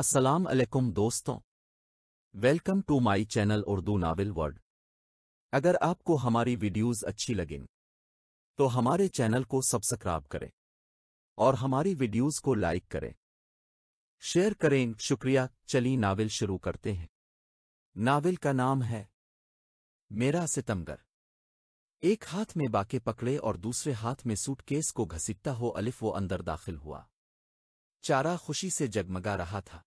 अस्सलाम वालेकुम दोस्तों welcome to my channel Urdu novel word अगर आपको हमारी वीडियोस अच्छी लगें तो हमारे चैनल को सब्सक्राइब करें और हमारी वीडियोस को लाइक करें शेयर करें शुक्रिया चलिए नावल शुरू करते हैं नावल का नाम है मेरा सितमगर एक हाथ में बाके पकड़े और दूसरे हाथ में सूटकेस को घसीटता हो अलिफ वो अंदर दाखिल हुआ चारा खुशी से जगमगा रहा था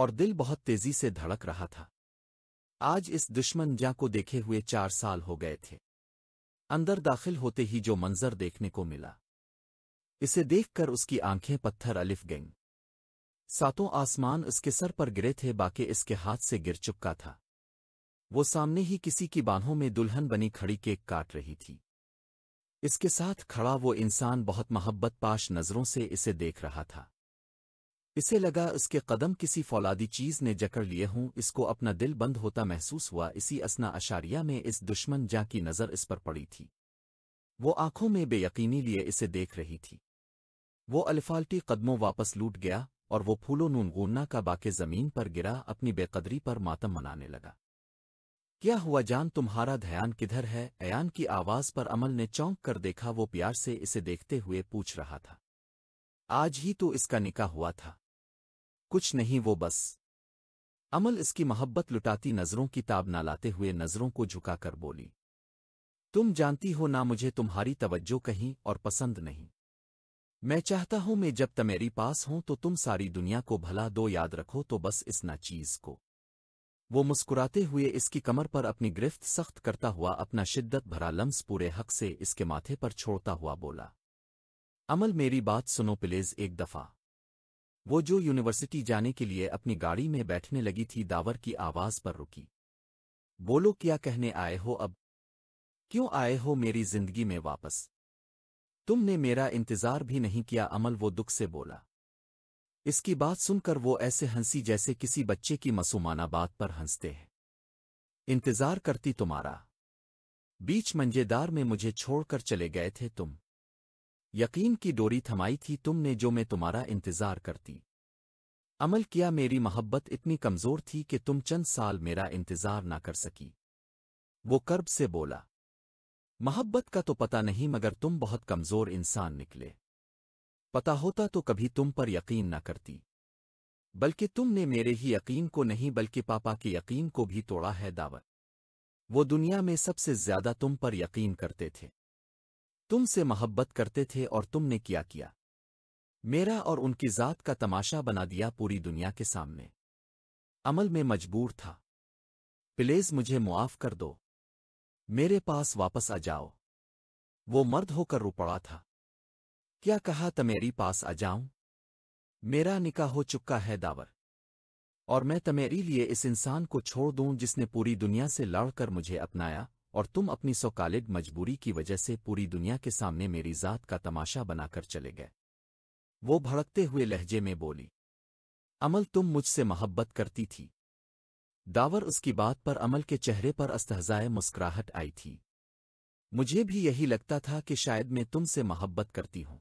और दिल बहुत तेजी से धड़क रहा था आज इस दुश्मन जा को देखे हुए चार साल हो गए थे अंदर दाखिल होते ही जो मंजर देखने को मिला इसे देखकर उसकी आंखें पत्थर अलिफ गईं सातों आसमान उसके सर पर गिरे थे बाकी इसके हाथ से गिर चुका था वो सामने ही किसी की बाहों में दुल्हन बनी खड़ी केक काट रही थी इसके साथ खड़ा वो इंसान बहुत मोहब्बत पाश नज़रों से इसे देख रहा था इसे लगा उसके कदम किसी फौलादी चीज ने जकड़ लिए हों इसको अपना दिल बंद होता महसूस हुआ इसी असना अशारिया में इस दुश्मन जा की नज़र इस पर पड़ी थी वो आंखों में बेयकीनी लिए इसे देख रही थी वो अल्फाल्टी कदमों वापस लूट गया और वो फूलो नूनगूना का बाके जमीन पर गिरा अपनी बेकदरी पर मातम मनाने लगा क्या हुआ जान तुम्हारा ध्यान किधर है अयान की आवाज पर अमल ने चौंक कर देखा वो प्यार से इसे देखते हुए पूछ रहा था आज ही तो इसका निकाह हुआ था कुछ नहीं वो बस अमल इसकी मोहब्बत लुटाती नज़रों की ताब ना लाते हुए नज़रों को झुकाकर बोली तुम जानती हो ना मुझे तुम्हारी तवज्जो कहीं और पसंद नहीं मैं चाहता हूं मैं जब तमेरी पास हूं तो तुम सारी दुनिया को भला दो याद रखो तो बस इस ना चीज को वो मुस्कुराते हुए इसकी कमर पर अपनी गिरफ्त सख्त करता हुआ अपना शिद्दत भरा लम्स पूरे हक से इसके माथे पर छोड़ता हुआ बोला अमल मेरी बात सुनो प्लीज एक दफ़ा वो जो यूनिवर्सिटी जाने के लिए अपनी गाड़ी में बैठने लगी थी दावर की आवाज़ पर रुकी बोलो क्या कहने आए हो अब क्यों आए हो मेरी जिंदगी में वापस तुमने मेरा इंतजार भी नहीं किया अमल वो दुख से बोला इसकी बात सुनकर वो ऐसे हंसी जैसे किसी बच्चे की मसूमाना बात पर हंसते हैं इंतजार करती तुम्हारा बीच मंजेदार में मुझे छोड़कर चले गए थे तुम यकीन की डोरी थमाई थी तुमने जो मैं तुम्हारा इंतज़ार करती अमल किया मेरी मोहब्बत इतनी कमज़ोर थी कि तुम चंद साल मेरा इंतज़ार ना कर सकी वो कर्ब से बोला मोहब्बत का तो पता नहीं मगर तुम बहुत कमज़ोर इंसान निकले पता होता तो कभी तुम पर यकीन ना करती बल्कि तुमने मेरे ही यकीन को नहीं बल्कि पापा के यकीन को भी तोड़ा है दावत वो दुनिया में सबसे ज्यादा तुम पर यकीन करते थे तुम से मोहब्बत करते थे और तुमने क्या किया मेरा और उनकी ज़ात का तमाशा बना दिया पूरी दुनिया के सामने अमल में मजबूर था प्लीज़ मुझे मुआफ़ कर दो मेरे पास वापस आ जाओ वो मर्द होकर रो पड़ा था क्या कहा तमेरी पास आ जाऊं मेरा निकाह हो चुका है दावर और मैं तमेरी लिए इस इंसान को छोड़ दूं जिसने पूरी दुनिया से लड़कर मुझे अपनाया और तुम अपनी सौकालिड मजबूरी की वजह से पूरी दुनिया के सामने मेरी जात का तमाशा बनाकर चले गए वो भड़कते हुए लहजे में बोली अमल तुम मुझसे मोहब्बत करती थी दावर उसकी बात पर अमल के चेहरे पर अस्तहजाए मुस्कुराहट आई थी मुझे भी यही लगता था कि शायद मैं तुमसे मोहब्बत करती हूं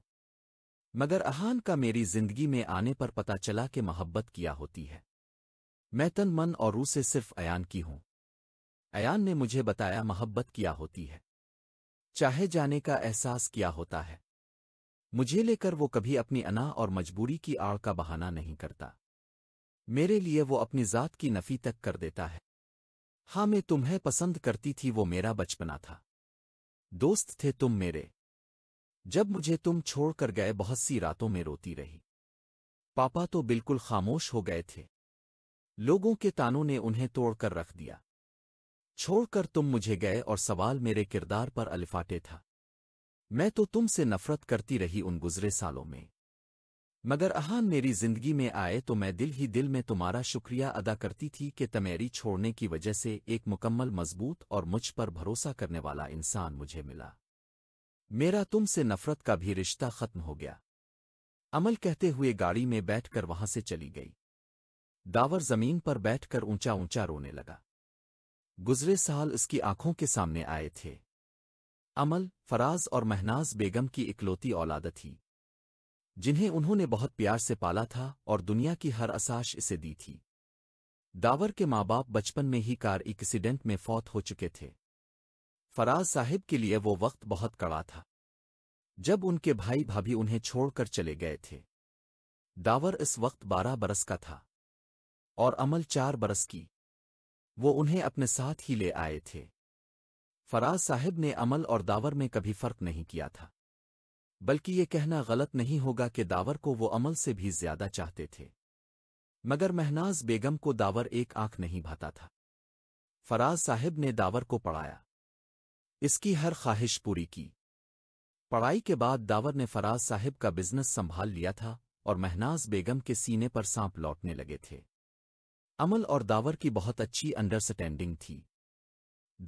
मगर अहान का मेरी जिंदगी में आने पर पता चला कि मोहब्बत किया होती है मैं तन मन और रू से सिर्फ अयान की हूं अयान ने मुझे बताया मोहब्बत किया होती है चाहे जाने का एहसास किया होता है मुझे लेकर वो कभी अपनी अना और मजबूरी की आड़ का बहाना नहीं करता मेरे लिए वो अपनी ज़ात की नफ़ी तक कर देता है हाँ मैं तुम्हें पसंद करती थी वो मेरा बचपना था दोस्त थे तुम मेरे जब मुझे तुम छोड़कर गए बहुत सी रातों में रोती रही पापा तो बिल्कुल खामोश हो गए थे लोगों के तानों ने उन्हें तोड़कर रख दिया छोड़कर तुम मुझे गए और सवाल मेरे किरदार पर अलिफाटे था मैं तो तुमसे नफरत करती रही उन गुजरे सालों में मगर अहान मेरी जिंदगी में आए तो मैं दिल ही दिल में तुम्हारा शुक्रिया अदा करती थी कि तमेरी छोड़ने की वजह से एक मुकम्मल मजबूत और मुझ पर भरोसा करने वाला इंसान मुझे मिला मेरा तुमसे नफरत का भी रिश्ता खत्म हो गया अमल कहते हुए गाड़ी में बैठकर वहां से चली गई दावर जमीन पर बैठकर ऊंचा ऊंचा रोने लगा गुजरे साल उसकी आंखों के सामने आए थे अमल फराज और महनाज बेगम की इकलौती औलाद थी जिन्हें उन्होंने बहुत प्यार से पाला था और दुनिया की हर असाश इसे दी थी दावर के माँ बाप बचपन में ही कार एक्सीडेंट में फौत हो चुके थे फराज साहिब के लिए वो वक्त बहुत कड़ा था जब उनके भाई भाभी उन्हें छोड़कर चले गए थे दावर इस वक्त बारह बरस का था और अमल चार बरस की वो उन्हें अपने साथ ही ले आए थे फराज साहब ने अमल और दावर में कभी फर्क नहीं किया था बल्कि ये कहना गलत नहीं होगा कि दावर को वो अमल से भी ज्यादा चाहते थे मगर महनाज बेगम को दावर एक आंख नहीं भाता था फराज साहब ने दावर को पढ़ाया इसकी हर ख्वाहिश पूरी की पढ़ाई के बाद दावर ने फराज साहब का बिजनेस संभाल लिया था और महनाज बेगम के सीने पर सांप लौटने लगे थे अमल और दावर की बहुत अच्छी अंडरस्टैंडिंग थी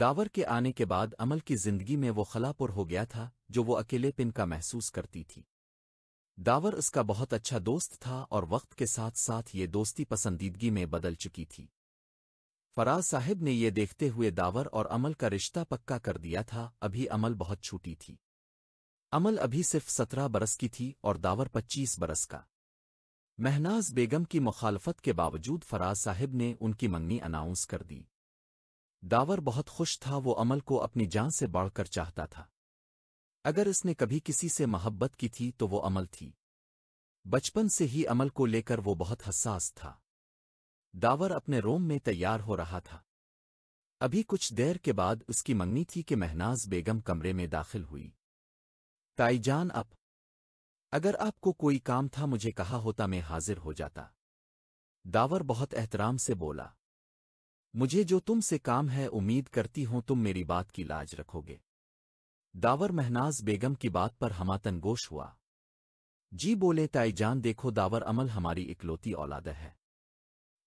दावर के आने के बाद अमल की जिंदगी में वो खलापुर हो गया था जो वो अकेलेपन का महसूस करती थी दावर उसका बहुत अच्छा दोस्त था और वक्त के साथ साथ ये दोस्ती पसंदीदगी में बदल चुकी थी फराज साहिब ने ये देखते हुए दावर और अमल का रिश्ता पक्का कर दिया था अभी अमल बहुत छूटी थी अमल अभी सिर्फ सत्रह बरस की थी और दावर पच्चीस बरस का महनाज बेगम की मुखालफत के बावजूद फराज साहिब ने उनकी मंगनी अनाउंस कर दी दावर बहुत खुश था वो अमल को अपनी जान से बढ़कर चाहता था अगर इसने कभी किसी से मोहब्बत की थी तो वो अमल थी बचपन से ही अमल को लेकर वो बहुत हसास था दावर अपने रोम में तैयार हो रहा था अभी कुछ देर के बाद उसकी मंगनी थी कि महनाज बेगम कमरे में दाखिल हुई ताईजान अप अगर आपको कोई काम था मुझे कहा होता मैं हाजिर हो जाता दावर बहुत एहतराम से बोला मुझे जो तुमसे काम है उम्मीद करती हूं तुम मेरी बात की लाज रखोगे दावर महनाज बेगम की बात पर गोश हुआ जी बोले ताईजान देखो दावर अमल हमारी इकलौती औलाद है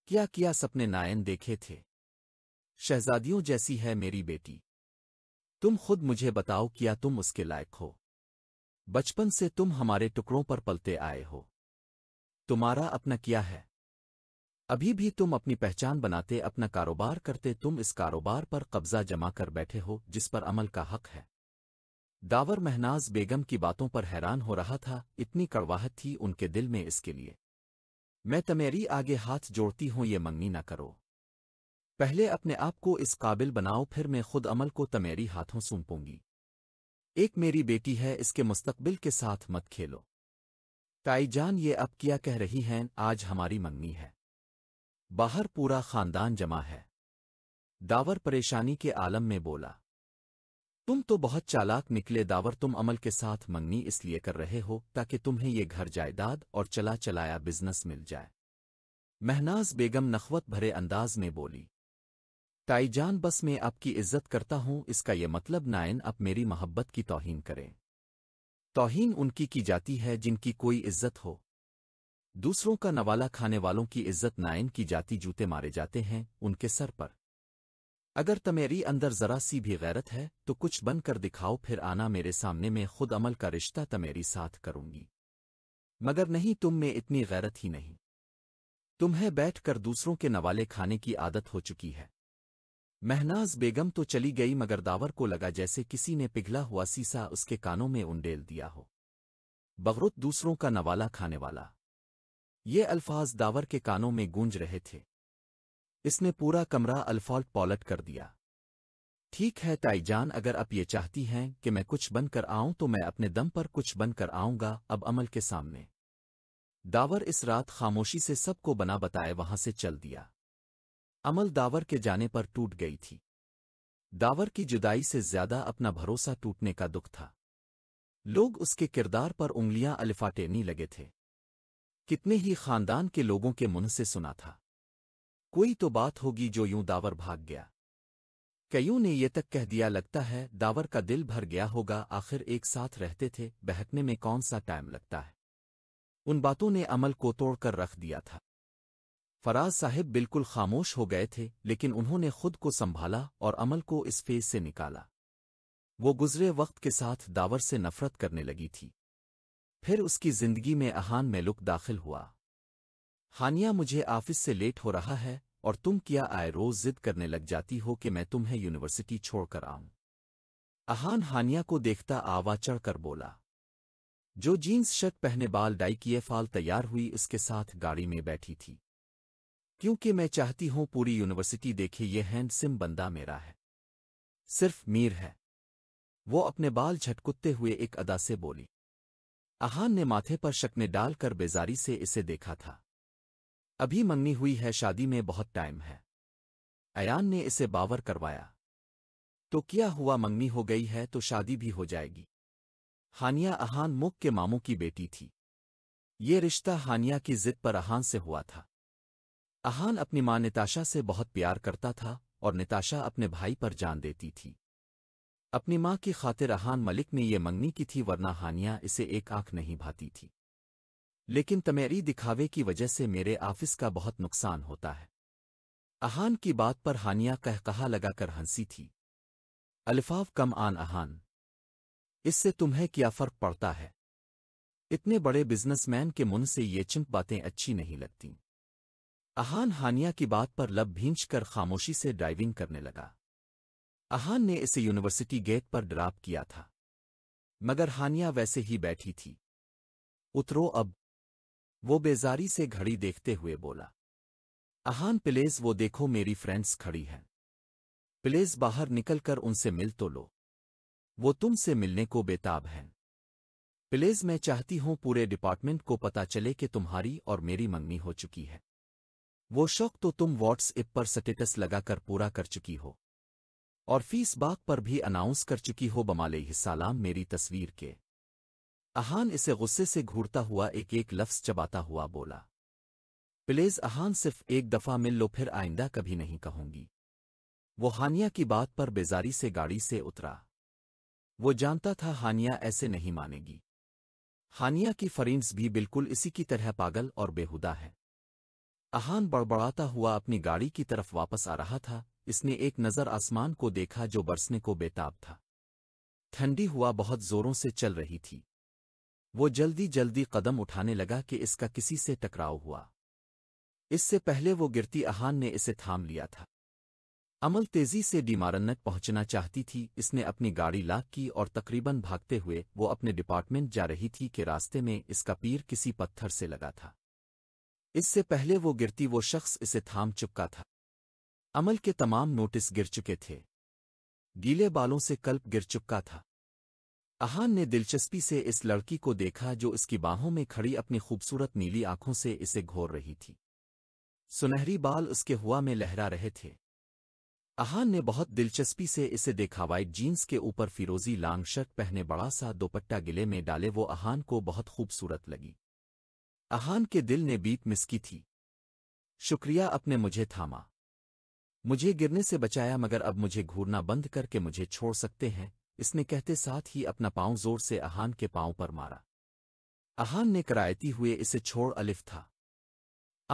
क्या किया सपने नायन देखे थे शहजादियों जैसी है मेरी बेटी तुम खुद मुझे बताओ क्या तुम उसके लायक हो बचपन से तुम हमारे टुकड़ों पर पलते आए हो तुम्हारा अपना किया है अभी भी तुम अपनी पहचान बनाते अपना कारोबार करते तुम इस कारोबार पर कब्जा जमा कर बैठे हो जिस पर अमल का हक है दावर महनाज बेगम की बातों पर हैरान हो रहा था इतनी कड़वाहट थी उनके दिल में इसके लिए मैं तमेरी आगे हाथ जोड़ती हूं ये मंगनी न करो पहले अपने आप को इस काबिल बनाओ फिर मैं खुद अमल को तमेरी हाथों सौंपूंगी एक मेरी बेटी है इसके मुस्तकबिल के साथ मत खेलो ताईजान ये अब किया कह रही हैं आज हमारी मंगनी है बाहर पूरा खानदान जमा है दावर परेशानी के आलम में बोला तुम तो बहुत चालाक निकले दावर तुम अमल के साथ मंगनी इसलिए कर रहे हो ताकि तुम्हें ये घर जायदाद और चला चलाया बिजनेस मिल जाए महनाज बेगम नखवत भरे अंदाज में बोली ताईजान बस मैं आपकी इज्जत करता हूं इसका ये मतलब नायन आप मेरी मोहब्बत की तोहन करें तोहन उनकी की जाती है जिनकी कोई इज्जत हो दूसरों का नवाला खाने वालों की इज्जत नायन की जाती जूते मारे जाते हैं उनके सर पर अगर तमेरी अंदर जरा सी भी गैरत है तो कुछ बन कर दिखाओ फिर आना मेरे सामने में खुद अमल का रिश्ता तमेरी साथ करूंगी मगर नहीं तुम में इतनी गैरत ही नहीं तुम्हें बैठ कर दूसरों के नवाले खाने की आदत हो चुकी है महनाज बेगम तो चली गई मगर दावर को लगा जैसे किसी ने पिघला हुआ सीसा उसके कानों में उंडेल दिया हो बगरुत दूसरों का नवाला खाने वाला ये अल्फाज दावर के कानों में गूंज रहे थे इसने पूरा कमरा अल्फॉल्ट पॉलट कर दिया ठीक है ताईजान अगर आप ये चाहती हैं कि मैं कुछ बनकर आऊं तो मैं अपने दम पर कुछ बनकर आऊंगा अब अमल के सामने दावर इस रात खामोशी से सबको बना बताए वहां से चल दिया अमल दावर के जाने पर टूट गई थी दावर की जुदाई से ज्यादा अपना भरोसा टूटने का दुख था लोग उसके किरदार पर उंगलियां अलिफाटेनी लगे थे कितने ही खानदान के लोगों के मुंह से सुना था कोई तो बात होगी जो यूं दावर भाग गया कईयों ने ये तक कह दिया लगता है दावर का दिल भर गया होगा आखिर एक साथ रहते थे बहकने में कौन सा टाइम लगता है उन बातों ने अमल को तोड़कर रख दिया था फराज साहिब बिल्कुल खामोश हो गए थे लेकिन उन्होंने खुद को संभाला और अमल को इस फेज से निकाला वो गुजरे वक्त के साथ दावर से नफरत करने लगी थी फिर उसकी जिंदगी में अहान में लुक दाखिल हुआ हानिया मुझे ऑफिस से लेट हो रहा है और तुम क्या आए रोज जिद करने लग जाती हो कि मैं तुम्हें यूनिवर्सिटी छोड़कर आऊं अहान हानिया को देखता आवा चढ़कर बोला जो जीन्स शर्ट पहने बाल डाई किए फाल तैयार हुई उसके साथ गाड़ी में बैठी थी क्योंकि मैं चाहती हूं पूरी यूनिवर्सिटी देखे ये हैंड सिम बंदा मेरा है सिर्फ मीर है वो अपने बाल झटकुत्ते हुए एक अदा से बोली आहान ने माथे पर शकने डालकर बेजारी से इसे देखा था अभी मंगनी हुई है शादी में बहुत टाइम है अयान ने इसे बावर करवाया तो क्या हुआ मंगनी हो गई है तो शादी भी हो जाएगी हानिया अहान मुख के मामू की बेटी थी ये रिश्ता हानिया की जिद पर अहान से हुआ था अहान अपनी मां निताशा से बहुत प्यार करता था और निताशा अपने भाई पर जान देती थी अपनी मां की खातिर अहान मलिक ने ये मंगनी की थी वरना हानिया इसे एक आंख नहीं भाती थी लेकिन तमेरी दिखावे की वजह से मेरे ऑफिस का बहुत नुकसान होता है अहान की बात पर हानिया कह कहा लगाकर हंसी थी अल्फाव कम आन अहान इससे तुम्हें क्या फर्क पड़ता है इतने बड़े बिजनेसमैन के मुन से ये चिंप बातें अच्छी नहीं लगतीं अहान हानिया की बात पर लब भींच कर खामोशी से ड्राइविंग करने लगा अहान ने इसे यूनिवर्सिटी गेट पर ड्राप किया था मगर हानिया वैसे ही बैठी थी उतरो अब वो बेजारी से घड़ी देखते हुए बोला अहान प्लेज वो देखो मेरी फ्रेंड्स खड़ी हैं प्लेज बाहर निकलकर उनसे मिल तो लो वो तुमसे मिलने को बेताब हैं प्लेज मैं चाहती हूं पूरे डिपार्टमेंट को पता चले कि तुम्हारी और मेरी मंगनी हो चुकी है वो शौक तो तुम व्हाट्सएप पर स्टेटस लगाकर पूरा कर चुकी हो और फीस बाग पर भी अनाउंस कर चुकी हो बमाले हिस्सालाम मेरी तस्वीर के अहान इसे गुस्से से घूरता हुआ एक एक लफ्स चबाता हुआ बोला प्लीज अहान सिर्फ एक दफा मिल लो फिर आइंदा कभी नहीं कहूंगी वो हानिया की बात पर बेजारी से गाड़ी से उतरा वो जानता था हानिया ऐसे नहीं मानेगी हानिया की फरीन्स भी बिल्कुल इसी की तरह पागल और बेहुदा है अहान बड़बड़ाता हुआ अपनी गाड़ी की तरफ वापस आ रहा था इसने एक नज़र आसमान को देखा जो बरसने को बेताब था ठंडी हुआ बहुत जोरों से चल रही थी वो जल्दी जल्दी कदम उठाने लगा कि इसका किसी से टकराव हुआ इससे पहले वो गिरती अहान ने इसे थाम लिया था अमल तेजी से डीमारन्नत पहुंचना चाहती थी इसने अपनी गाड़ी लाक की और तकरीबन भागते हुए वो अपने डिपार्टमेंट जा रही थी कि रास्ते में इसका पीर किसी पत्थर से लगा था इससे पहले वो गिरती वो शख्स इसे थाम चुका था अमल के तमाम नोटिस गिर चुके थे गीले बालों से कल्प गिर चुका था अहान ने दिलचस्पी से इस लड़की को देखा जो इसकी बाहों में खड़ी अपनी खूबसूरत नीली आंखों से इसे घोर रही थी सुनहरी बाल उसके हुआ में लहरा रहे थे अहान ने बहुत दिलचस्पी से इसे देखा वाइट जीन्स के ऊपर फिरोजी लांग शर्ट पहने बड़ा सा दोपट्टा गिले में डाले वो अहान को बहुत खूबसूरत लगी अहान के दिल ने बीत मिस की थी शुक्रिया अपने मुझे थामा मुझे गिरने से बचाया मगर अब मुझे घूरना बंद करके मुझे छोड़ सकते हैं इसने कहते साथ ही अपना पांव जोर से अहान के पांव पर मारा अहान ने करायती हुए इसे छोड़ अलिफ था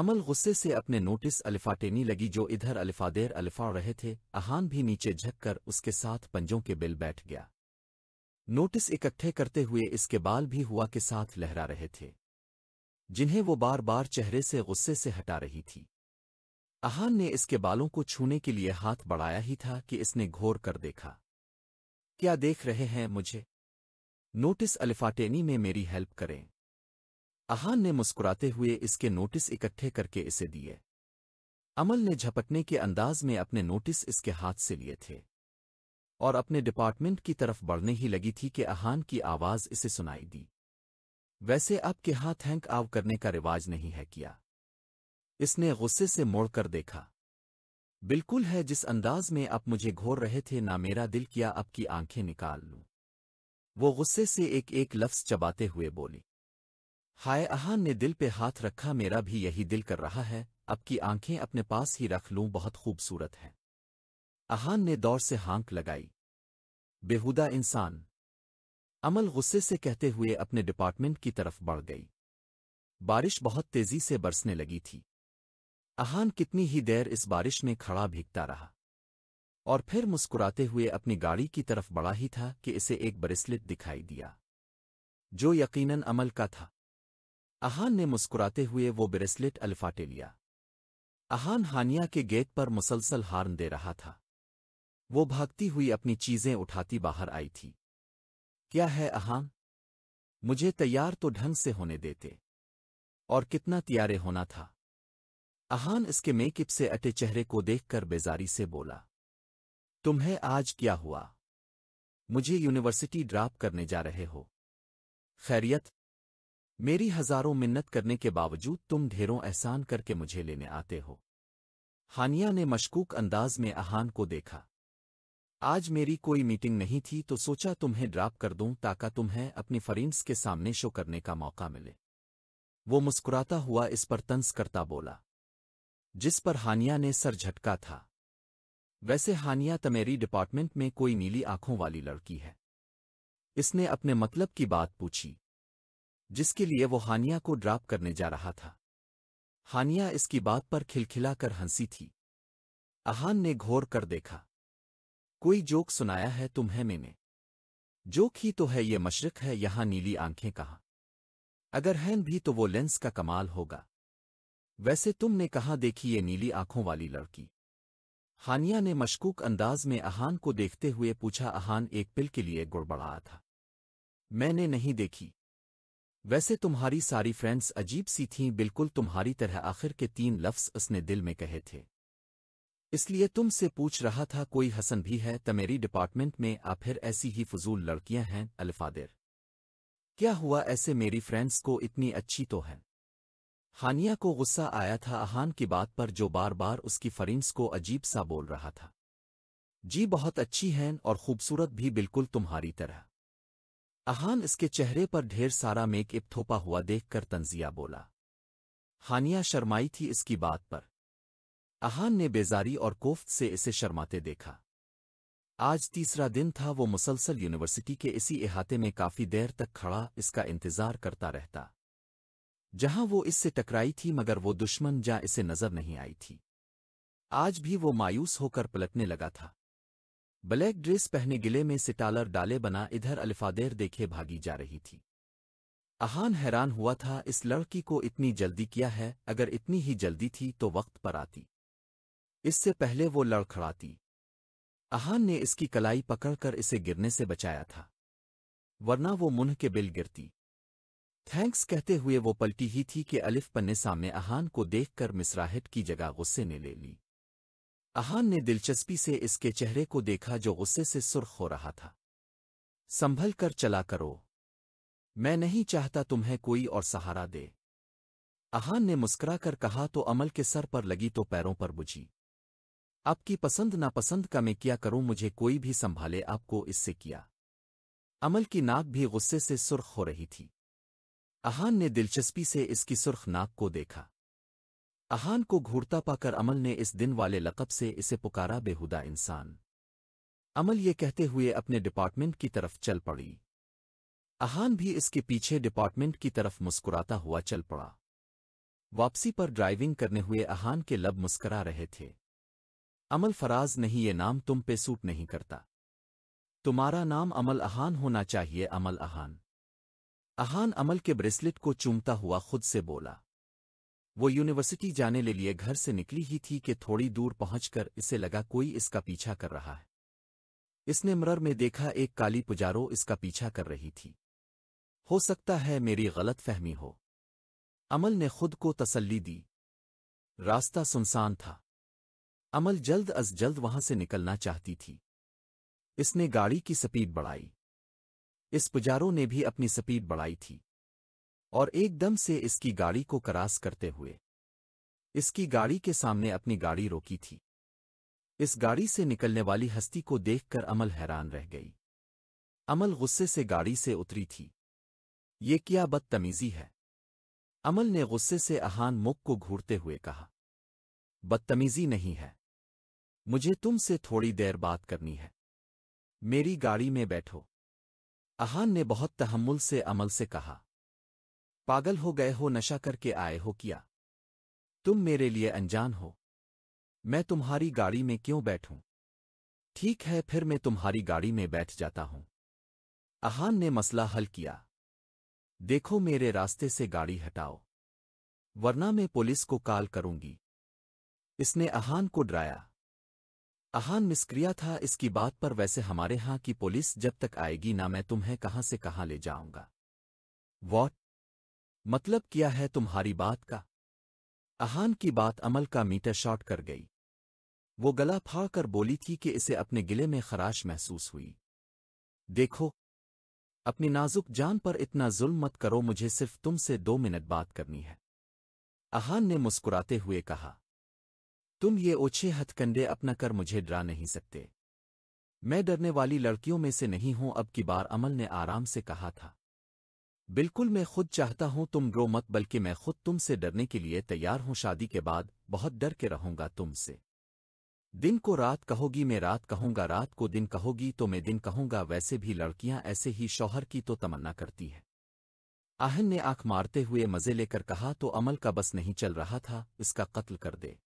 अमल गुस्से से अपने नोटिस अलिफा टेनी लगी जो इधर अलिफा देर अलिफा रहे थे अहान भी नीचे झक कर उसके साथ पंजों के बिल बैठ गया नोटिस इकट्ठे करते हुए इसके बाल भी हुआ के साथ लहरा रहे थे जिन्हें वो बार बार चेहरे से गुस्से से हटा रही थी अहान ने इसके बालों को छूने के लिए हाथ बढ़ाया ही था कि इसने घोर कर देखा क्या देख रहे हैं मुझे नोटिस अल्फाटेनी में मेरी हेल्प करें अहान ने मुस्कुराते हुए इसके नोटिस इकट्ठे करके इसे दिए अमल ने झपटने के अंदाज में अपने नोटिस इसके हाथ से लिए थे और अपने डिपार्टमेंट की तरफ बढ़ने ही लगी थी कि अहान की आवाज़ इसे सुनाई दी वैसे अब के हाथ हैंक आव करने का रिवाज नहीं है किया इसने गुस्से से मोड़कर देखा बिल्कुल है जिस अंदाज में आप मुझे घोर रहे थे ना मेरा दिल किया अब की आंखें निकाल लूं वो गुस्से से एक एक लफ्ज चबाते हुए बोली हाय अहान ने दिल पे हाथ रखा मेरा भी यही दिल कर रहा है अब की आंखें अपने पास ही रख लूं बहुत खूबसूरत है अहान ने दौड़ से हांक लगाई बेहुदा इंसान अमल गुस्से से कहते हुए अपने डिपार्टमेंट की तरफ बढ़ गई बारिश बहुत तेजी से बरसने लगी थी अहान कितनी ही देर इस बारिश में खड़ा भीगता रहा और फिर मुस्कुराते हुए अपनी गाड़ी की तरफ बढ़ा ही था कि इसे एक ब्रेसलेट दिखाई दिया जो यकीनन अमल का था अहान ने मुस्कुराते हुए वो ब्रेसलेट अल्फाटे लिया अहान हानिया के गेट पर मुसलसल हार्न दे रहा था वो भागती हुई अपनी चीजें उठाती बाहर आई थी क्या है अहां मुझे तैयार तो ढंग से होने देते और कितना तैयारे होना था अहान इसके मेकअप से अटे चेहरे को देखकर बेजारी से बोला तुम्हें आज क्या हुआ मुझे यूनिवर्सिटी ड्राप करने जा रहे हो खैरियत मेरी हजारों मिन्नत करने के बावजूद तुम ढेरों एहसान करके मुझे लेने आते हो हानिया ने मशकूक अंदाज में अहान को देखा आज मेरी कोई मीटिंग नहीं थी तो सोचा तुम्हें ड्राप कर दूं ताकि तुम्हें अपनी फरेंड्स के सामने शो करने का मौका मिले वो मुस्कुराता हुआ इस पर तंस करता बोला जिस पर हानिया ने सर झटका था वैसे हानिया तमेरी डिपार्टमेंट में कोई नीली आंखों वाली लड़की है इसने अपने मतलब की बात पूछी जिसके लिए वो हानिया को ड्राप करने जा रहा था हानिया इसकी बात पर खिलखिलाकर हंसी थी अहान ने घोर कर देखा कोई जोक सुनाया है तुम्हें मैंने जोक ही तो है ये मशरक है यहां नीली आंखें कहा अगर हैं भी तो वो लेंस का कमाल होगा वैसे तुमने कहा देखी ये नीली आंखों वाली लड़की हानिया ने मशकूक अंदाज में अहान को देखते हुए पूछा अहान एक पिल के लिए गुड़बड़ाया था मैंने नहीं देखी वैसे तुम्हारी सारी फ्रेंड्स अजीब सी थीं बिल्कुल तुम्हारी तरह आखिर के तीन लफ्ज़ उसने दिल में कहे थे इसलिए तुमसे पूछ रहा था कोई हसन भी है तमेरी तो डिपार्टमेंट में आ फिर ऐसी ही फजूल लड़कियां हैं अल्फादिर क्या हुआ ऐसे मेरी फ्रेंड्स को इतनी अच्छी तो है हानिया को गुस्सा आया था अहान की बात पर जो बार बार उसकी फरिंग्स को अजीब सा बोल रहा था जी बहुत अच्छी हैं और खूबसूरत भी बिल्कुल तुम्हारी तरह अहान इसके चेहरे पर ढेर सारा मेक इप थोपा हुआ देखकर तंजिया बोला हानिया शर्माई थी इसकी बात पर अहान ने बेजारी और कोफ्त से इसे शर्माते देखा आज तीसरा दिन था वो मुसलसल यूनिवर्सिटी के इसी अहाते में काफ़ी देर तक खड़ा इसका इंतज़ार करता रहता जहां वो इससे टकराई थी मगर वो दुश्मन जहाँ इसे नज़र नहीं आई थी आज भी वो मायूस होकर पलटने लगा था ब्लैक ड्रेस पहने गिले में सिटालर डाले बना इधर अल्फादेर देखे भागी जा रही थी अहान हैरान हुआ था इस लड़की को इतनी जल्दी किया है अगर इतनी ही जल्दी थी तो वक्त पर आती इससे पहले वो लड़खड़ाती आहान ने इसकी कलाई पकड़कर इसे गिरने से बचाया था वरना वो मुंह के बिल गिरती थैंक्स कहते हुए वो पलटी ही थी कि अलिफ पन्ने सामने अहान को देखकर मिसराहट की जगह गुस्से ने ले ली अहान ने दिलचस्पी से इसके चेहरे को देखा जो गुस्से से सुर्ख हो रहा था संभल कर चला करो मैं नहीं चाहता तुम्हें कोई और सहारा दे अहान ने मुस्कुराकर कहा तो अमल के सर पर लगी तो पैरों पर बुझी आपकी पसंद नापसंद का मैं क्या करूं मुझे कोई भी संभाले आपको इससे किया अमल की नाक भी गुस्से से सुर्ख हो रही थी अहान ने दिलचस्पी से इसकी सुर्ख नाक को देखा अहान को घूरता पाकर अमल ने इस दिन वाले लकब से इसे पुकारा बेहुदा इंसान अमल ये कहते हुए अपने डिपार्टमेंट की तरफ चल पड़ी अहान भी इसके पीछे डिपार्टमेंट की तरफ मुस्कुराता हुआ चल पड़ा वापसी पर ड्राइविंग करने हुए अहान के लब मुस्करा रहे थे अमल फराज नहीं ये नाम तुम पे सूट नहीं करता तुम्हारा नाम अमल अहान होना चाहिए अमल अहान अहान अमल के ब्रेसलेट को चूमता हुआ खुद से बोला वो यूनिवर्सिटी जाने ले लिए घर से निकली ही थी कि थोड़ी दूर पहुंचकर इसे लगा कोई इसका पीछा कर रहा है इसने मरर में देखा एक काली पुजारो इसका पीछा कर रही थी हो सकता है मेरी गलत फहमी हो अमल ने खुद को तसल्ली दी रास्ता सुनसान था अमल जल्द अज जल्द वहां से निकलना चाहती थी इसने गाड़ी की स्पीड बढ़ाई इस पुजारो ने भी अपनी स्पीड बढ़ाई थी और एकदम से इसकी गाड़ी को करास करते हुए इसकी गाड़ी के सामने अपनी गाड़ी रोकी थी इस गाड़ी से निकलने वाली हस्ती को देखकर अमल हैरान रह गई अमल गुस्से से गाड़ी से उतरी थी ये क्या बदतमीजी है अमल ने गुस्से से अहान मुख को घूरते हुए कहा बदतमीजी नहीं है मुझे तुमसे थोड़ी देर बात करनी है मेरी गाड़ी में बैठो अहान ने बहुत तहमुल से अमल से कहा पागल हो गए हो नशा करके आए हो किया तुम मेरे लिए अनजान हो मैं तुम्हारी गाड़ी में क्यों बैठूं? ठीक है फिर मैं तुम्हारी गाड़ी में बैठ जाता हूं अहान ने मसला हल किया देखो मेरे रास्ते से गाड़ी हटाओ वरना मैं पुलिस को कॉल करूंगी इसने अहान को डराया अहान निष्क्रिया था इसकी बात पर वैसे हमारे यहां की पुलिस जब तक आएगी ना मैं तुम्हें कहां से कहां ले जाऊंगा वॉट मतलब क्या है तुम्हारी बात का अहान की बात अमल का मीटर शॉर्ट कर गई वो गला फाड़ कर बोली थी कि इसे अपने गिले में खराश महसूस हुई देखो अपनी नाजुक जान पर इतना जुल्म मत करो मुझे सिर्फ तुमसे दो मिनट बात करनी है अहान ने मुस्कुराते हुए कहा तुम ये ओछे हथकंडे अपना कर मुझे डरा नहीं सकते मैं डरने वाली लड़कियों में से नहीं हूं अब की बार अमल ने आराम से कहा था बिल्कुल मैं खुद चाहता हूं तुम रो मत बल्कि मैं खुद तुमसे डरने के लिए तैयार हूं शादी के बाद बहुत डर के रहूंगा तुमसे दिन को रात कहोगी मैं रात कहूंगा रात को दिन कहोगी तो मैं दिन कहूंगा वैसे भी लड़कियां ऐसे ही शौहर की तो तमन्ना करती है आहन ने आंख मारते हुए मजे लेकर कहा तो अमल का बस नहीं चल रहा था इसका कत्ल कर दे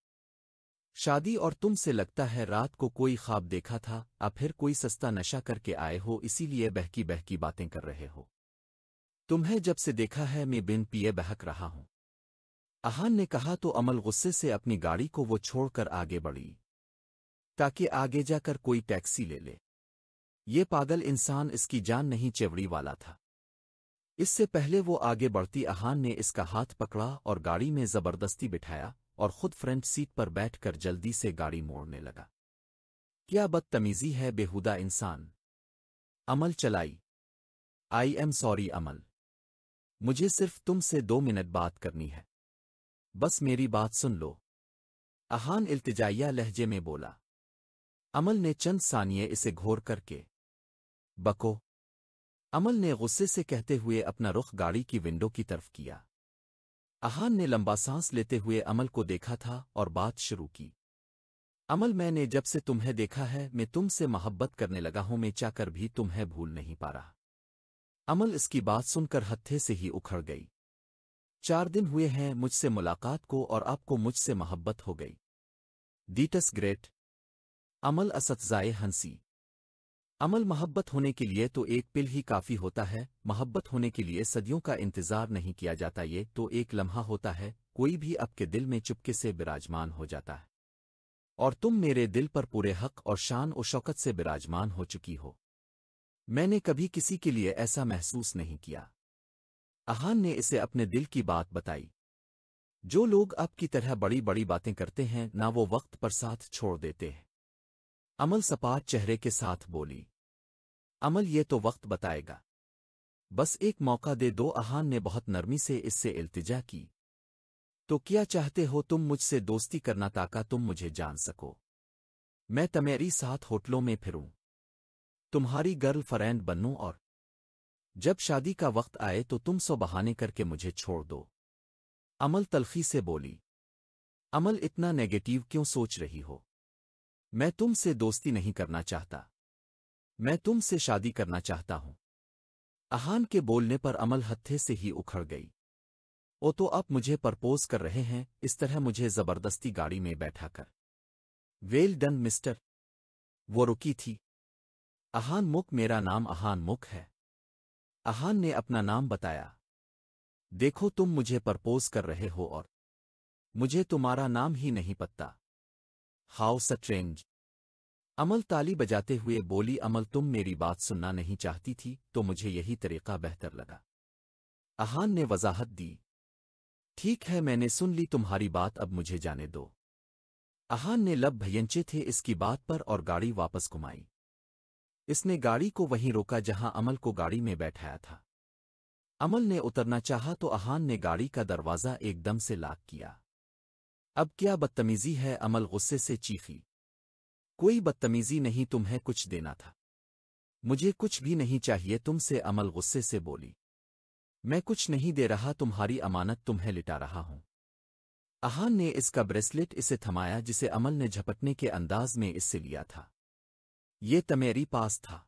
शादी और तुम से लगता है रात को कोई ख्वाब देखा था अब फिर कोई सस्ता नशा करके आए हो इसीलिए बहकी बहकी बातें कर रहे हो तुम्हें जब से देखा है मैं बिन पिए बहक रहा हूं अहान ने कहा तो अमल गुस्से से अपनी गाड़ी को वो छोड़कर आगे बढ़ी ताकि आगे जाकर कोई टैक्सी ले ले ये पागल इंसान इसकी जान नहीं चेवड़ी वाला था इससे पहले वो आगे बढ़ती अहान ने इसका हाथ पकड़ा और गाड़ी में जबरदस्ती बिठाया और खुद फ्रंट सीट पर बैठकर जल्दी से गाड़ी मोड़ने लगा क्या बदतमीजी है बेहुदा इंसान अमल चलाई आई एम सॉरी अमल मुझे सिर्फ तुमसे दो मिनट बात करनी है बस मेरी बात सुन लो अहान इल्तिजाइया लहजे में बोला अमल ने चंद सानिए इसे घोर करके बको अमल ने गुस्से से कहते हुए अपना रुख गाड़ी की विंडो की तरफ किया अहान ने लंबा सांस लेते हुए अमल को देखा था और बात शुरू की अमल मैंने जब से तुम्हें देखा है मैं तुमसे मोहब्बत करने लगा हूं मैं चाकर भी तुम्हें भूल नहीं पा रहा अमल इसकी बात सुनकर हत्थे से ही उखड़ गई चार दिन हुए हैं मुझसे मुलाकात को और आपको मुझसे मोहब्बत हो गई दीटस ग्रेट अमल असतजाए हंसी अमल मोहब्बत होने के लिए तो एक पिल ही काफ़ी होता है मोहब्बत होने के लिए सदियों का इंतज़ार नहीं किया जाता ये तो एक लम्हा होता है कोई भी आपके दिल में चुपके से विराजमान हो जाता है और तुम मेरे दिल पर पूरे हक और शान और शौकत से विराजमान हो चुकी हो मैंने कभी किसी के लिए ऐसा महसूस नहीं किया अहान ने इसे अपने दिल की बात बताई जो लोग आपकी तरह बड़ी बड़ी बातें करते हैं ना वो वक्त पर साथ छोड़ देते हैं अमल सपाट चेहरे के साथ बोली अमल ये तो वक्त बताएगा बस एक मौका दे दो आहान ने बहुत नरमी से इससे इल्तिजा की तो क्या चाहते हो तुम मुझसे दोस्ती करना ताका तुम मुझे जान सको मैं तमेरी साथ होटलों में फिरूं तुम्हारी गर्ल फ्रेंड बनूं और जब शादी का वक्त आए तो तुम सो बहाने करके मुझे छोड़ दो अमल तलखी से बोली अमल इतना नेगेटिव क्यों सोच रही हो मैं तुमसे दोस्ती नहीं करना चाहता मैं तुमसे शादी करना चाहता हूं अहान के बोलने पर अमल हत्थे से ही उखड़ गई ओ तो आप मुझे परपोज कर रहे हैं इस तरह मुझे जबरदस्ती गाड़ी में बैठा कर वेल डन मिस्टर वो रुकी थी अहान मुख मेरा नाम अहान मुख है अहान ने अपना नाम बताया देखो तुम मुझे परपोज कर रहे हो और मुझे तुम्हारा नाम ही नहीं पता हाउ सट्रेंज अमल ताली बजाते हुए बोली अमल तुम मेरी बात सुनना नहीं चाहती थी तो मुझे यही तरीका बेहतर लगा अहान ने वजाहत दी ठीक है मैंने सुन ली तुम्हारी बात अब मुझे जाने दो अहान ने लब भयंचे थे इसकी बात पर और गाड़ी वापस घुमाई इसने गाड़ी को वहीं रोका जहां अमल को गाड़ी में बैठाया था अमल ने उतरना चाहा तो अहान ने गाड़ी का दरवाज़ा एकदम से लाक किया अब क्या बदतमीजी है अमल गुस्से से चीखी कोई बदतमीजी नहीं तुम्हें कुछ देना था मुझे कुछ भी नहीं चाहिए तुमसे अमल गुस्से से बोली मैं कुछ नहीं दे रहा तुम्हारी अमानत तुम्हें लिटा रहा हूं अहान ने इसका ब्रेसलेट इसे थमाया जिसे अमल ने झपटने के अंदाज में इससे लिया था ये तमेरी पास था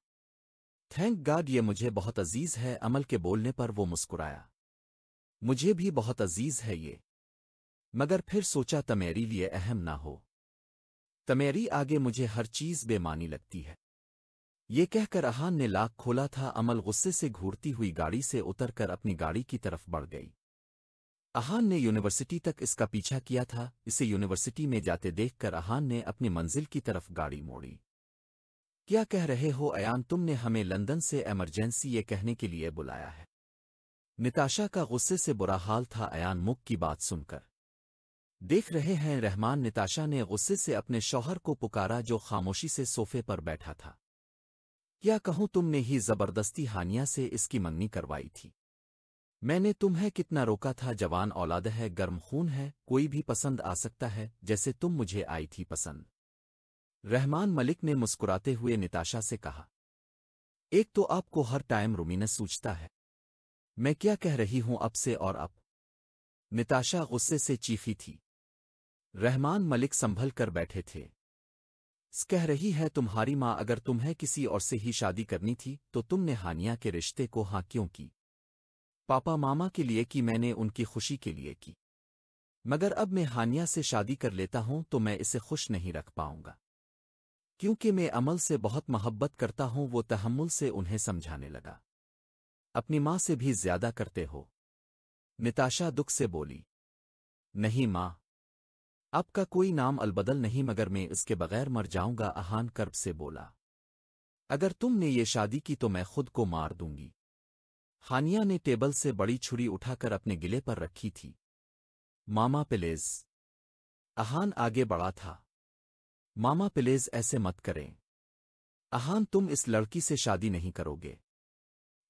थैंक गाड ये मुझे बहुत अजीज है अमल के बोलने पर वो मुस्कुराया मुझे भी बहुत अजीज है ये मगर फिर सोचा तमेरी लिए अहम ना हो तमेरी आगे मुझे हर चीज बेमानी लगती है ये कहकर अहान ने लाख खोला था अमल गुस्से से घूरती हुई गाड़ी से उतरकर अपनी गाड़ी की तरफ बढ़ गई अहान ने यूनिवर्सिटी तक इसका पीछा किया था इसे यूनिवर्सिटी में जाते देखकर अहान ने अपनी मंजिल की तरफ गाड़ी मोड़ी क्या कह रहे हो अयान तुमने हमें लंदन से एमरजेंसी ये कहने के लिए बुलाया है निताशा का गुस्से से बुरा हाल था अयान मुख की बात सुनकर देख रहे हैं रहमान निताशा ने गुस्से से अपने शौहर को पुकारा जो खामोशी से सोफे पर बैठा था क्या कहूं तुमने ही जबरदस्ती हानिया से इसकी मंगनी करवाई थी मैंने तुम्हें कितना रोका था जवान औलाद है गर्म खून है कोई भी पसंद आ सकता है जैसे तुम मुझे आई थी पसंद रहमान मलिक ने मुस्कुराते हुए निताशा से कहा एक तो आपको हर टाइम रुमीन सूझता है मैं क्या कह रही हूं अब से और अब निताशा गुस्से से चीखी थी रहमान मलिक संभल कर बैठे थे कह रही है तुम्हारी माँ अगर तुम्हें किसी और से ही शादी करनी थी तो तुमने हानिया के रिश्ते को हाँ क्यों की पापा मामा के लिए कि मैंने उनकी खुशी के लिए की मगर अब मैं हानिया से शादी कर लेता हूं तो मैं इसे खुश नहीं रख पाऊंगा क्योंकि मैं अमल से बहुत मोहब्बत करता हूं वो तहमुल से उन्हें समझाने लगा अपनी माँ से भी ज्यादा करते हो निताशा दुख से बोली नहीं माँ आपका कोई नाम अलबदल नहीं मगर मैं इसके बगैर मर जाऊंगा आहान कर्ब से बोला अगर तुमने ये शादी की तो मैं खुद को मार दूंगी हानिया ने टेबल से बड़ी छुरी उठाकर अपने गिले पर रखी थी मामा पिलेज अहान आगे बढ़ा था मामा पिलेज ऐसे मत करें अहान तुम इस लड़की से शादी नहीं करोगे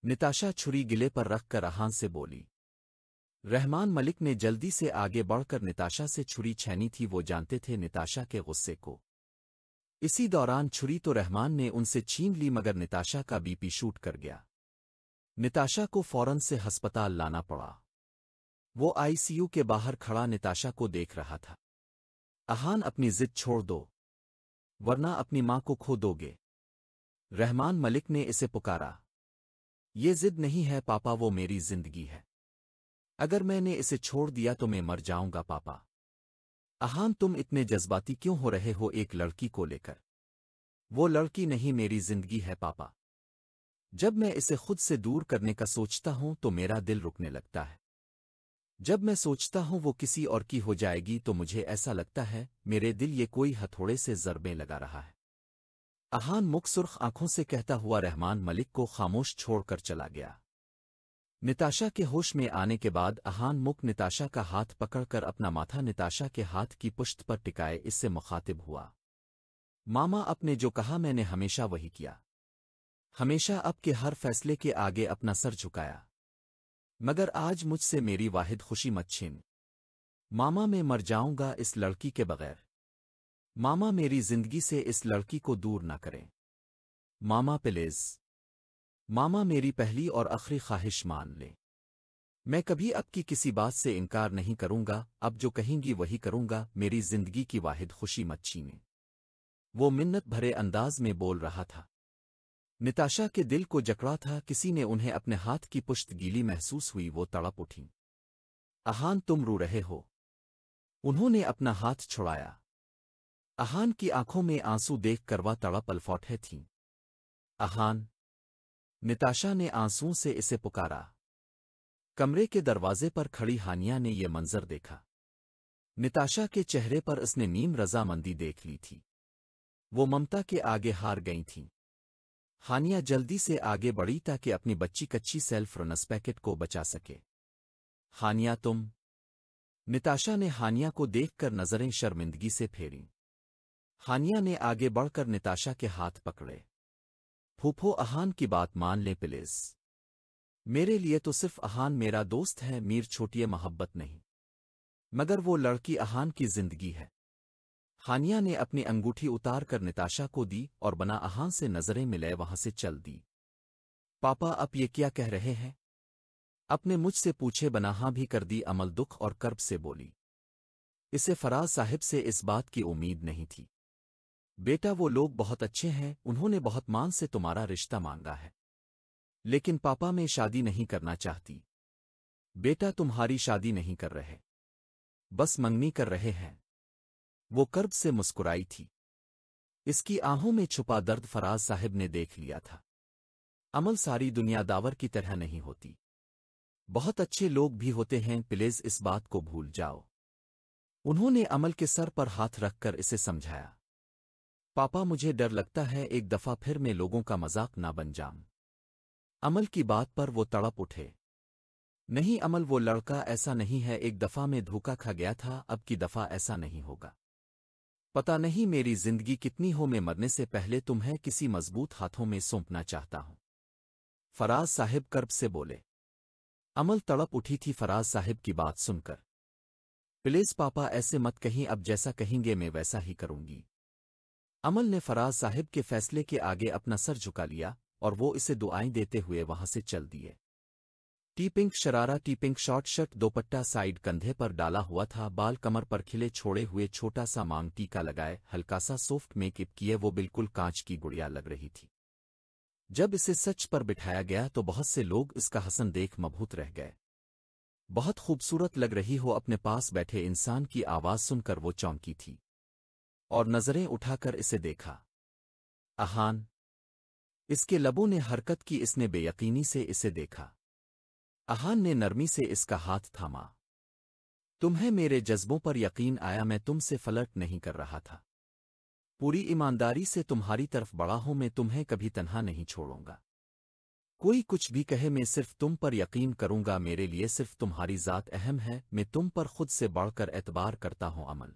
निताशा छुरी गिले पर रखकर अहान से बोली रहमान मलिक ने जल्दी से आगे बढ़कर निताशा से छुरी छैनी थी वो जानते थे निताशा के गुस्से को इसी दौरान छुरी तो रहमान ने उनसे छीन ली मगर निताशा का बीपी शूट कर गया निताशा को फौरन से अस्पताल लाना पड़ा वो आईसीयू के बाहर खड़ा निताशा को देख रहा था अहान अपनी जिद छोड़ दो वरना अपनी मां को खो दोगे रहमान मलिक ने इसे पुकारा ये जिद नहीं है पापा वो मेरी जिंदगी है अगर मैंने इसे छोड़ दिया तो मैं मर जाऊंगा पापा अहान तुम इतने जज्बाती क्यों हो रहे हो एक लड़की को लेकर वो लड़की नहीं मेरी जिंदगी है पापा जब मैं इसे खुद से दूर करने का सोचता हूं तो मेरा दिल रुकने लगता है जब मैं सोचता हूं वो किसी और की हो जाएगी तो मुझे ऐसा लगता है मेरे दिल ये कोई हथौड़े से जरबे लगा रहा है अहान मुख सुर्ख आंखों से कहता हुआ रहमान मलिक को खामोश छोड़कर चला गया निताशा के होश में आने के बाद अहान मुक निताशा का हाथ पकड़कर अपना माथा निताशा के हाथ की पुश्त पर टिकाए इससे मुखातिब हुआ मामा अपने जो कहा मैंने हमेशा वही किया हमेशा अब के हर फैसले के आगे अपना सर झुकाया मगर आज मुझसे मेरी वाहिद खुशी मत छीन मामा मैं मर जाऊंगा इस लड़की के बगैर मामा मेरी जिंदगी से इस लड़की को दूर न करें मामा प्लीज़ मामा मेरी पहली और आखिरी ख्वाहिश मान ले मैं कभी अब की किसी बात से इनकार नहीं करूंगा अब जो कहेंगी वही करूंगा मेरी जिंदगी की वाहिद खुशी मच्छी में वो मिन्नत भरे अंदाज में बोल रहा था निताशा के दिल को जकड़ा था किसी ने उन्हें अपने हाथ की पुश्त गीली महसूस हुई वो तड़प उठी अहान तुम रो रहे हो उन्होंने अपना हाथ छुड़ाया अहान की आंखों में आंसू देख करवा तड़प अल्फौटे थीं अहान निताशा ने आंसुओं से इसे पुकारा कमरे के दरवाजे पर खड़ी हानिया ने यह मंजर देखा निताशा के चेहरे पर उसने नीम रजामंदी देख ली थी वो ममता के आगे हार गई थीं हानिया जल्दी से आगे बढ़ी ताकि अपनी बच्ची कच्ची सेल्फ रनस पैकेट को बचा सके हानिया तुम निताशा ने हानिया को देखकर नजरें शर्मिंदगी से फेरी हानिया ने आगे बढ़कर निताशा के हाथ पकड़े फूफो अहान की बात मान लें प्लीज मेरे लिए तो सिर्फ अहान मेरा दोस्त है मीर छोटी मोहब्बत नहीं मगर वो लड़की अहान की जिंदगी है हानिया ने अपनी अंगूठी उतार कर निताशा को दी और बना अहान से नजरें मिले वहां से चल दी पापा अब ये क्या कह रहे हैं अपने मुझसे पूछे बनाहा भी कर दी अमल दुख और कर्ब से बोली इसे फराज साहिब से इस बात की उम्मीद नहीं थी बेटा वो लोग बहुत अच्छे हैं उन्होंने बहुत मान से तुम्हारा रिश्ता मांगा है लेकिन पापा मैं शादी नहीं करना चाहती बेटा तुम्हारी शादी नहीं कर रहे बस मंगनी कर रहे हैं वो कर्ब से मुस्कुराई थी इसकी आहों में छुपा दर्द फराज साहिब ने देख लिया था अमल सारी दुनिया दावर की तरह नहीं होती बहुत अच्छे लोग भी होते हैं प्लीज इस बात को भूल जाओ उन्होंने अमल के सर पर हाथ रखकर इसे समझाया पापा मुझे डर लगता है एक दफ़ा फिर मैं लोगों का मजाक ना बन जाऊं। अमल की बात पर वो तड़प उठे नहीं अमल वो लड़का ऐसा नहीं है एक दफ़ा मैं धोखा खा गया था अब की दफ़ा ऐसा नहीं होगा पता नहीं मेरी जिंदगी कितनी हो मैं मरने से पहले तुम्हें किसी मजबूत हाथों में सौंपना चाहता हूं फराज साहिब कर्ब से बोले अमल तड़प उठी थी फराज साहिब की बात सुनकर प्लीज पापा ऐसे मत कहीं अब जैसा कहेंगे मैं वैसा ही करूंगी अमल ने फराज साहिब के फैसले के आगे अपना सर झुका लिया और वो इसे दुआएं देते हुए वहां से चल दिए tea pink sharara tea pink short shirt dupatta side कंधे पर डाला हुआ था बाल कमर पर खिले छोड़े हुए छोटा सा मांग टीका लगाए हल्का सा सॉफ्ट मेकअप किए वो बिल्कुल कांच की गुड़िया लग रही थी जब इसे सच पर बिठाया गया तो बहुत से लोग इसका हसन देख मभूत रह गए बहुत खूबसूरत लग रही हो अपने पास बैठे इंसान की आवाज़ सुनकर वो चौंकी थी और नज़रें उठाकर इसे देखा आहान इसके लबों ने हरकत की इसने बेयकीनी से इसे देखा आहान ने नरमी से इसका हाथ थामा तुम्हें मेरे जज्बों पर यकीन आया मैं तुमसे फलट नहीं कर रहा था पूरी ईमानदारी से तुम्हारी तरफ बड़ा हूं मैं तुम्हें कभी तनहा नहीं छोड़ूंगा कोई कुछ भी कहे मैं सिर्फ तुम पर यकीन करूंगा मेरे लिए सिर्फ तुम्हारी ज़ात अहम है मैं तुम पर खुद से बढ़कर एतबार करता हूं अमल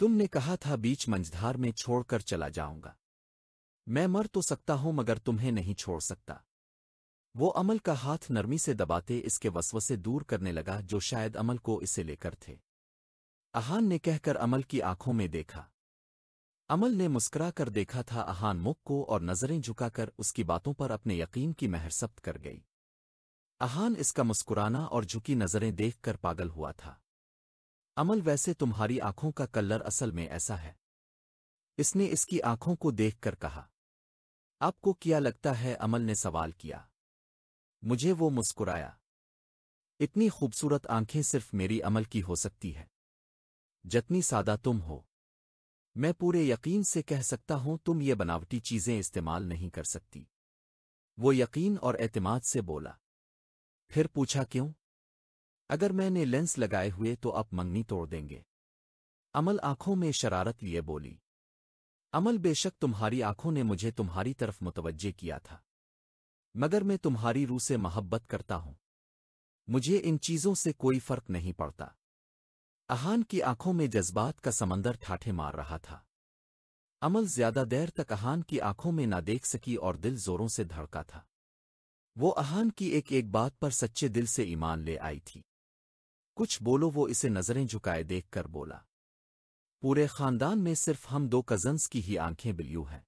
तुमने कहा था बीच मंझधार में छोड़कर चला जाऊंगा मैं मर तो सकता हूं मगर तुम्हें नहीं छोड़ सकता वो अमल का हाथ नरमी से दबाते इसके वसवसे दूर करने लगा जो शायद अमल को इसे लेकर थे अहान ने कहकर अमल की आंखों में देखा अमल ने मुस्करा कर देखा था अहान मुख को और नज़रें झुकाकर उसकी बातों पर अपने यकीन की महरसप्त सब्त कर गई अहान इसका मुस्कुराना और झुकी नज़रें देखकर पागल हुआ था अमल वैसे तुम्हारी आंखों का कलर असल में ऐसा है इसने इसकी आंखों को देखकर कहा आपको क्या लगता है अमल ने सवाल किया मुझे वो मुस्कुराया इतनी खूबसूरत आंखें सिर्फ मेरी अमल की हो सकती है जितनी सादा तुम हो मैं पूरे यकीन से कह सकता हूं तुम ये बनावटी चीजें इस्तेमाल नहीं कर सकती वो यकीन और एतमाद से बोला फिर पूछा क्यों अगर मैंने लेंस लगाए हुए तो आप मंगनी तोड़ देंगे अमल आंखों में शरारत लिए बोली अमल बेशक तुम्हारी आंखों ने मुझे तुम्हारी तरफ मुतवजे किया था मगर मैं तुम्हारी रूह से मोहब्बत करता हूं मुझे इन चीज़ों से कोई फर्क नहीं पड़ता अहान की आंखों में जज्बात का समंदर ठाठे मार रहा था अमल ज्यादा देर तक अहान की आंखों में ना देख सकी और दिल जोरों से धड़का था वो अहान की एक एक बात पर सच्चे दिल से ईमान ले आई थी कुछ बोलो वो इसे नज़रें झुकाए देखकर बोला पूरे खानदान में सिर्फ हम दो कजन्स की ही आंखें बिल्यू हैं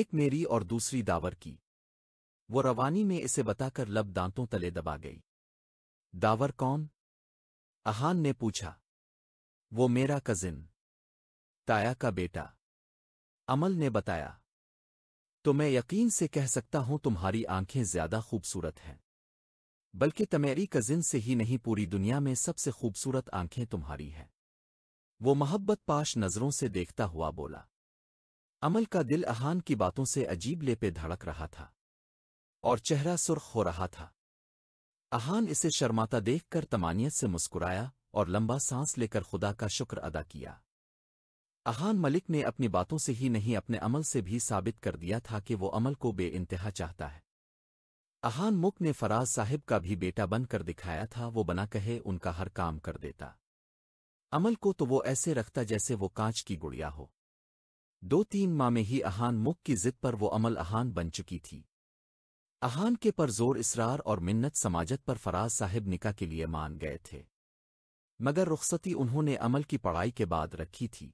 एक मेरी और दूसरी दावर की वो रवानी में इसे बताकर लब दांतों तले दबा गई दावर कौन अहान ने पूछा वो मेरा कजिन ताया का बेटा अमल ने बताया तो मैं यकीन से कह सकता हूं तुम्हारी आंखें ज्यादा खूबसूरत हैं बल्कि तमेरी कजिन से ही नहीं पूरी दुनिया में सबसे खूबसूरत आंखें तुम्हारी हैं वो मोहब्बत पाश नज़रों से देखता हुआ बोला अमल का दिल अहान की बातों से अजीब लेपे धड़क रहा था और चेहरा सुर्ख हो रहा था अहान इसे शर्माता देखकर तमानियत से मुस्कुराया और लंबा सांस लेकर खुदा का शुक्र अदा किया अहान मलिक ने अपनी बातों से ही नहीं अपने अमल से भी साबित कर दिया था कि वो अमल को बेइंतहा चाहता है अहान मुक ने फराज साहिब का भी बेटा बनकर दिखाया था वो बना कहे उनका हर काम कर देता अमल को तो वो ऐसे रखता जैसे वो कांच की गुड़िया हो दो तीन माह में ही अहान मुक की जिद पर वो अमल अहान बन चुकी थी अहान के पर जोर इसरार और मिन्नत समाजत पर फराज साहिब निका के लिए मान गए थे मगर रुखसती उन्होंने अमल की पढ़ाई के बाद रखी थी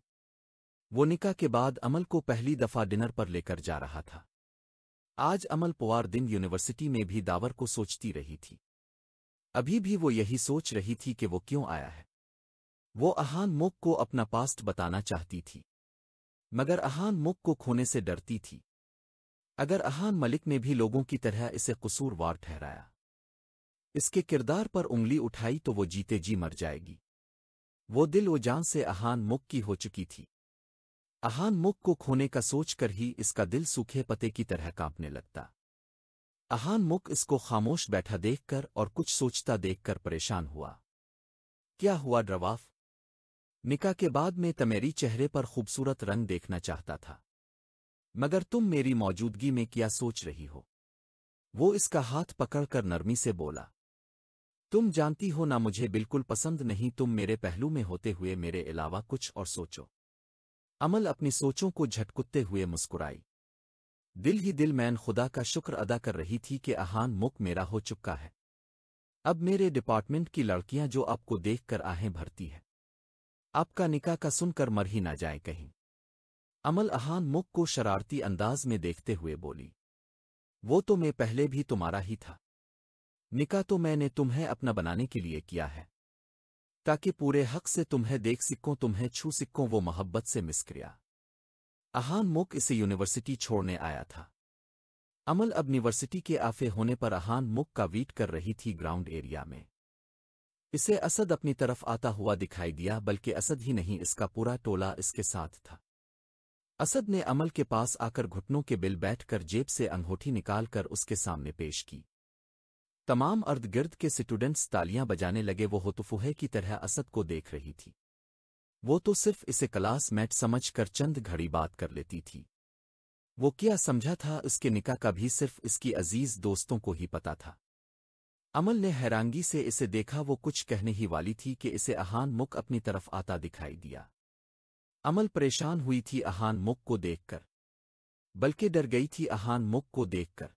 वो निका के बाद अमल को पहली दफा डिनर पर लेकर जा रहा था आज अमल पवार दिन यूनिवर्सिटी में भी दावर को सोचती रही थी अभी भी वो यही सोच रही थी कि वो क्यों आया है वो अहान मुक को अपना पास्ट बताना चाहती थी मगर अहान मुक को खोने से डरती थी अगर अहान मलिक ने भी लोगों की तरह इसे कसूरवार ठहराया इसके किरदार पर उंगली उठाई तो वो जीते जी मर जाएगी वो दिल व जान से अहान मुक की हो चुकी थी अहान मुख को खोने का सोचकर ही इसका दिल सूखे पते की तरह कांपने लगता अहान मुख इसको खामोश बैठा देखकर और कुछ सोचता देखकर परेशान हुआ क्या हुआ ड्रवाफ निका के बाद मैं तमेरी चेहरे पर खूबसूरत रंग देखना चाहता था मगर तुम मेरी मौजूदगी में क्या सोच रही हो वो इसका हाथ पकड़कर नरमी से बोला तुम जानती हो ना मुझे बिल्कुल पसंद नहीं तुम मेरे पहलू में होते हुए मेरे अलावा कुछ और सोचो अमल अपनी सोचों को झटकुत्ते हुए मुस्कुराई दिल ही दिल मैन खुदा का शुक्र अदा कर रही थी कि अहान मुक मेरा हो चुका है अब मेरे डिपार्टमेंट की लड़कियां जो आपको देखकर आहें भरती है आपका निका का सुनकर मर ही ना जाए कहीं अमल अहान मुक को शरारती अंदाज में देखते हुए बोली वो तो मैं पहले भी तुम्हारा ही था निका तो मैंने तुम्हें अपना बनाने के लिए किया है ताकि पूरे हक से तुम्हें देख सिक्कों तुम्हें छू सिक्कों वो मोहब्बत से मिसक्रिया अहान मुक इसे यूनिवर्सिटी छोड़ने आया था अमल अब यूनिवर्सिटी के आफे होने पर अहान मुक का वीट कर रही थी ग्राउंड एरिया में इसे असद अपनी तरफ आता हुआ दिखाई दिया बल्कि असद ही नहीं इसका पूरा टोला इसके साथ था असद ने अमल के पास आकर घुटनों के बिल बैठकर जेब से अंगूठी निकालकर उसके सामने पेश की तमाम अर्धगिर्द के स्टूडेंट्स तालियां बजाने लगे वो होतफुहे की तरह असद को देख रही थी वो तो सिर्फ इसे क्लास मैट समझ कर चंद घड़ी बात कर लेती थी वो क्या समझा था उसके निका का भी सिर्फ इसकी अजीज दोस्तों को ही पता था अमल ने हैरानगी से इसे देखा वो कुछ कहने ही वाली थी कि इसे अहान मुक अपनी तरफ आता दिखाई दिया अमल परेशान हुई थी अहान मुक को देखकर बल्कि डर गई थी अहान मुक को देखकर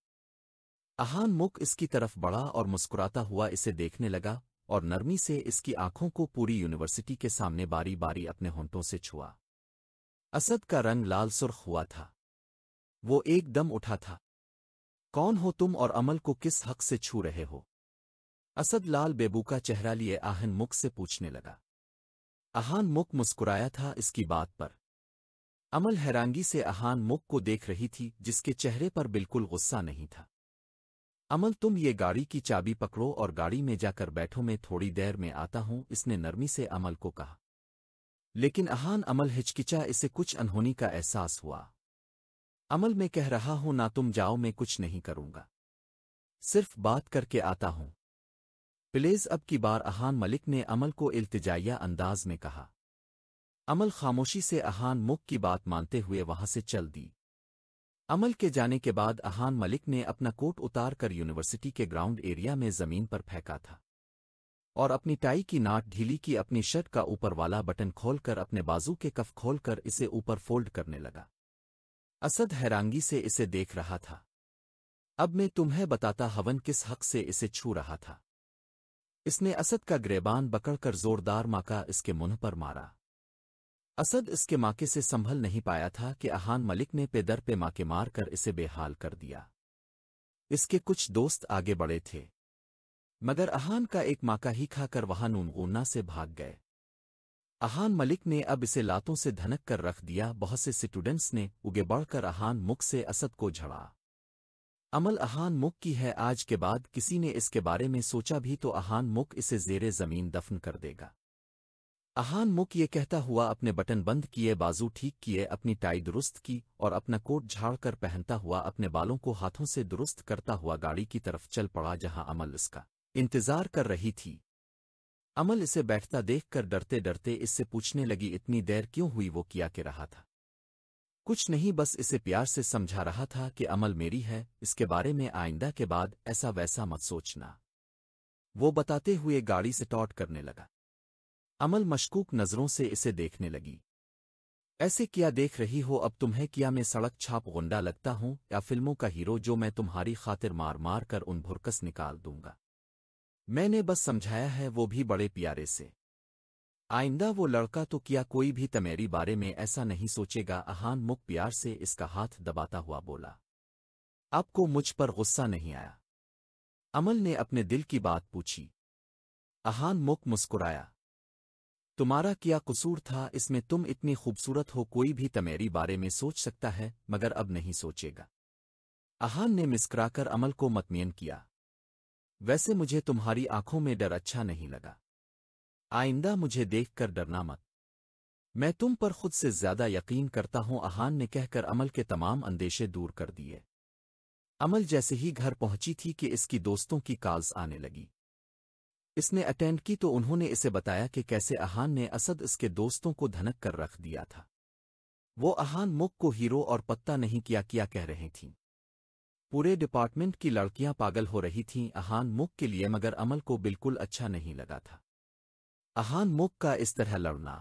अहान मुख इसकी तरफ बढ़ा और मुस्कुराता हुआ इसे देखने लगा और नरमी से इसकी आंखों को पूरी यूनिवर्सिटी के सामने बारी बारी अपने होंटों से छुआ असद का रंग लाल सुर्ख हुआ था वो एकदम उठा था कौन हो तुम और अमल को किस हक से छू रहे हो असद लाल बेबू का चेहरा लिए आहन मुख से पूछने लगा अहान मुख मुस्कुराया था इसकी बात पर अमल हैरानगी से अहान मुख को देख रही थी जिसके चेहरे पर बिल्कुल गुस्सा नहीं था अमल तुम ये गाड़ी की चाबी पकड़ो और गाड़ी में जाकर बैठो मैं थोड़ी देर में आता हूं इसने नरमी से अमल को कहा लेकिन अहान अमल हिचकिचा इसे कुछ अनहोनी का एहसास हुआ अमल मैं कह रहा हूं ना तुम जाओ मैं कुछ नहीं करूंगा सिर्फ बात करके आता हूं प्लेज अब की बार अहान मलिक ने अमल को इल्तिजाइया अंदाज में कहा अमल खामोशी से अहान मुख की बात मानते हुए वहां से चल दी अमल के जाने के बाद अहान मलिक ने अपना कोट उतार कर यूनिवर्सिटी के ग्राउंड एरिया में जमीन पर फेंका था और अपनी टाई की नाट ढीली की अपनी शर्ट का ऊपर वाला बटन खोलकर अपने बाजू के कफ खोलकर इसे ऊपर फोल्ड करने लगा असद हैरानगी से इसे देख रहा था अब मैं तुम्हें बताता हवन किस हक से इसे छू रहा था इसने असद का ग्रेबान बकड़कर जोरदार माका इसके मुंह पर मारा असद इसके माके से संभल नहीं पाया था कि अहान मलिक ने पेदर पे माके मार कर इसे बेहाल कर दिया इसके कुछ दोस्त आगे बढ़े थे मगर अहान का एक माका ही खाकर वहां नूनगूना से भाग गए अहान मलिक ने अब इसे लातों से धनक कर रख दिया बहुत से स्टूडेंट्स ने उगे बढ़कर अहान मुख से असद को झड़ा अमल अहान मुख की है आज के बाद किसी ने इसके बारे में सोचा भी तो अहान मुख इसे जेरे जमीन दफन कर देगा अहान मुक ये कहता हुआ अपने बटन बंद किए बाजू ठीक किए अपनी टाई दुरुस्त की और अपना कोट झाड़कर पहनता हुआ अपने बालों को हाथों से दुरुस्त करता हुआ गाड़ी की तरफ चल पड़ा जहां अमल इसका इंतजार कर रही थी अमल इसे बैठता देखकर डरते डरते इससे पूछने लगी इतनी देर क्यों हुई वो किया के रहा था कुछ नहीं बस इसे प्यार से समझा रहा था कि अमल मेरी है इसके बारे में आइंदा के बाद ऐसा वैसा मत सोचना वो बताते हुए गाड़ी से टॉट करने लगा अमल मशकूक नज़रों से इसे देखने लगी ऐसे किया देख रही हो अब तुम्हें क्या मैं सड़क छाप गुंडा लगता हूं या फिल्मों का हीरो जो मैं तुम्हारी खातिर मार मार कर उन भुरकस निकाल दूंगा मैंने बस समझाया है वो भी बड़े प्यारे से आइंदा वो लड़का तो किया कोई भी तमेरी बारे में ऐसा नहीं सोचेगा अहान मुख प्यार से इसका हाथ दबाता हुआ बोला आपको मुझ पर गुस्सा नहीं आया अमल ने अपने दिल की बात पूछी अहान मुख मुस्कुराया तुम्हारा क्या कसूर था इसमें तुम इतनी खूबसूरत हो कोई भी तमेरी बारे में सोच सकता है मगर अब नहीं सोचेगा अहान ने मिस्कराकर अमल को मतमियन किया वैसे मुझे तुम्हारी आंखों में डर अच्छा नहीं लगा आइंदा मुझे देखकर डरना मत मैं तुम पर खुद से ज्यादा यकीन करता हूं अहान ने कहकर अमल के तमाम अंदेशे दूर कर दिए अमल जैसे ही घर पहुंची थी कि इसकी दोस्तों की काल्स आने लगी इसने अटेंड की तो उन्होंने इसे बताया कि कैसे अहान ने असद इसके दोस्तों को धनक कर रख दिया था वो अहान मुख को हीरो और पत्ता नहीं किया किया कह रही थीं पूरे डिपार्टमेंट की लड़कियां पागल हो रही थीं अहान मुख के लिए मगर अमल को बिल्कुल अच्छा नहीं लगा था अहान मुख का इस तरह लड़ना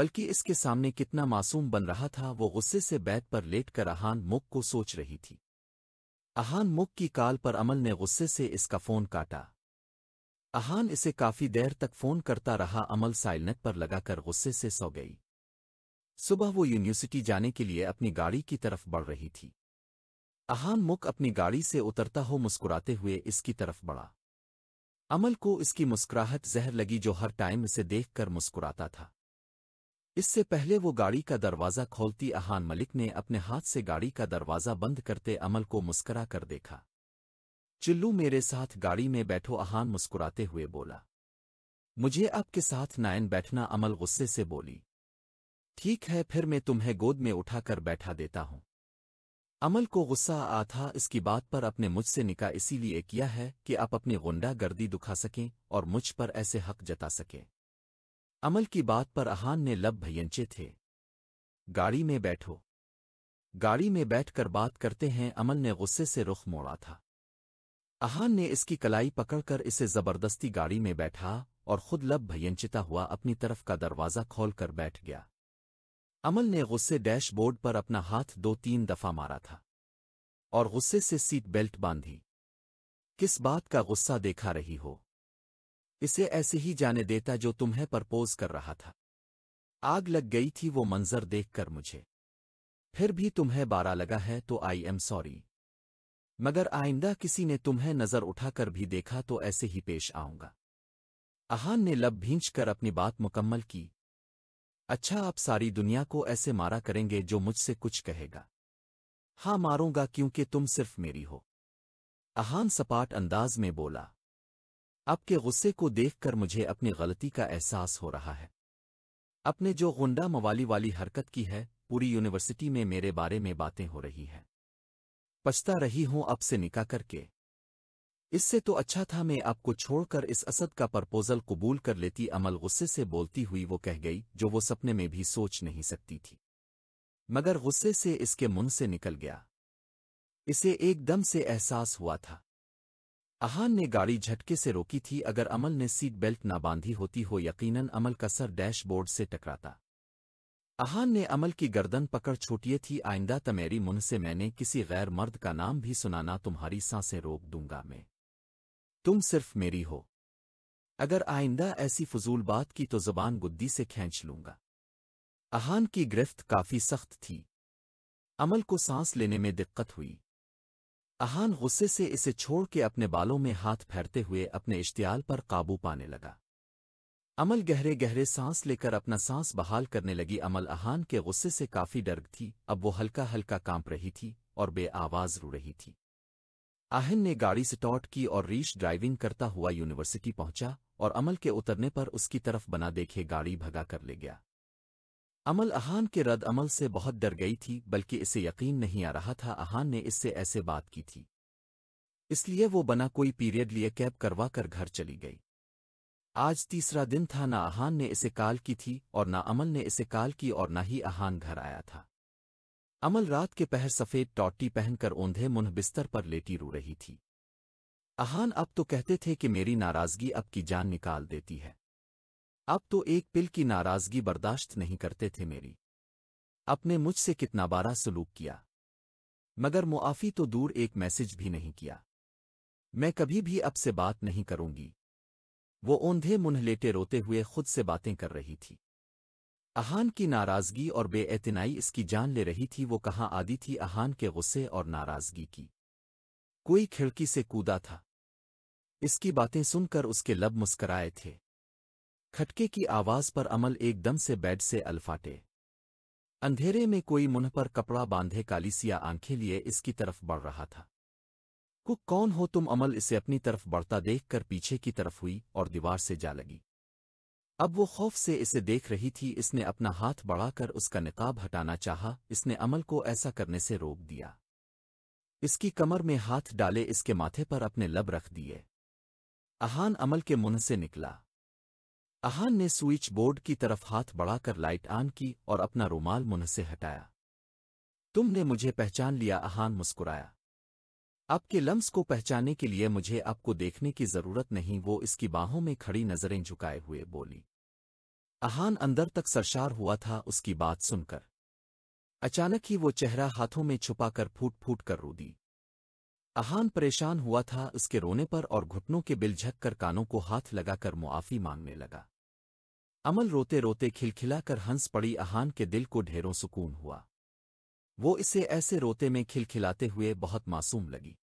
बल्कि इसके सामने कितना मासूम बन रहा था वो गुस्से से बैत पर लेट कर अहान मुख को सोच रही थी अहान मुख की काल पर अमल ने गुस्से से इसका फोन काटा अहान इसे काफी देर तक फोन करता रहा अमल साइलनेट पर लगाकर गुस्से से सो गई सुबह वो यूनिवर्सिटी जाने के लिए अपनी गाड़ी की तरफ बढ़ रही थी अहान मुक अपनी गाड़ी से उतरता हो मुस्कुराते हुए इसकी तरफ बढ़ा अमल को इसकी मुस्कुराहट जहर लगी जो हर टाइम इसे देखकर मुस्कुराता था इससे पहले वो गाड़ी का दरवाज़ा खोलती अहान मलिक ने अपने हाथ से गाड़ी का दरवाज़ा बंद करते अमल को मुस्करा कर देखा चिल्लू मेरे साथ गाड़ी में बैठो अहान मुस्कुराते हुए बोला मुझे आपके साथ नायन बैठना अमल गुस्से से बोली ठीक है फिर मैं तुम्हें गोद में उठाकर बैठा देता हूं अमल को गुस्सा आ था इसकी बात पर अपने मुझसे निका इसीलिए किया है कि आप अपनी गुंडा गर्दी दुखा सकें और मुझ पर ऐसे हक जता सकें अमल की बात पर अहान ने लब भयंचे थे गाड़ी में बैठो गाड़ी में बैठकर बात करते हैं अमल ने गुस्से से रुख मोड़ा था अहान ने इसकी कलाई पकड़कर इसे जबरदस्ती गाड़ी में बैठा और खुद लब भयंचिता हुआ अपनी तरफ का दरवाज़ा खोलकर बैठ गया अमल ने गुस्से डैशबोर्ड पर अपना हाथ दो तीन दफा मारा था और गुस्से से सीट बेल्ट बांधी किस बात का गुस्सा देखा रही हो इसे ऐसे ही जाने देता जो तुम्हें परपोज कर रहा था आग लग गई थी वो मंजर देखकर मुझे फिर भी तुम्हें बारा लगा है तो आई एम सॉरी मगर आइंदा किसी ने तुम्हें नज़र उठाकर भी देखा तो ऐसे ही पेश आऊंगा अहान ने लब भींच कर अपनी बात मुकम्मल की अच्छा आप सारी दुनिया को ऐसे मारा करेंगे जो मुझसे कुछ कहेगा हाँ मारूंगा क्योंकि तुम सिर्फ मेरी हो अहान सपाट अंदाज में बोला आपके गुस्से को देखकर मुझे अपनी गलती का एहसास हो रहा है अपने जो गुंडा मवाली वाली हरकत की है पूरी यूनिवर्सिटी में मेरे बारे में बातें हो रही हैं पछता रही हूं अब से निका करके इससे तो अच्छा था मैं आपको छोड़कर इस असद का प्रपोजल कबूल कर लेती अमल गुस्से से बोलती हुई वो कह गई जो वो सपने में भी सोच नहीं सकती थी मगर गुस्से से इसके मुन से निकल गया इसे एकदम से एहसास हुआ था अहान ने गाड़ी झटके से रोकी थी अगर अमल ने सीट बेल्ट ना बांधी होती हो यकीनन अमल का सर डैशबोर्ड से टकराता अहान ने अमल की गर्दन पकड़ छोटिए थी आइंदा तमेरी मुन से मैंने किसी गैर मर्द का नाम भी सुनाना तुम्हारी सांसें रोक दूंगा मैं तुम सिर्फ मेरी हो अगर आइंदा ऐसी फजूल बात की तो जबान गुद्दी से खींच लूंगा अहान की गिरफ्त काफी सख्त थी अमल को सांस लेने में दिक्कत हुई अहान गुस्से से इसे छोड़ के अपने बालों में हाथ फेरते हुए अपने इश्तियाल पर काबू पाने लगा अमल गहरे गहरे सांस लेकर अपना सांस बहाल करने लगी अमल अहान के गुस्से से काफ़ी डर थी अब वो हल्का हल्का कांप रही थी और बे आवाज़ रू रही थी आहन ने गाड़ी टॉट की और रीश ड्राइविंग करता हुआ यूनिवर्सिटी पहुंचा और अमल के उतरने पर उसकी तरफ बना देखे गाड़ी भगा कर ले गया अमल अहान के रद्द अमल से बहुत डर गई थी बल्कि इसे यकीन नहीं आ रहा था अहान ने इससे ऐसे बात की थी इसलिए वो बना कोई पीरियड लिए कैब करवा कर घर चली गई आज तीसरा दिन था ना आहान ने इसे काल की थी और ना अमल ने इसे काल की और ना ही आहान घर आया था अमल रात के पहर सफ़ेद टॉटी पहनकर ओंधे मुन्ह बिस्तर पर लेटी रो रही थी आहान अब तो कहते थे कि मेरी नाराज़गी अब की जान निकाल देती है अब तो एक पिल की नाराज़गी बर्दाश्त नहीं करते थे मेरी अपने मुझसे कितना बारा सलूक किया मगर मुआफ़ी तो दूर एक मैसेज भी नहीं किया मैं कभी भी अब से बात नहीं करूंगी वो ओंधे मुंह लेटे रोते हुए खुद से बातें कर रही थी अहान की नाराज़गी और बेएतनाई इसकी जान ले रही थी वो कहाँ आदि थी अहान के गुस्से और नाराज़गी की कोई खिड़की से कूदा था इसकी बातें सुनकर उसके लब मुस्कराए थे खटके की आवाज़ पर अमल एकदम से बेड से अल्फाटे अंधेरे में कोई मुंह पर कपड़ा बांधे कालीसिया आंखें लिए इसकी तरफ बढ़ रहा था कुक कौन हो तुम अमल इसे अपनी तरफ बढ़ता देख कर पीछे की तरफ हुई और दीवार से जा लगी अब वो खौफ से इसे देख रही थी इसने अपना हाथ बढ़ाकर उसका निकाब हटाना चाहा इसने अमल को ऐसा करने से रोक दिया इसकी कमर में हाथ डाले इसके माथे पर अपने लब रख दिए अहान अमल के मुंह से निकला अहान ने स्विच बोर्ड की तरफ हाथ बढ़ाकर लाइट ऑन की और अपना रूमाल मुंह से हटाया तुमने मुझे पहचान लिया अहान मुस्कुराया आपके लम्स को पहचाने के लिए मुझे आपको देखने की जरूरत नहीं वो इसकी बाहों में खड़ी नजरें झुकाए हुए बोली अहान अंदर तक सरशार हुआ था उसकी बात सुनकर अचानक ही वो चेहरा हाथों में छुपाकर फूट फूट कर रो दी अहान परेशान हुआ था उसके रोने पर और घुटनों के झक कर कानों को हाथ लगाकर मुआफ़ी मांगने लगा अमल रोते रोते खिलखिलाकर हंस पड़ी अहान के दिल को ढेरों सुकून हुआ वो इसे ऐसे रोते में खिलखिलाते हुए बहुत मासूम लगी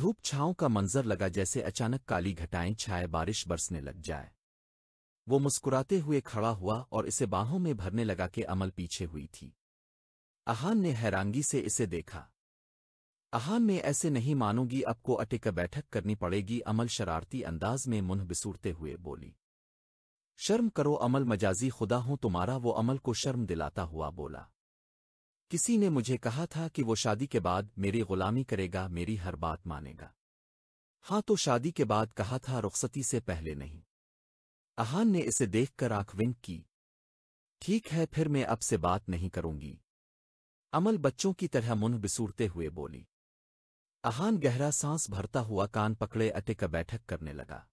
धूप छाओं का मंजर लगा जैसे अचानक काली घटाएं छाए बारिश बरसने लग जाए वो मुस्कुराते हुए खड़ा हुआ और इसे बाहों में भरने लगा के अमल पीछे हुई थी अहान ने हैरानगी से इसे देखा अहान में ऐसे नहीं मानूंगी अब को बैठक करनी पड़ेगी अमल शरारती अंदाज में मुंह बिसूरते हुए बोली शर्म करो अमल मजाजी खुदा हूं तुम्हारा वो अमल को शर्म दिलाता हुआ बोला किसी ने मुझे कहा था कि वो शादी के बाद मेरी गुलामी करेगा मेरी हर बात मानेगा हाँ तो शादी के बाद कहा था रुखसती से पहले नहीं अहान ने इसे देखकर आंख विंक की ठीक है फिर मैं अब से बात नहीं करूंगी अमल बच्चों की तरह मुंह बिसूरते हुए बोली अहान गहरा सांस भरता हुआ कान पकड़े अटे का बैठक करने लगा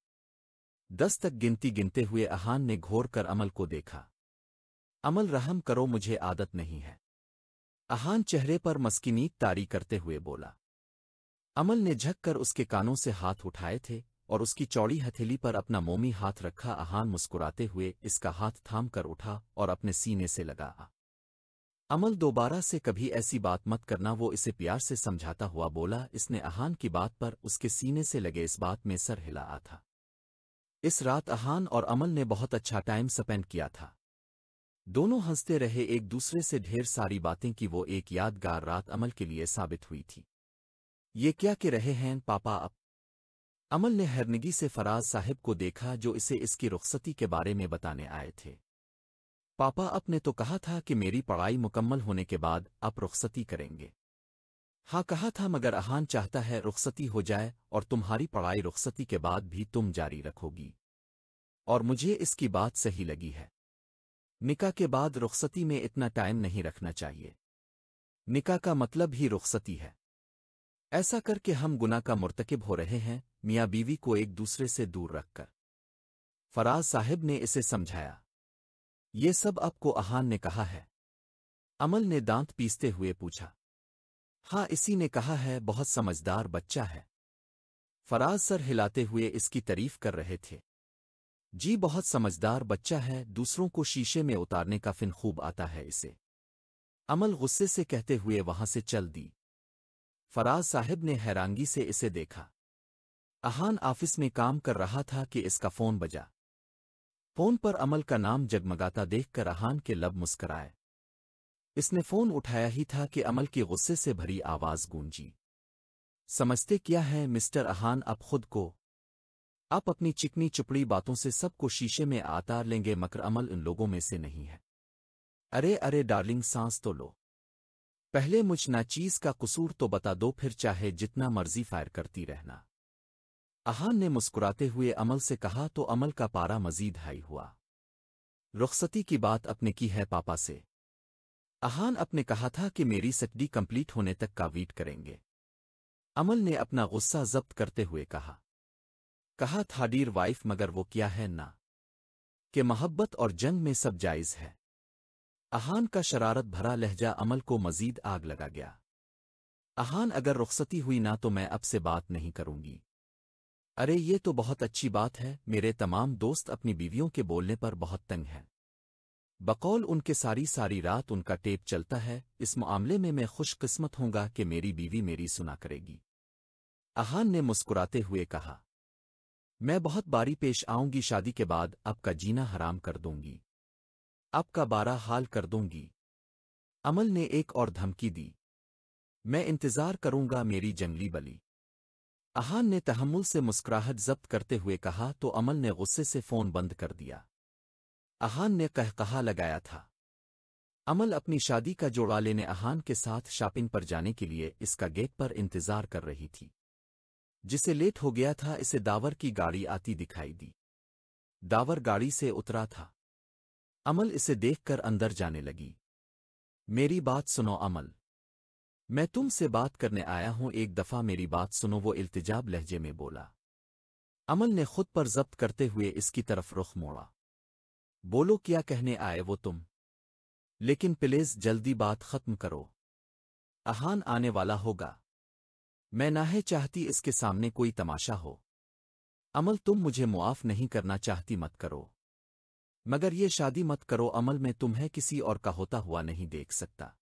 दस तक गिनती गिनते हुए अहान ने घोर कर अमल को देखा अमल रहम करो मुझे आदत नहीं है अहान चेहरे पर मस्किनी तारी करते हुए बोला अमल ने झक कर उसके कानों से हाथ उठाए थे और उसकी चौड़ी हथेली पर अपना मोमी हाथ रखा अहान मुस्कुराते हुए इसका हाथ थाम कर उठा और अपने सीने से लगा अमल दोबारा से कभी ऐसी बात मत करना वो इसे प्यार से समझाता हुआ बोला इसने अहान की बात पर उसके सीने से लगे इस बात में सर हिला था इस रात अहान और अमल ने बहुत अच्छा टाइम स्पेंड किया था दोनों हंसते रहे एक दूसरे से ढेर सारी बातें कि वो एक यादगार रात अमल के लिए साबित हुई थी ये क्या कह रहे हैं पापा अब अमल ने हरनगी से फराज साहिब को देखा जो इसे इसकी रुखसती के बारे में बताने आए थे पापा अप ने तो कहा था कि मेरी पढ़ाई मुकम्मल होने के बाद आप रुखसती करेंगे हाँ कहा था मगर अहान चाहता है रुखसती हो जाए और तुम्हारी पढ़ाई रुखसती के बाद भी तुम जारी रखोगी और मुझे इसकी बात सही लगी है निका के बाद रुखसती में इतना टाइम नहीं रखना चाहिए निका का मतलब ही रुखसती है ऐसा करके हम गुना का मुरतकब हो रहे हैं मियाँ बीवी को एक दूसरे से दूर रखकर फराज साहिब ने इसे समझाया ये सब आपको अहान ने कहा है अमल ने दांत पीसते हुए पूछा हाँ इसी ने कहा है बहुत समझदार बच्चा है फराज सर हिलाते हुए इसकी तारीफ कर रहे थे जी बहुत समझदार बच्चा है दूसरों को शीशे में उतारने का फिन खूब आता है इसे अमल गुस्से से कहते हुए वहां से चल दी फराज साहिब ने हैरानगी से इसे देखा अहान ऑफिस में काम कर रहा था कि इसका फोन बजा फोन पर अमल का नाम जगमगाता देखकर अहान के लब मुस्कराए इसने फोन उठाया ही था कि अमल की गुस्से से भरी आवाज गूंजी समझते क्या है मिस्टर अहान अब खुद को आप अपनी चिकनी चुपड़ी बातों से सबको शीशे में आतार लेंगे मकर अमल इन लोगों में से नहीं है अरे अरे डार्लिंग सांस तो लो पहले मुझ ना चीज का कसूर तो बता दो फिर चाहे जितना मर्जी फायर करती रहना अहान ने मुस्कुराते हुए अमल से कहा तो अमल का पारा मजीद हाई हुआ रुखसती की बात अपने की है पापा से अहान अपने कहा था कि मेरी सटडी कंप्लीट होने तक का वीट करेंगे अमल ने अपना गुस्सा जब्त करते हुए कहा कहा था डीर वाइफ मगर वो क्या है ना कि मोहब्बत और जंग में सब जायज है अहान का शरारत भरा लहजा अमल को मजीद आग लगा गया अहान अगर रुखसती हुई ना तो मैं अब से बात नहीं करूंगी अरे ये तो बहुत अच्छी बात है मेरे तमाम दोस्त अपनी बीवियों के बोलने पर बहुत तंग हैं बकौल उनके सारी सारी रात उनका टेप चलता है इस मामले में मैं खुशकिस्मत होंगा कि मेरी बीवी मेरी सुना करेगी अहान ने मुस्कुराते हुए कहा मैं बहुत बारी पेश आऊंगी शादी के बाद आपका जीना हराम कर दूंगी आपका बारा हाल कर दूंगी अमल ने एक और धमकी दी मैं इंतजार करूंगा मेरी जंगली बली अहान ने तहमुल से मुस्कुराहट जब्त करते हुए कहा तो अमल ने गुस्से से फोन बंद कर दिया अहान ने कह कहा लगाया था अमल अपनी शादी का जोड़ा लेने अहान के साथ शॉपिंग पर जाने के लिए इसका गेट पर इंतजार कर रही थी जिसे लेट हो गया था इसे दावर की गाड़ी आती दिखाई दी दावर गाड़ी से उतरा था अमल इसे देखकर अंदर जाने लगी मेरी बात सुनो अमल मैं तुमसे बात करने आया हूं एक दफा मेरी बात सुनो वो इल्तिजाब लहजे में बोला अमल ने खुद पर जब्त करते हुए इसकी तरफ रुख मोड़ा बोलो क्या कहने आए वो तुम लेकिन प्लीज जल्दी बात खत्म करो अहान आने वाला होगा मैं ना है चाहती इसके सामने कोई तमाशा हो अमल तुम मुझे मुआफ नहीं करना चाहती मत करो मगर ये शादी मत करो अमल में तुम्हें किसी और का होता हुआ नहीं देख सकता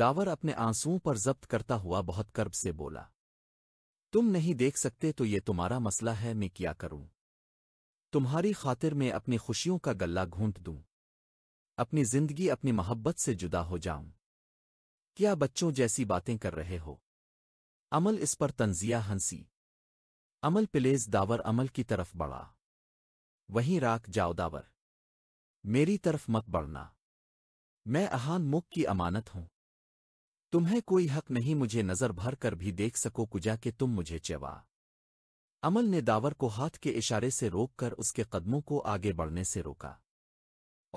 दावर अपने आंसुओं पर जब्त करता हुआ बहुत कर्ब से बोला तुम नहीं देख सकते तो ये तुम्हारा मसला है मैं क्या करूं तुम्हारी खातिर मैं अपनी खुशियों का गला घूंट दूं अपनी जिंदगी अपनी मोहब्बत से जुदा हो जाऊं क्या बच्चों जैसी बातें कर रहे हो अमल इस पर तंजिया हंसी अमल पिलेज दावर अमल की तरफ बढ़ा वहीं राख जाओ दावर मेरी तरफ मत बढ़ना मैं अहान मुख की अमानत हूं तुम्हें कोई हक नहीं मुझे नजर भर कर भी देख सको कुजा के तुम मुझे चेवा अमल ने दावर को हाथ के इशारे से रोककर उसके कदमों को आगे बढ़ने से रोका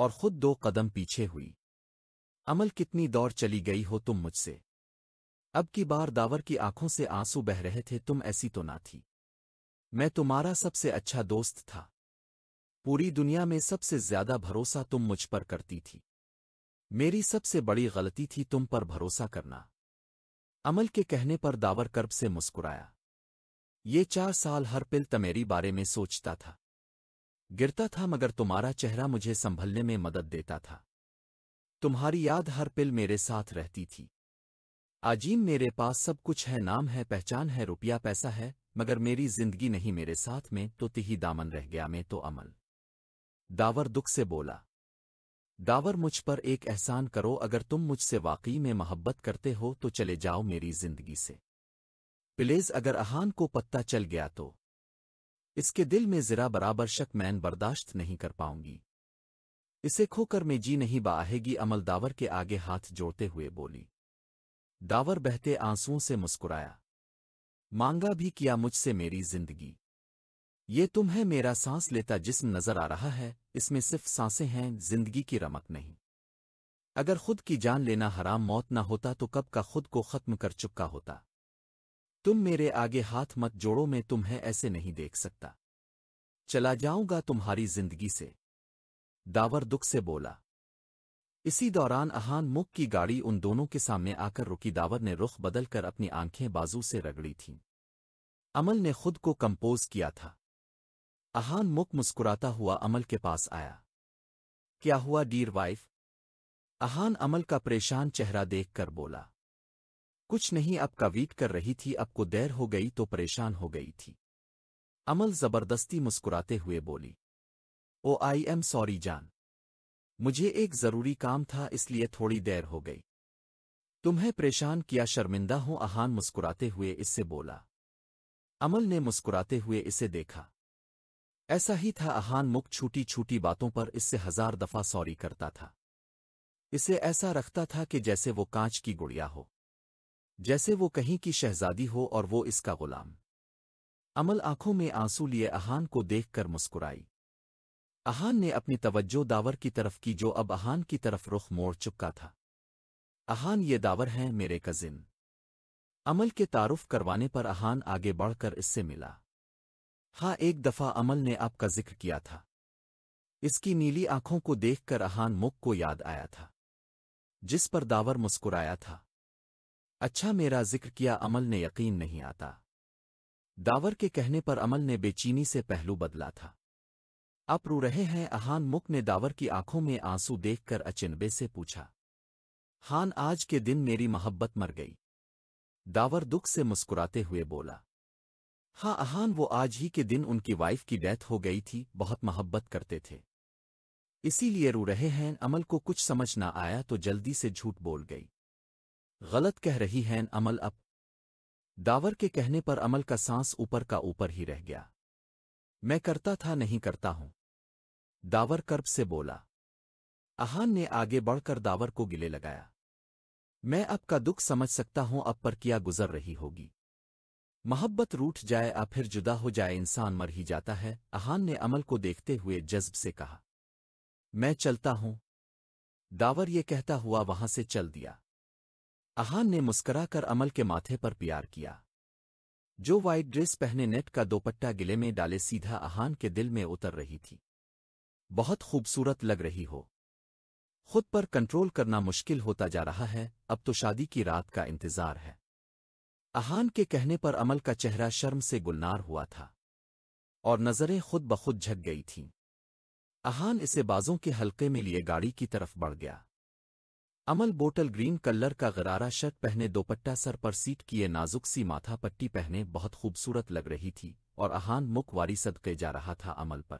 और खुद दो कदम पीछे हुई अमल कितनी दौड़ चली गई हो तुम मुझसे अब की बार दावर की आंखों से आंसू बह रहे थे तुम ऐसी तो ना थी मैं तुम्हारा सबसे अच्छा दोस्त था पूरी दुनिया में सबसे ज्यादा भरोसा तुम मुझ पर करती थी मेरी सबसे बड़ी गलती थी तुम पर भरोसा करना अमल के कहने पर दावर कर्ब से मुस्कुराया ये चार साल हर पिल तमेरी बारे में सोचता था गिरता था मगर तुम्हारा चेहरा मुझे संभलने में मदद देता था तुम्हारी याद हर पिल मेरे साथ रहती थी आजीम मेरे पास सब कुछ है नाम है पहचान है रुपया पैसा है मगर मेरी जिंदगी नहीं मेरे साथ में तो तिही दामन रह गया मैं तो अमल दावर दुख से बोला दावर मुझ पर एक एहसान करो अगर तुम मुझसे वाकई में मोहब्बत करते हो तो चले जाओ मेरी जिंदगी से प्लेज अगर अहान को पत्ता चल गया तो इसके दिल में ज़रा बराबर शक मैन बर्दाश्त नहीं कर पाऊंगी इसे खोकर में जी नहीं बाहेगी अमल दावर के आगे हाथ जोड़ते हुए बोली दावर बहते आंसुओं से मुस्कुराया मांगा भी किया मुझसे मेरी जिंदगी ये तुम है मेरा सांस लेता जिस्म नजर आ रहा है इसमें सिर्फ सांसें हैं जिंदगी की रमक नहीं अगर खुद की जान लेना हराम मौत ना होता तो कब का खुद को खत्म कर चुका होता तुम मेरे आगे हाथ मत जोड़ो मैं तुम्हें ऐसे नहीं देख सकता चला जाऊंगा तुम्हारी जिंदगी से दावर दुख से बोला इसी दौरान अहान मुक की गाड़ी उन दोनों के सामने आकर रुकी दावर ने रुख बदलकर अपनी आंखें बाजू से रगड़ी थीं अमल ने खुद को कंपोज किया था अहान मुख मुस्कुराता हुआ अमल के पास आया क्या हुआ डीर वाइफ अहान अमल का परेशान चेहरा देखकर बोला कुछ नहीं अब का वीट कर रही थी अब को देर हो गई तो परेशान हो गई थी अमल जबरदस्ती मुस्कुराते हुए बोली ओ आई एम सॉरी जान मुझे एक ज़रूरी काम था इसलिए थोड़ी देर हो गई तुम्हें परेशान किया शर्मिंदा हूं आहान मुस्कुराते हुए इससे बोला अमल ने मुस्कुराते हुए इसे देखा ऐसा ही था आहान मुख छूटी छूटी बातों पर इससे हजार दफा सॉरी करता था इसे ऐसा रखता था कि जैसे वो कांच की गुड़िया हो जैसे वो कहीं की शहजादी हो और वो इसका गुलाम अमल आंखों में आंसू लिए आहान को देखकर मुस्कुराई अहान ने अपनी तवज्जो दावर की तरफ की जो अब अहान की तरफ रुख मोड़ चुका था अहान ये दावर हैं मेरे कजिन अमल के तारुफ करवाने पर अहान आगे बढ़कर इससे मिला हाँ एक दफ़ा अमल ने आपका जिक्र किया था इसकी नीली आंखों को देखकर अहान मुख को याद आया था जिस पर दावर मुस्कुराया था अच्छा मेरा जिक्र किया अमल ने यकीन नहीं आता दावर के कहने पर अमल ने बेचीनी से पहलू बदला था आप रो रहे हैं अहान मुक ने दावर की आंखों में आंसू देखकर अचिनबे से पूछा हान आज के दिन मेरी मोहब्बत मर गई दावर दुख से मुस्कुराते हुए बोला हाँ अहान वो आज ही के दिन उनकी वाइफ की डेथ हो गई थी बहुत मोहब्बत करते थे इसीलिए रो रहे हैं अमल को कुछ समझ ना आया तो जल्दी से झूठ बोल गई गलत कह रही हैं अमल अब दावर के कहने पर अमल का सांस ऊपर का ऊपर ही रह गया मैं करता था नहीं करता हूं दावर कर्ब से बोला आहान ने आगे बढ़कर दावर को गिले लगाया मैं आपका दुख समझ सकता हूं अब पर किया गुजर रही होगी मोहब्बत रूठ जाए आ फिर जुदा हो जाए इंसान मर ही जाता है अहान ने अमल को देखते हुए जज्ब से कहा मैं चलता हूं दावर ये कहता हुआ वहां से चल दिया अहान ने मुस्कराकर अमल के माथे पर प्यार किया जो वाइट ड्रेस पहने नेट का दोपट्टा गिले में डाले सीधा अहान के दिल में उतर रही थी बहुत खूबसूरत लग रही हो खुद पर कंट्रोल करना मुश्किल होता जा रहा है अब तो शादी की रात का इंतजार है अहान के कहने पर अमल का चेहरा शर्म से गुलनार हुआ था और नज़रें खुद ब खुद झक गई थीं अहान इसे बाजों के हल्के में लिए गाड़ी की तरफ बढ़ गया अमल बोटल ग्रीन कलर का गरारा शर्ट पहने दोपट्टा सर पर सीट किए नाजुक सी माथा पट्टी पहने बहुत खूबसूरत लग रही थी और अहान मुख वारी सदके जा रहा था अमल पर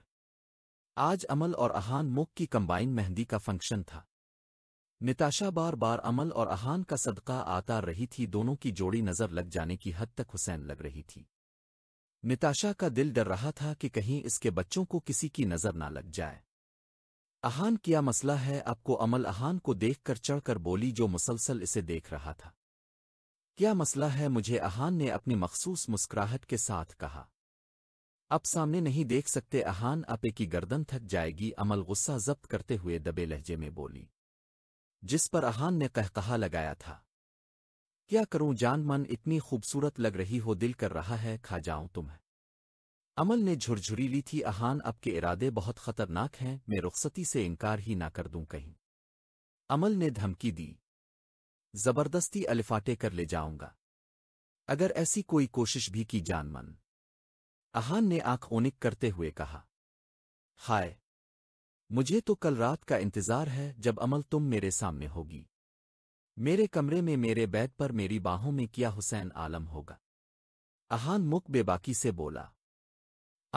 आज अमल और अहान मुख की कंबाइन मेहंदी का फंक्शन था निताशा बार बार अमल और अहान का सदका आता रही थी दोनों की जोड़ी नजर लग जाने की हद तक हुसैन लग रही थी निताशा का दिल डर रहा था कि कहीं इसके बच्चों को किसी की नजर ना लग जाए अहान क्या मसला है आपको अमल अहान को देखकर चढ़कर बोली जो मुसलसल इसे देख रहा था क्या मसला है मुझे अहान ने अपनी मखसूस मुस्कुराहट के साथ कहा अब सामने नहीं देख सकते अहान अपे की गर्दन थक जाएगी अमल गुस्सा जब्त करते हुए दबे लहजे में बोली जिस पर अहान ने कहकहा लगाया था क्या करूं जान मन इतनी खूबसूरत लग रही हो दिल कर रहा है खा जाऊं तुम्हें अमल ने झुरझुरी ली थी अहान अब के इरादे बहुत खतरनाक हैं मैं रुखसती से इनकार ही ना कर दूं कहीं अमल ने धमकी दी जबरदस्ती अलिफाटे कर ले जाऊंगा अगर ऐसी कोई कोशिश भी की जान मन अहान ने आंख ओनिक करते हुए कहा हाय मुझे तो कल रात का इंतजार है जब अमल तुम मेरे सामने होगी मेरे कमरे में मेरे बेड पर मेरी बाहों में किया हुसैन आलम होगा अहान मुख बेबाकी से बोला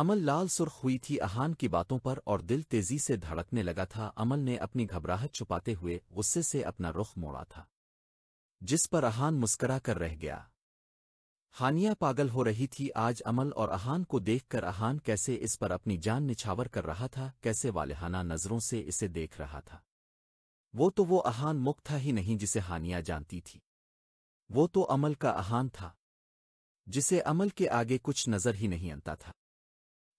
अमल लाल सुर्ख हुई थी अहान की बातों पर और दिल तेजी से धड़कने लगा था अमल ने अपनी घबराहट छुपाते हुए गुस्से से अपना रुख मोड़ा था जिस पर अहान मुस्करा कर रह गया हानिया पागल हो रही थी आज अमल और अहान को देखकर अहान कैसे इस पर अपनी जान निछावर कर रहा था कैसे वालेहाना नज़रों से इसे देख रहा था वो तो वो अहान मुख था ही नहीं जिसे हानिया जानती थी वो तो अमल का अहान था जिसे अमल के आगे कुछ नज़र ही नहीं आता था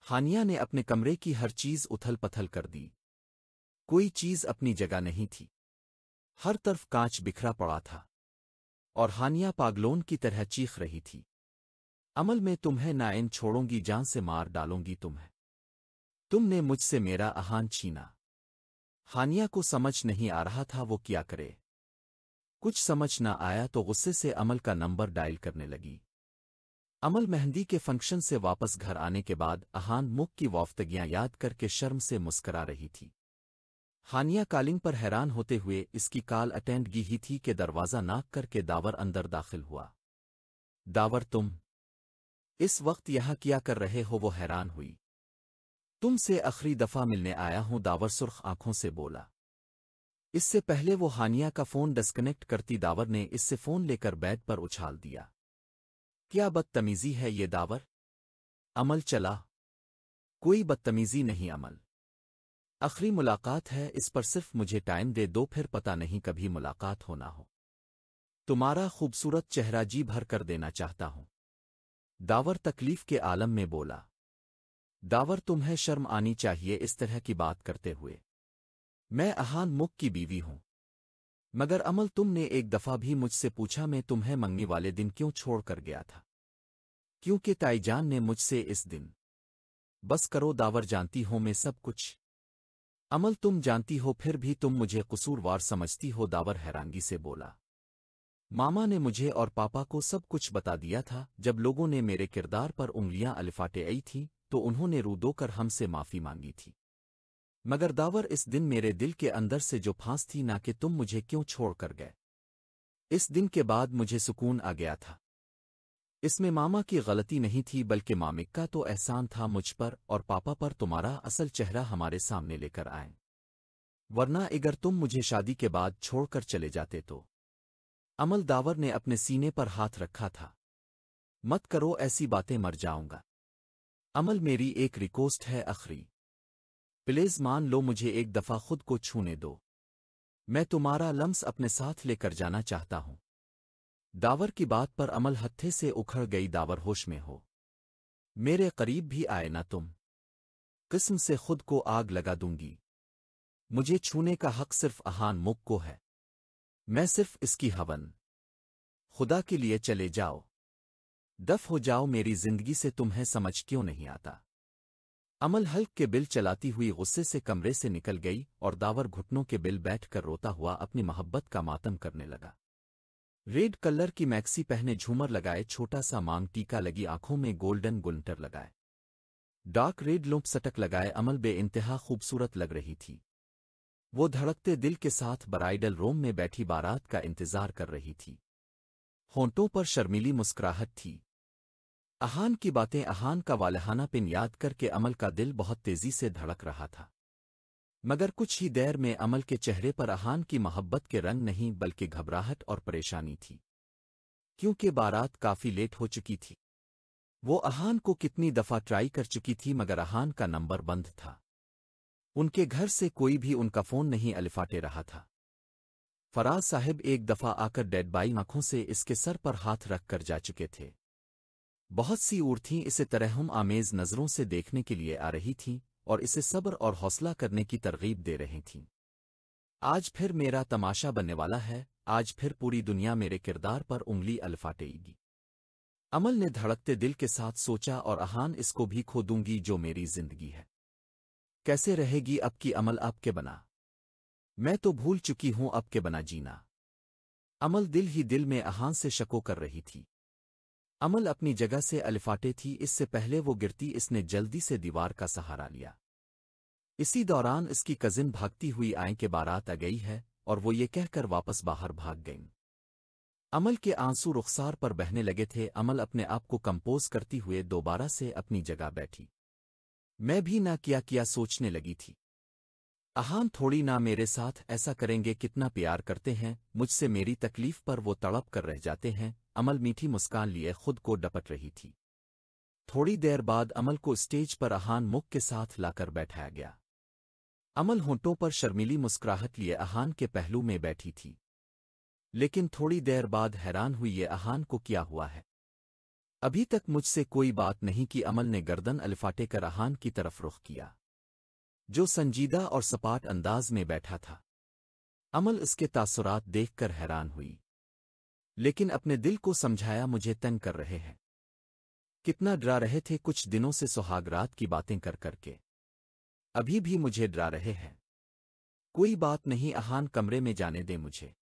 हानिया ने अपने कमरे की हर चीज़ उथल पथल कर दी कोई चीज़ अपनी जगह नहीं थी हर तरफ कांच बिखरा पड़ा था और हानिया पागलोन की तरह चीख रही थी अमल में तुम्हें ना इन छोड़ूंगी जान से मार डालूंगी तुम्हें तुमने मुझसे मेरा आहान छीना हानिया को समझ नहीं आ रहा था वो क्या करे कुछ समझ न आया तो गुस्से से अमल का नंबर डायल करने लगी अमल मेहंदी के फंक्शन से वापस घर आने के बाद अहान मुख की वाफ्तगियां याद करके शर्म से मुस्करा रही थी हानिया कालिंग पर हैरान होते हुए इसकी काल अटेंड की ही थी कि दरवाज़ा नाक करके दावर अंदर दाखिल हुआ दावर तुम इस वक्त यहां क्या कर रहे हो वो हैरान हुई तुमसे आखिरी दफ़ा मिलने आया हूं दावर सुर्ख आंखों से बोला इससे पहले वो हानिया का फ़ोन डिस्कनेक्ट करती दावर ने इससे फ़ोन लेकर बेड पर उछाल दिया क्या बदतमीज़ी है ये दावर अमल चला कोई बदतमीज़ी नहीं अमल आखिरी मुलाकात है इस पर सिर्फ मुझे टाइम दे दो फिर पता नहीं कभी मुलाकात होना हो तुम्हारा खूबसूरत चेहरा जी भर कर देना चाहता हूं दावर तकलीफ के आलम में बोला दावर तुम्हें शर्म आनी चाहिए इस तरह की बात करते हुए मैं अहान मुख की बीवी हूं मगर अमल तुमने एक दफा भी मुझसे पूछा मैं तुम्हें मंगनी वाले दिन क्यों छोड़ कर गया था क्योंकि ताईजान ने मुझसे इस दिन बस करो दावर जानती हो मैं सब कुछ अमल तुम जानती हो फिर भी तुम मुझे कसूरवार समझती हो दावर हैरानगी से बोला मामा ने मुझे और पापा को सब कुछ बता दिया था जब लोगों ने मेरे किरदार पर उंगलियां अलफाटे आई थीं तो उन्होंने रू दोकर हमसे माफ़ी मांगी थी मगर दावर इस दिन मेरे दिल के अंदर से जो फांस थी ना कि तुम मुझे क्यों छोड़ कर गए इस दिन के बाद मुझे सुकून आ गया था इसमें मामा की गलती नहीं थी बल्कि मामिक का तो एहसान था मुझ पर और पापा पर तुम्हारा असल चेहरा हमारे सामने लेकर आए वरना अगर तुम मुझे शादी के बाद छोड़कर चले जाते तो अमल दावर ने अपने सीने पर हाथ रखा था मत करो ऐसी बातें मर जाऊंगा अमल मेरी एक रिक्वेस्ट है अखरी प्लीज मान लो मुझे एक दफा खुद को छूने दो मैं तुम्हारा लम्स अपने साथ लेकर जाना चाहता हूं दावर की बात पर अमल हत्थे से उखड़ गई दावर होश में हो मेरे करीब भी आए ना तुम किस्म से खुद को आग लगा दूंगी मुझे छूने का हक सिर्फ अहान मुख को है मैं सिर्फ इसकी हवन खुदा के लिए चले जाओ दफ हो जाओ मेरी जिंदगी से तुम्हें समझ क्यों नहीं आता अमल हल्क के बिल चलाती हुई गुस्से से कमरे से निकल गई और दावर घुटनों के बिल बैठकर रोता हुआ अपनी मोहब्बत का मातम करने लगा रेड कलर की मैक्सी पहने झूमर लगाए छोटा सा मांग टीका लगी आंखों में गोल्डन गुलटर लगाए डार्क रेड लोप सटक लगाए अमल बे इंतहा खूबसूरत लग रही थी वो धड़कते दिल के साथ ब्राइडल रोम में बैठी बारात का इंतजार कर रही थी होंटों पर शर्मीली मुस्कुराहट थी अहान की बातें अहान का वालहाना पिन याद करके अमल का दिल बहुत तेजी से धड़क रहा था मगर कुछ ही देर में अमल के चेहरे पर अहान की मोहब्बत के रंग नहीं बल्कि घबराहट और परेशानी थी क्योंकि बारात काफ़ी लेट हो चुकी थी वो अहान को कितनी दफ़ा ट्राई कर चुकी थी मगर अहान का नंबर बंद था उनके घर से कोई भी उनका फ़ोन नहीं अलिफाटे रहा था फराज साहब एक दफ़ा आकर डेड बाई आंखों से इसके सर पर हाथ रख कर जा चुके थे बहुत सी उड़ इसे तरहम आमेज नज़रों से देखने के लिए आ रही थीं और इसे सब्र और हौसला करने की तरगीब दे रही थीं आज फिर मेरा तमाशा बनने वाला है आज फिर पूरी दुनिया मेरे किरदार पर उंगली अल्फाटेगी अमल ने धड़कते दिल के साथ सोचा और अहान इसको भी खो दूंगी जो मेरी जिंदगी है कैसे रहेगी अब की अमल अब के बना मैं तो भूल चुकी हूं अब के बना जीना अमल दिल ही दिल में अहान से शको कर रही थी अमल अपनी जगह से अलिफाटे थी इससे पहले वो गिरती इसने जल्दी से दीवार का सहारा लिया इसी दौरान इसकी कजिन भागती हुई आय के बारात आ गई है और वो ये कहकर वापस बाहर भाग गईं अमल के आंसू रुखसार पर बहने लगे थे अमल अपने आप को कंपोज करती हुए दोबारा से अपनी जगह बैठी मैं भी ना किया किया सोचने लगी थी अहान थोड़ी ना मेरे साथ ऐसा करेंगे कितना प्यार करते हैं मुझसे मेरी तकलीफ पर वो तड़प कर रह जाते हैं अमल मीठी मुस्कान लिए खुद को डपट रही थी थोड़ी देर बाद अमल को स्टेज पर अहान मुख के साथ लाकर बैठाया गया अमल होंटों पर शर्मिली मुस्कुराहट लिए अहान के पहलू में बैठी थी लेकिन थोड़ी देर बाद हैरान हुई ये अहान को क्या हुआ है अभी तक मुझसे कोई बात नहीं कि अमल ने गर्दन अल्फाटे कर अहान की तरफ रुख किया जो संजीदा और सपाट अंदाज में बैठा था अमल इसके तासुरात देखकर हैरान हुई लेकिन अपने दिल को समझाया मुझे तंग कर रहे हैं कितना डरा रहे थे कुछ दिनों से सुहागरात की बातें कर करके अभी भी मुझे डरा रहे हैं कोई बात नहीं अहान कमरे में जाने दे मुझे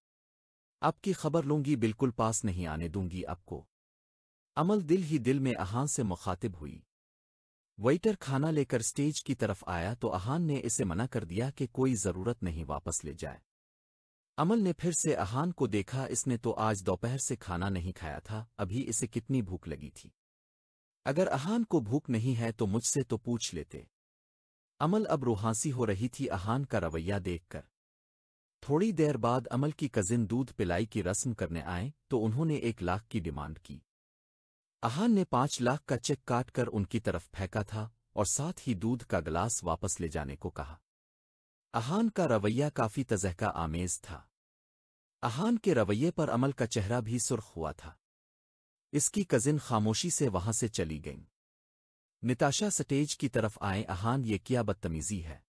आपकी खबर लूंगी बिल्कुल पास नहीं आने दूंगी आपको अमल दिल ही दिल में अहान से मुखातिब हुई वेटर खाना लेकर स्टेज की तरफ आया तो अहान ने इसे मना कर दिया कि कोई ज़रूरत नहीं वापस ले जाए अमल ने फिर से अहान को देखा इसने तो आज दोपहर से खाना नहीं खाया था अभी इसे कितनी भूख लगी थी अगर अहान को भूख नहीं है तो मुझसे तो पूछ लेते अमल अब रूहांसी हो रही थी अहान का रवैया देखकर थोड़ी देर बाद अमल की कजिन दूध पिलाई की रस्म करने आए तो उन्होंने एक लाख की डिमांड की आहान ने पांच लाख का चेक काटकर उनकी तरफ फेंका था और साथ ही दूध का गिलास वापस ले जाने को कहा अहान का रवैया काफी तजहका आमेज था आहान के रवैये पर अमल का चेहरा भी सुर्ख हुआ था इसकी कजिन खामोशी से वहां से चली गईं निताशा स्टेज की तरफ आए अहान ये क्या बदतमीजी है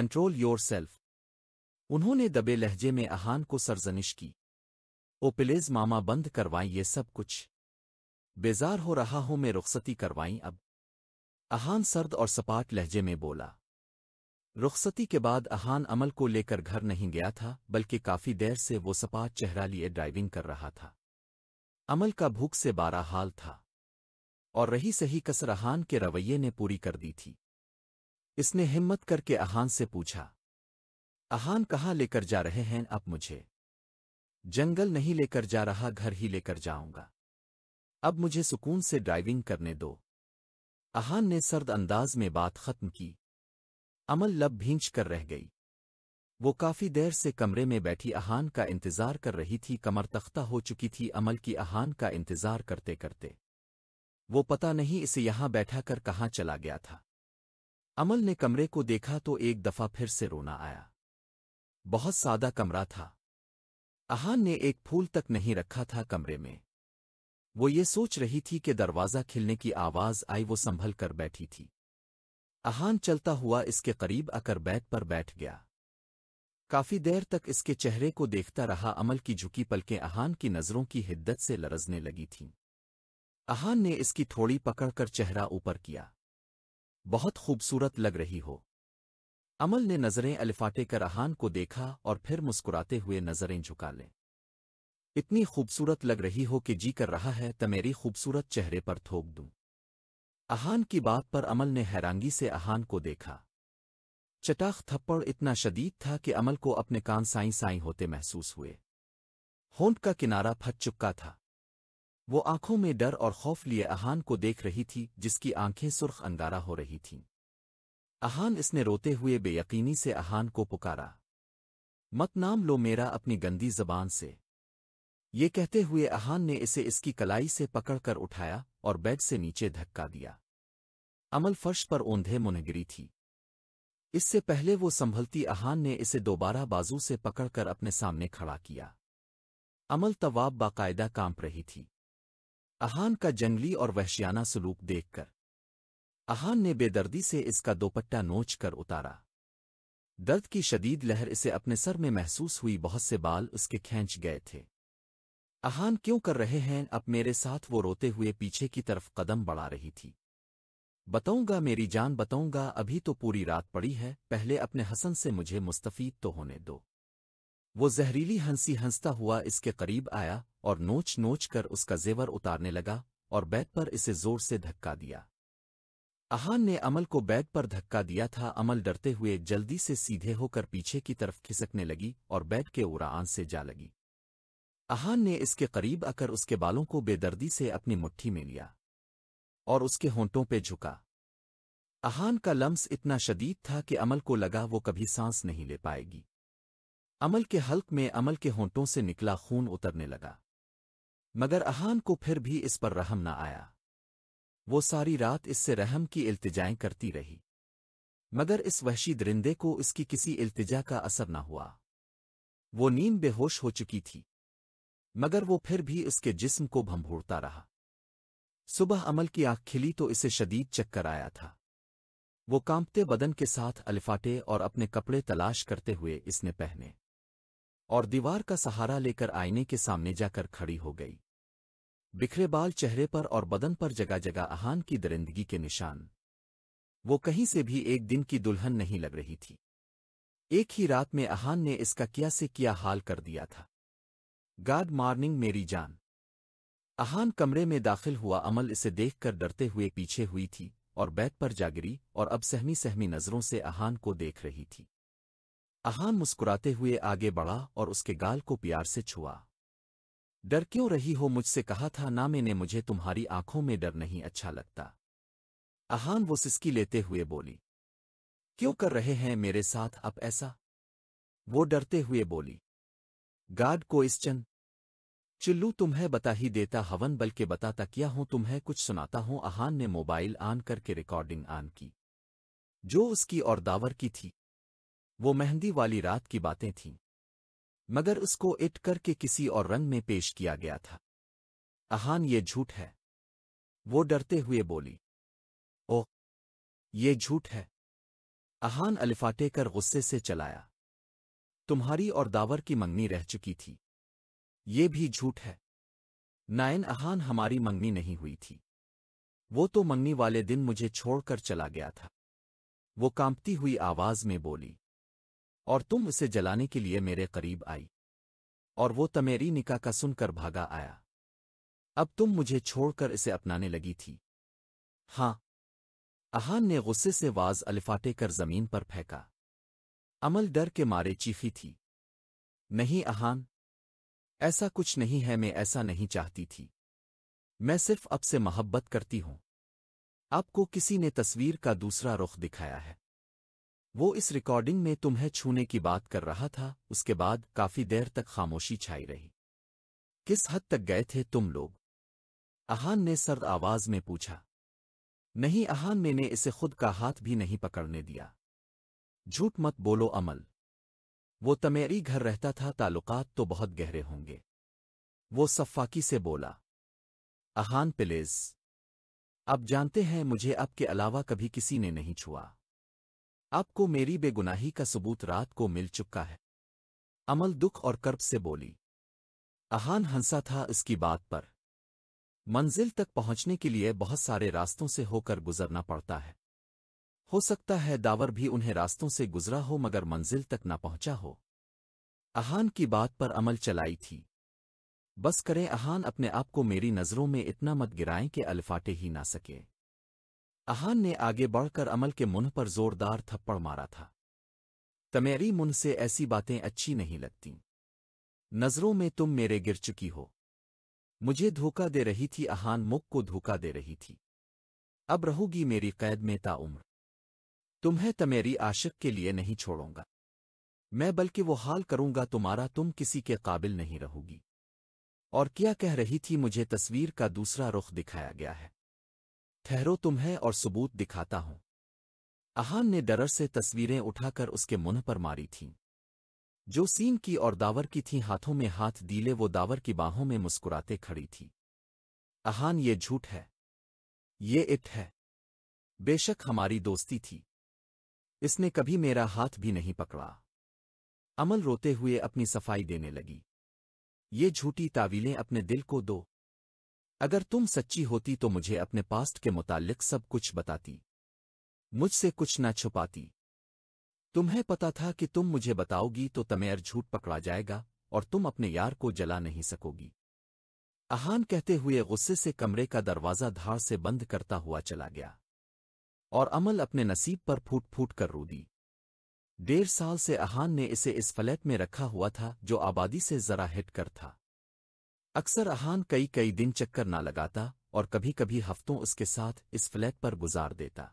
कंट्रोल योर सेल्फ उन्होंने दबे लहजे में अहान को सरजनिश की ओ प्लेज मामा बंद करवाएं ये सब कुछ बेजार हो रहा हूं मैं रुखसती करवाई अब अहान सर्द और सपाट लहजे में बोला रुखसती के बाद अहान अमल को लेकर घर नहीं गया था बल्कि काफी देर से वो सपाट चेहरा लिए ड्राइविंग कर रहा था अमल का भूख से बारा हाल था और रही सही कसर अहान के रवैये ने पूरी कर दी थी इसने हिम्मत करके अहान से पूछा अहान कहाँ लेकर जा रहे हैं अब मुझे जंगल नहीं लेकर जा रहा घर ही लेकर जाऊंगा अब मुझे सुकून से ड्राइविंग करने दो अहान ने सर्द अंदाज में बात खत्म की अमल लब भींच कर रह गई वो काफी देर से कमरे में बैठी अहान का इंतजार कर रही थी कमर तख्ता हो चुकी थी अमल की अहान का इंतजार करते करते वो पता नहीं इसे यहां बैठा कर कहाँ चला गया था अमल ने कमरे को देखा तो एक दफा फिर से रोना आया बहुत सादा कमरा था अहान ने एक फूल तक नहीं रखा था कमरे में वो ये सोच रही थी कि दरवाज़ा खिलने की आवाज़ आई वो संभल कर बैठी थी अहान चलता हुआ इसके करीब आकर बैट पर बैठ गया काफ़ी देर तक इसके चेहरे को देखता रहा अमल की झुकी पलकें अहान की नज़रों की हिद्दत से लरजने लगी थीं अहान ने इसकी थोड़ी पकड़कर चेहरा ऊपर किया बहुत खूबसूरत लग रही हो अमल ने नज़रें अलिफाटे कर अहान को देखा और फिर मुस्कुराते हुए नज़रें झुका लें इतनी खूबसूरत लग रही हो कि जी कर रहा है तो मेरी खूबसूरत चेहरे पर थोक दूं अहान की बात पर अमल ने हैरानगी से अहान को देखा चटाख थप्पड़ इतना शदीद था कि अमल को अपने कान साई साई होते महसूस हुए होंठ का किनारा फट चुका था वो आंखों में डर और खौफ लिए अहान को देख रही थी जिसकी आंखें सुर्ख अंगारा हो रही थीं अहान इसने रोते हुए बेयकीनी से अहान को पुकारा मत नाम लो मेरा अपनी गंदी जबान से ये कहते हुए अहान ने इसे इसकी कलाई से पकड़कर उठाया और बेड से नीचे धक्का दिया अमल फर्श पर ओंधे मुनगिरी थी इससे पहले वो संभलती अहान ने इसे दोबारा बाजू से पकड़कर अपने सामने खड़ा किया अमल तवाब बाकायदा कांप रही थी अहान का जंगली और वहशियाना सलूक देखकर अहान ने बेदर्दी से इसका दोपट्टा नोच कर उतारा दर्द की शदीद लहर इसे अपने सर में महसूस हुई बहुत से बाल उसके खींच गए थे आहान क्यों कर रहे हैं अब मेरे साथ वो रोते हुए पीछे की तरफ कदम बढ़ा रही थी बताऊंगा मेरी जान बताऊंगा अभी तो पूरी रात पड़ी है पहले अपने हसन से मुझे मुस्तफीद तो होने दो वो जहरीली हंसी हंसता हुआ इसके करीब आया और नोच नोच कर उसका जेवर उतारने लगा और बैग पर इसे जोर से धक्का दिया अहान ने अमल को बैग पर धक्का दिया था अमल डरते हुए जल्दी से सीधे होकर पीछे की तरफ खिसकने लगी और बैग के उरा से जा लगी अहान ने इसके करीब आकर उसके बालों को बेदर्दी से अपनी मुट्ठी में लिया और उसके होंटों पे झुका अहान का लम्स इतना शदीद था कि अमल को लगा वो कभी सांस नहीं ले पाएगी अमल के हल्क में अमल के होंटों से निकला खून उतरने लगा मगर अहान को फिर भी इस पर रहम न आया वो सारी रात इससे रहम की इल्तिजाएं करती रही मगर इस वहशी दरिंदे को इसकी किसी इल्तिजा का असर न हुआ वो नींद बेहोश हो चुकी थी मगर वो फिर भी उसके जिस्म को भंभूरता रहा सुबह अमल की आंख खिली तो इसे शदीद चक्कर आया था वो कांपते बदन के साथ अलिफाटे और अपने कपड़े तलाश करते हुए इसने पहने और दीवार का सहारा लेकर आईने के सामने जाकर खड़ी हो गई बिखरे बाल चेहरे पर और बदन पर जगह जगह आहान की दरिंदगी के निशान वो कहीं से भी एक दिन की दुल्हन नहीं लग रही थी एक ही रात में आहान ने इसका क्या से किया हाल कर दिया था गाड मार्निंग मेरी जान अहान कमरे में दाखिल हुआ अमल इसे देखकर डरते हुए पीछे हुई थी और बैग पर जागिरी और अब सहमी सहमी नज़रों से अहान को देख रही थी अहान मुस्कुराते हुए आगे बढ़ा और उसके गाल को प्यार से छुआ डर क्यों रही हो मुझसे कहा था ना मैंने मुझे तुम्हारी आंखों में डर नहीं अच्छा लगता अहान वो सिसकी लेते हुए बोली क्यों कर रहे हैं मेरे साथ अब ऐसा वो डरते हुए बोली गार्ड को इस चंद चिल्लू तुम्हें बता ही देता हवन बल्कि बताता किया हूं तुम्हें कुछ सुनाता हूं अहान ने मोबाइल ऑन करके रिकॉर्डिंग ऑन की जो उसकी और दावर की थी वो मेहंदी वाली रात की बातें थीं मगर उसको इट करके किसी और रंग में पेश किया गया था अहान ये झूठ है वो डरते हुए बोली ओ ये झूठ है अहान अलिफाटे कर गुस्से से चलाया तुम्हारी और दावर की मंगनी रह चुकी थी ये भी झूठ है नायन अहान हमारी मंगनी नहीं हुई थी वो तो मंगनी वाले दिन मुझे छोड़कर चला गया था वो कांपती हुई आवाज में बोली और तुम उसे जलाने के लिए मेरे करीब आई और वो तमेरी निका का सुनकर भागा आया अब तुम मुझे छोड़कर इसे अपनाने लगी थी हां अहान ने गुस्से से वाज अलिफाटे कर जमीन पर फेंका अमल डर के मारे चीखी थी नहीं अहान ऐसा कुछ नहीं है मैं ऐसा नहीं चाहती थी मैं सिर्फ अब से मोहब्बत करती हूं आपको किसी ने तस्वीर का दूसरा रुख दिखाया है वो इस रिकॉर्डिंग में तुम्हें छूने की बात कर रहा था उसके बाद काफी देर तक खामोशी छाई रही किस हद तक गए थे तुम लोग अहान ने सर्द आवाज में पूछा नहीं अहान मैंने इसे खुद का हाथ भी नहीं पकड़ने दिया झूठ मत बोलो अमल वो तमेरी घर रहता था ताल्लुकात तो बहुत गहरे होंगे वो सफ़ाकी से बोला अहान पिलेज अब जानते हैं मुझे आपके अलावा कभी किसी ने नहीं छुआ आपको मेरी बेगुनाही का सबूत रात को मिल चुका है अमल दुख और कर्ब से बोली अहान हंसा था इसकी बात पर मंजिल तक पहुंचने के लिए बहुत सारे रास्तों से होकर गुजरना पड़ता है हो सकता है दावर भी उन्हें रास्तों से गुजरा हो मगर मंजिल तक न पहुंचा हो अहान की बात पर अमल चलाई थी बस करें अहान अपने आप को मेरी नज़रों में इतना मत गिराएं कि अल्फाटे ही ना सके अहान ने आगे बढ़कर अमल के मुंह पर जोरदार थप्पड़ मारा था तमेरी मुंह से ऐसी बातें अच्छी नहीं लगती नज़रों में तुम मेरे गिर चुकी हो मुझे धोखा दे रही थी अहान मुख को धोखा दे रही थी अब रहोगी मेरी कैद में ताउम्र तुम्हें तमेरी आशिक के लिए नहीं छोड़ूंगा मैं बल्कि वो हाल करूंगा तुम्हारा तुम किसी के काबिल नहीं रहोगी और क्या कह रही थी मुझे तस्वीर का दूसरा रुख दिखाया गया है ठहरो तुम्हें और सबूत दिखाता हूं अहान ने डरर से तस्वीरें उठाकर उसके मुंह पर मारी थीं जो सीन की और दावर की थीं हाथों में हाथ दीले वो दावर की बाहों में मुस्कुराते खड़ी थी अहान ये झूठ है ये इट है बेशक हमारी दोस्ती थी इसने कभी मेरा हाथ भी नहीं पकड़ा अमल रोते हुए अपनी सफाई देने लगी ये झूठी तावीलें अपने दिल को दो अगर तुम सच्ची होती तो मुझे अपने पास्ट के मुतालिक सब कुछ बताती मुझसे कुछ न छुपाती तुम्हें पता था कि तुम मुझे बताओगी तो तमेर झूठ पकड़ा जाएगा और तुम अपने यार को जला नहीं सकोगी अहान कहते हुए गुस्से से कमरे का दरवाज़ा धार से बंद करता हुआ चला गया और अमल अपने नसीब पर फूट फूट कर रो दी डेढ़ साल से अहान ने इसे इस फ्लैट में रखा हुआ था जो आबादी से जरा हिट कर था अक्सर अहान कई कई दिन चक्कर ना लगाता और कभी कभी हफ्तों उसके साथ इस फ्लैट पर गुजार देता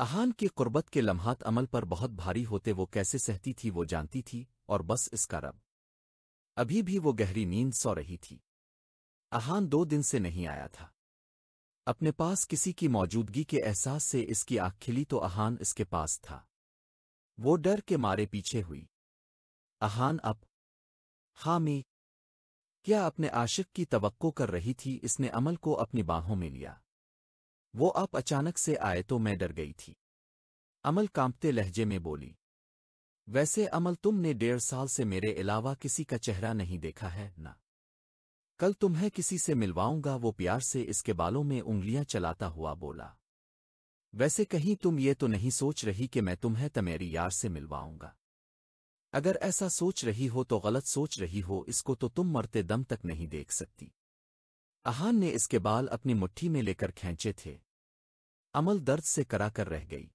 अहान की कुर्बत के लम्हात अमल पर बहुत भारी होते वो कैसे सहती थी वो जानती थी और बस इसका रब अभी भी वो गहरी नींद सो रही थी अहान दो दिन से नहीं आया था अपने पास किसी की मौजूदगी के एहसास से इसकी आँख खिली तो अहान इसके पास था वो डर के मारे पीछे हुई अहान अब हामी क्या अपने आशिक की तवक्को कर रही थी इसने अमल को अपनी बाहों में लिया वो अब अचानक से आए तो मैं डर गई थी अमल कांपते लहजे में बोली वैसे अमल तुमने डेढ़ साल से मेरे अलावा किसी का चेहरा नहीं देखा है ना कल तुम्हें किसी से मिलवाऊंगा वो प्यार से इसके बालों में उंगलियां चलाता हुआ बोला वैसे कहीं तुम ये तो नहीं सोच रही कि मैं तुम्हें तमेरी यार से मिलवाऊंगा अगर ऐसा सोच रही हो तो गलत सोच रही हो इसको तो तुम मरते दम तक नहीं देख सकती अहान ने इसके बाल अपनी मुट्ठी में लेकर खींचे थे अमल दर्द से करा कर रह गई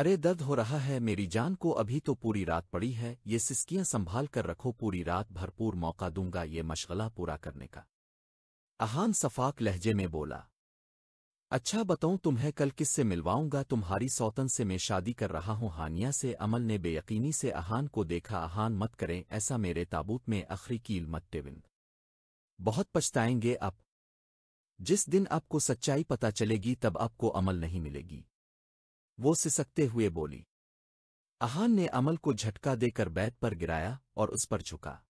अरे दर्द हो रहा है मेरी जान को अभी तो पूरी रात पड़ी है ये सिस्कियां संभाल कर रखो पूरी रात भरपूर मौका दूंगा ये मशगला पूरा करने का अहान सफाक लहजे में बोला अच्छा बताऊं तुम्हें कल किससे मिलवाऊंगा तुम्हारी सौतन से मैं शादी कर रहा हूं हानिया से अमल ने बेयकीनी से अहान को देखा अहान मत करें ऐसा मेरे ताबूत में अखरी कील मत टेविंद बहुत पछताएंगे आप जिस दिन आपको सच्चाई पता चलेगी तब आपको अमल नहीं मिलेगी वो सिसकते हुए बोली अहान ने अमल को झटका देकर बैत पर गिराया और उस पर झुका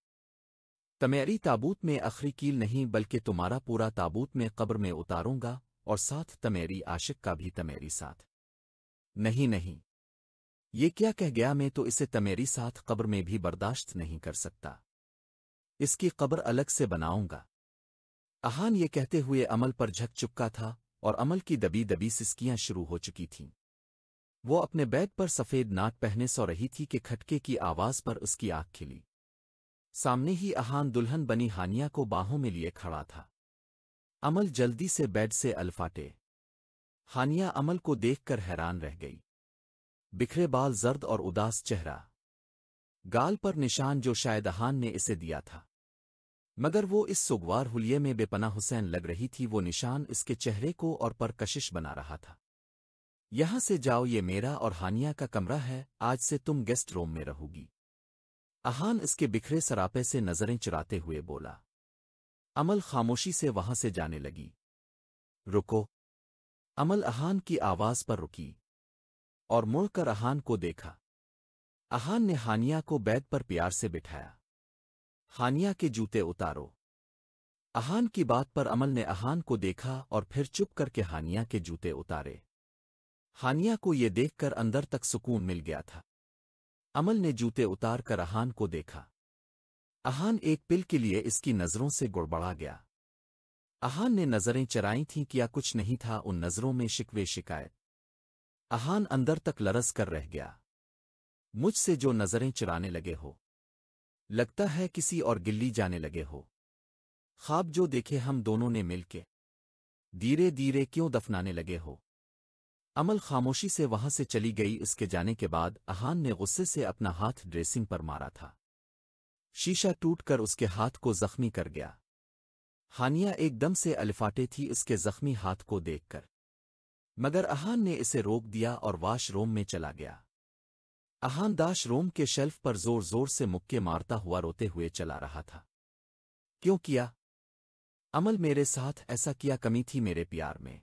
तमेरी ताबूत में अखरी कील नहीं बल्कि तुम्हारा पूरा ताबूत में कब्र में उतारूंगा और साथ तमेरी आशिक का भी तमेरी साथ नहीं नहीं ये क्या कह गया मैं तो इसे तमेरी साथ कब्र में भी बर्दाश्त नहीं कर सकता इसकी कब्र अलग से बनाऊंगा अहान ये कहते हुए अमल पर झक चुका था और अमल की दबी दबी सिस्कियां शुरू हो चुकी थीं वो अपने बैग पर सफ़ेद नाक पहने सो रही थी कि खटके की आवाज़ पर उसकी आँख खिली सामने ही अहान दुल्हन बनी हानिया को बाहों में लिए खड़ा था अमल जल्दी से बेड से अल्फाटे हानिया अमल को देखकर हैरान रह गई बिखरे बाल जर्द और उदास चेहरा गाल पर निशान जो शायद अहान ने इसे दिया था मगर वो इस सुगवार हुलिये में बेपना हुसैन लग रही थी वो निशान इसके चेहरे को और पर कशिश बना रहा था यहां से जाओ ये मेरा और हानिया का कमरा है आज से तुम गेस्ट रूम में रहोगी अहान इसके बिखरे सरापे से नज़रें चुराते हुए बोला अमल खामोशी से वहां से जाने लगी रुको अमल अहान की आवाज़ पर रुकी और मुड़कर अहान को देखा अहान ने हानिया को बैग पर प्यार से बिठाया हानिया के जूते उतारो अहान की बात पर अमल ने अहान को देखा और फिर चुप करके हानिया के जूते उतारे हानिया को ये देखकर अंदर तक सुकून मिल गया था अमल ने जूते उतार कर अहान को देखा अहान एक पिल के लिए इसकी नज़रों से गुड़बड़ा गया अहान ने नज़रें चराई थीं किया कुछ नहीं था उन नज़रों में शिकवे शिकायत अहान अंदर तक लरस कर रह गया मुझसे जो नज़रें चराने लगे हो लगता है किसी और गिल्ली जाने लगे हो ख्वाब जो देखे हम दोनों ने मिलके धीरे धीरे क्यों दफनाने लगे हो अमल खामोशी से वहां से चली गई उसके जाने के बाद अहान ने गुस्से से अपना हाथ ड्रेसिंग पर मारा था शीशा टूटकर उसके हाथ को जख्मी कर गया हानिया एकदम से अलफाटे थी उसके जख्मी हाथ को देखकर मगर अहान ने इसे रोक दिया और वाशरूम में चला गया अहान दाश रोम के शेल्फ पर जोर जोर से मुक्के मारता हुआ रोते हुए चला रहा था क्यों किया अमल मेरे साथ ऐसा किया कमी थी मेरे प्यार में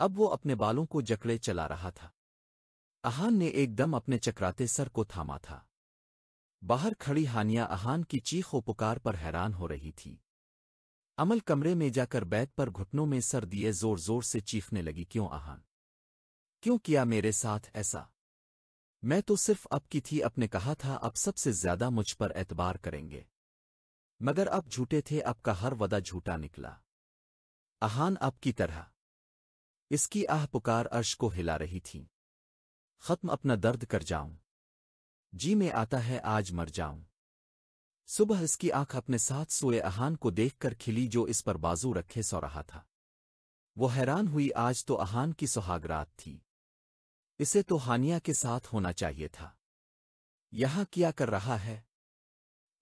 अब वो अपने बालों को जकड़े चला रहा था अहान ने एकदम अपने चकराते सर को थामा था बाहर खड़ी हानिया अहान की चीखों पुकार पर हैरान हो रही थी अमल कमरे में जाकर बैग पर घुटनों में सर दिए जोर जोर से चीखने लगी क्यों आहान क्यों किया मेरे साथ ऐसा मैं तो सिर्फ अब की थी अपने कहा था अब सबसे ज्यादा मुझ पर एतबार करेंगे मगर अब झूठे थे अब का हर वदा झूठा निकला अहान अब की तरह इसकी आह पुकार अर्श को हिला रही थी खत्म अपना दर्द कर जाऊं जी में आता है आज मर जाऊं सुबह इसकी आंख अपने साथ सोए अहान को देखकर खिली जो इस पर बाजू रखे सो रहा था वो हैरान हुई आज तो अहान की सुहागरात थी इसे तो हानिया के साथ होना चाहिए था यहां क्या कर रहा है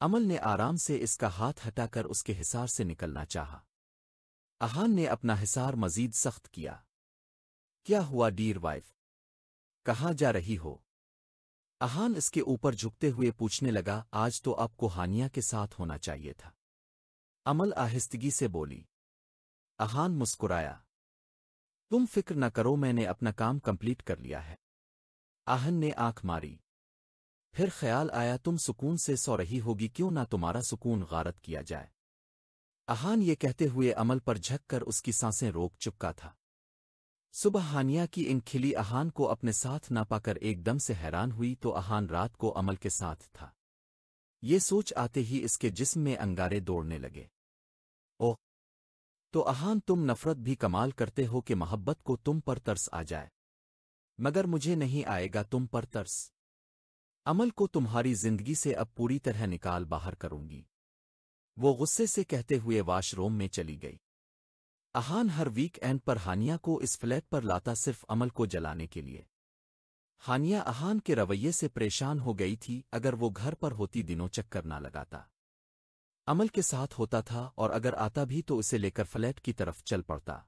अमल ने आराम से इसका हाथ हटाकर उसके हिसार से निकलना चाहा अहान ने अपना हिसार मजीद सख्त किया क्या हुआ डीर वाइफ कहाँ जा रही हो अहान इसके ऊपर झुकते हुए पूछने लगा आज तो आपको हानिया के साथ होना चाहिए था अमल आहिस्तगी से बोली अहान मुस्कुराया तुम फिक्र न करो मैंने अपना काम कंप्लीट कर लिया है आहन ने आंख मारी फिर ख्याल आया तुम सुकून से सो रही होगी क्यों ना तुम्हारा सुकून गारत किया जाए अहान ये कहते हुए अमल पर झक कर उसकी सांसें रोक चुका था सुबह हानिया की इन खिली अहान को अपने साथ ना पाकर एकदम से हैरान हुई तो अहान रात को अमल के साथ था ये सोच आते ही इसके जिस्म में अंगारे दौड़ने लगे ओह तो अहान तुम नफरत भी कमाल करते हो कि मोहब्बत को तुम पर तरस आ जाए मगर मुझे नहीं आएगा तुम पर तरस अमल को तुम्हारी जिंदगी से अब पूरी तरह निकाल बाहर करूंगी वो गुस्से से कहते हुए वॉशरूम में चली गई अहान हर वीक एंड पर हानिया को इस फ्लैट पर लाता सिर्फ अमल को जलाने के लिए हानिया अहान के रवैये से परेशान हो गई थी अगर वो घर पर होती दिनों चक्कर ना लगाता अमल के साथ होता था और अगर आता भी तो उसे लेकर फ्लैट की तरफ चल पड़ता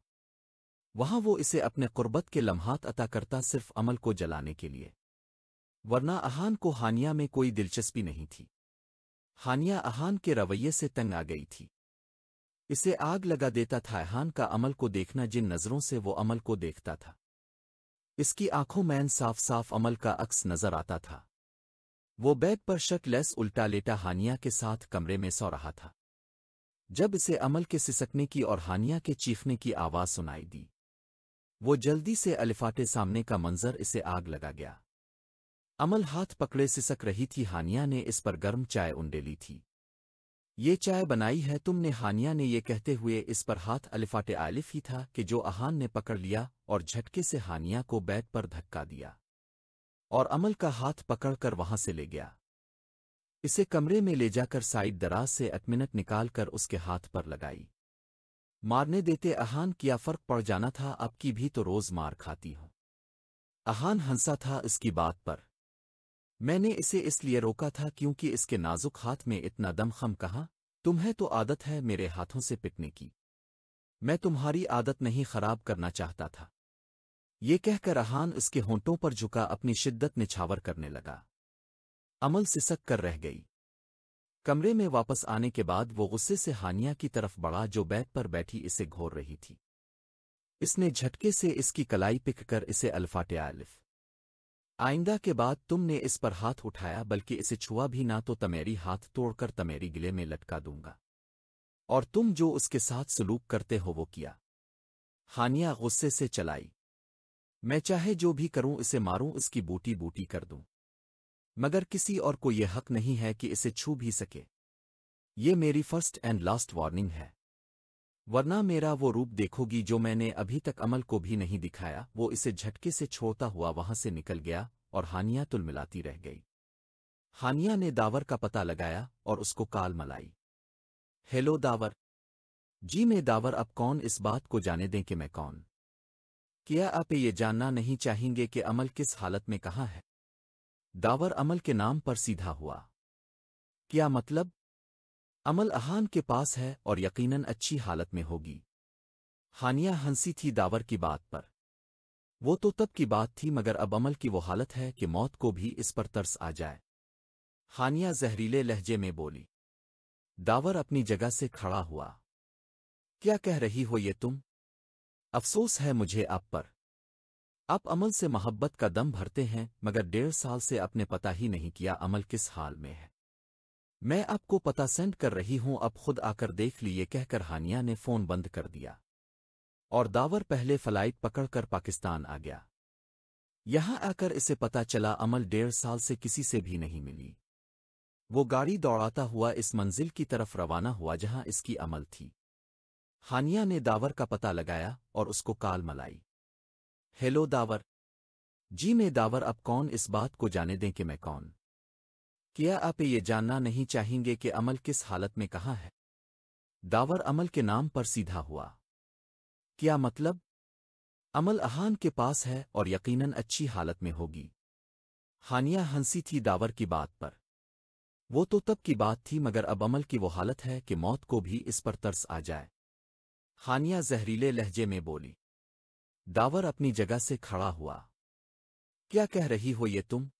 वहां वो इसे अपने कुर्बत के लम्हात अता करता सिर्फ अमल को जलाने के लिए वरना अहान को हानिया में कोई दिलचस्पी नहीं थी हानिया अहान के रवैये से तंग आ गई थी इसे आग लगा देता था हान का अमल को देखना जिन नज़रों से वो अमल को देखता था इसकी आंखों मैन साफ साफ अमल का अक्स नजर आता था वो बैग पर शक लेस उल्टा लेटा हानिया के साथ कमरे में सो रहा था जब इसे अमल के सिसकने की और हानिया के चीखने की आवाज़ सुनाई दी वो जल्दी से अलिफाटे सामने का मंजर इसे आग लगा गया अमल हाथ पकड़े सिसक रही थी हानिया ने इस पर गर्म चाय उंडे ली थी ये चाय बनाई है तुमने हानिया ने ये कहते हुए इस पर हाथ अलिफाटे आलिफ ही था कि जो अहान ने पकड़ लिया और झटके से हानिया को बैट पर धक्का दिया और अमल का हाथ पकड़कर वहां से ले गया इसे कमरे में ले जाकर साइड दराज से अटमिनट निकालकर उसके हाथ पर लगाई मारने देते अहान किया फर्क पड़ जाना था अब की भी तो रोज मार खाती हूं अहान हंसा था इसकी बात पर मैंने इसे इसलिए रोका था क्योंकि इसके नाजुक हाथ में इतना दमखम कहा तुम्हें तो आदत है मेरे हाथों से पिटने की मैं तुम्हारी आदत नहीं खराब करना चाहता था ये कहकर रहान उसके होंटों पर झुका अपनी शिद्दत निछावर करने लगा अमल सिसक कर रह गई कमरे में वापस आने के बाद वो गुस्से से हानिया की तरफ बढ़ा जो बैग पर बैठी इसे घोर रही थी इसने झटके से इसकी कलाई पिक कर इसे अल्फाटे आलिफ आइंदा के बाद तुमने इस पर हाथ उठाया बल्कि इसे छुआ भी ना तो तमेरी हाथ तोड़कर तमेरी गिले में लटका दूंगा और तुम जो उसके साथ सलूक करते हो वो किया हानिया गुस्से से चलाई मैं चाहे जो भी करूं इसे मारूं उसकी बूटी बूटी कर दूं मगर किसी और को यह हक नहीं है कि इसे छू भी सके ये मेरी फर्स्ट एंड लास्ट वार्निंग है वरना मेरा वो रूप देखोगी जो मैंने अभी तक अमल को भी नहीं दिखाया वो इसे झटके से छोड़ता हुआ वहां से निकल गया और हानिया तुल मिलाती रह गई हानिया ने दावर का पता लगाया और उसको काल मलाई हेलो दावर जी मैं दावर अब कौन इस बात को जाने दें कि मैं कौन क्या आप ये जानना नहीं चाहेंगे कि अमल किस हालत में कहाँ है दावर अमल के नाम पर सीधा हुआ क्या मतलब अमल अहान के पास है और यकीनन अच्छी हालत में होगी हानिया हंसी थी दावर की बात पर वो तो तब की बात थी मगर अब अमल की वो हालत है कि मौत को भी इस पर तरस आ जाए हानिया जहरीले लहजे में बोली दावर अपनी जगह से खड़ा हुआ क्या कह रही हो ये तुम अफसोस है मुझे आप पर आप अमल से मोहब्बत का दम भरते हैं मगर डेढ़ साल से आपने पता ही नहीं किया अमल किस हाल में है मैं आपको पता सेंड कर रही हूं अब खुद आकर देख लिए कहकर हानिया ने फोन बंद कर दिया और दावर पहले फ्लाइट पकड़कर पाकिस्तान आ गया यहां आकर इसे पता चला अमल डेढ़ साल से किसी से भी नहीं मिली वो गाड़ी दौड़ाता हुआ इस मंजिल की तरफ रवाना हुआ जहां इसकी अमल थी हानिया ने दावर का पता लगाया और उसको काल मलाई हेलो दावर जी मैं दावर अब कौन इस बात को जाने दें कि मैं कौन क्या आप ये जानना नहीं चाहेंगे कि अमल किस हालत में कहाँ है दावर अमल के नाम पर सीधा हुआ क्या मतलब अमल अहान के पास है और यकीनन अच्छी हालत में होगी हानिया हंसी थी दावर की बात पर वो तो तब की बात थी मगर अब अमल की वो हालत है कि मौत को भी इस पर तरस आ जाए हानिया जहरीले लहजे में बोली दावर अपनी जगह से खड़ा हुआ क्या कह रही हो ये तुम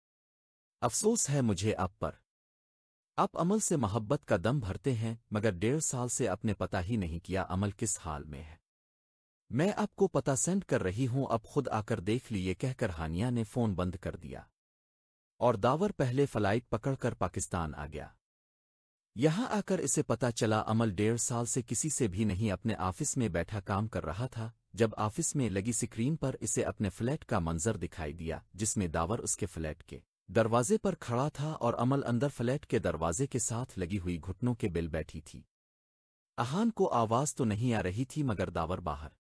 अफसोस है मुझे आप पर आप अमल से मोहब्बत का दम भरते हैं मगर डेढ़ साल से आपने पता ही नहीं किया अमल किस हाल में है मैं आपको पता सेंड कर रही हूं अब खुद आकर देख लिए कहकर हानिया ने फोन बंद कर दिया और दावर पहले फ्लाइट पकड़कर पाकिस्तान आ गया यहां आकर इसे पता चला अमल डेढ़ साल से किसी से भी नहीं अपने ऑफिस में बैठा काम कर रहा था जब ऑफिस में लगी स्क्रीन पर इसे अपने फ्लैट का मंजर दिखाई दिया जिसमें दावर उसके फ्लैट के दरवाजे पर खड़ा था और अमल अंदर फ्लैट के दरवाजे के साथ लगी हुई घुटनों के बिल बैठी थी अहान को आवाज तो नहीं आ रही थी मगर दावर बाहर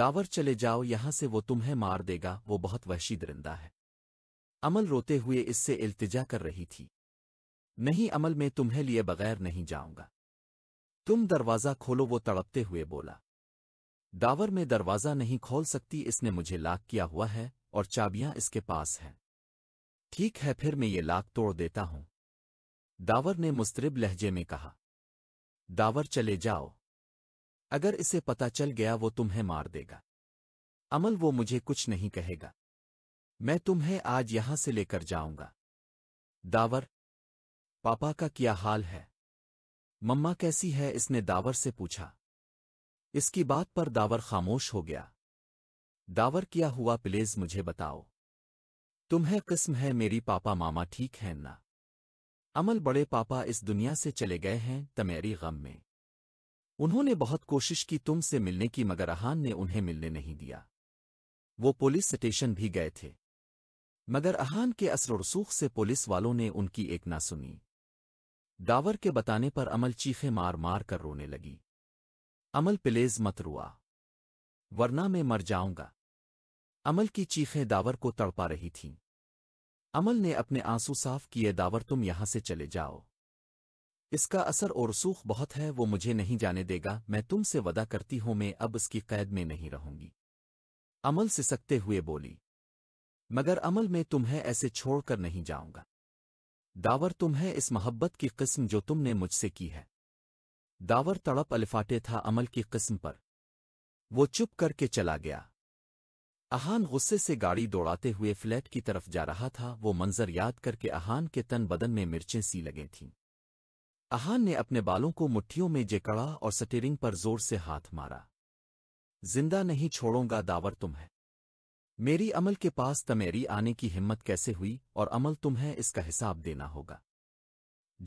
दावर चले जाओ यहां से वो तुम्हें मार देगा वो बहुत वहशी दरिंदा है अमल रोते हुए इससे इल्तिजा कर रही थी नहीं अमल मैं तुम्हें लिए बगैर नहीं जाऊंगा तुम दरवाज़ा खोलो वो तड़पते हुए बोला दावर में दरवाज़ा नहीं खोल सकती इसने मुझे लाक किया हुआ है और चाबियां इसके पास हैं ठीक है फिर मैं ये लाख तोड़ देता हूं दावर ने मुस्तरिब लहजे में कहा दावर चले जाओ अगर इसे पता चल गया वो तुम्हें मार देगा अमल वो मुझे कुछ नहीं कहेगा मैं तुम्हें आज यहां से लेकर जाऊंगा दावर पापा का क्या हाल है मम्मा कैसी है इसने दावर से पूछा इसकी बात पर दावर खामोश हो गया दावर क्या हुआ प्लीज मुझे बताओ तुम्हें किस्म है मेरी पापा मामा ठीक है ना अमल बड़े पापा इस दुनिया से चले गए हैं तमेरी गम में उन्होंने बहुत कोशिश की तुमसे मिलने की मगर अहान ने उन्हें मिलने नहीं दिया वो पुलिस स्टेशन भी गए थे मगर अहान के असर रसूख से पुलिस वालों ने उनकी एक ना सुनी डावर के बताने पर अमल चीखे मार मार कर रोने लगी अमल प्लेज मत रुआ वरना मैं मर जाऊंगा अमल की चीखें दावर को तड़पा रही थीं अमल ने अपने आंसू साफ किए दावर तुम यहां से चले जाओ इसका असर और सूख बहुत है वो मुझे नहीं जाने देगा मैं तुमसे वदा करती हूं मैं अब इसकी कैद में नहीं रहूंगी अमल से सकते हुए बोली मगर अमल में तुम्हें ऐसे छोड़कर नहीं जाऊंगा दावर तुम्हें इस मोहब्बत की किस्म जो तुमने मुझसे की है दावर तड़प अलिफाटे था अमल की किस्म पर वो चुप करके चला गया अहान गुस्से से गाड़ी दौड़ाते हुए फ्लैट की तरफ जा रहा था वो मंजर याद करके अहान के तन बदन में मिर्चें सी लगे थीं अहान ने अपने बालों को मुट्ठियों में जेकड़ा और सटेरिंग पर जोर से हाथ मारा जिंदा नहीं छोड़ूंगा दावर तुम है मेरी अमल के पास तमेरी आने की हिम्मत कैसे हुई और अमल तुम्हें इसका हिसाब देना होगा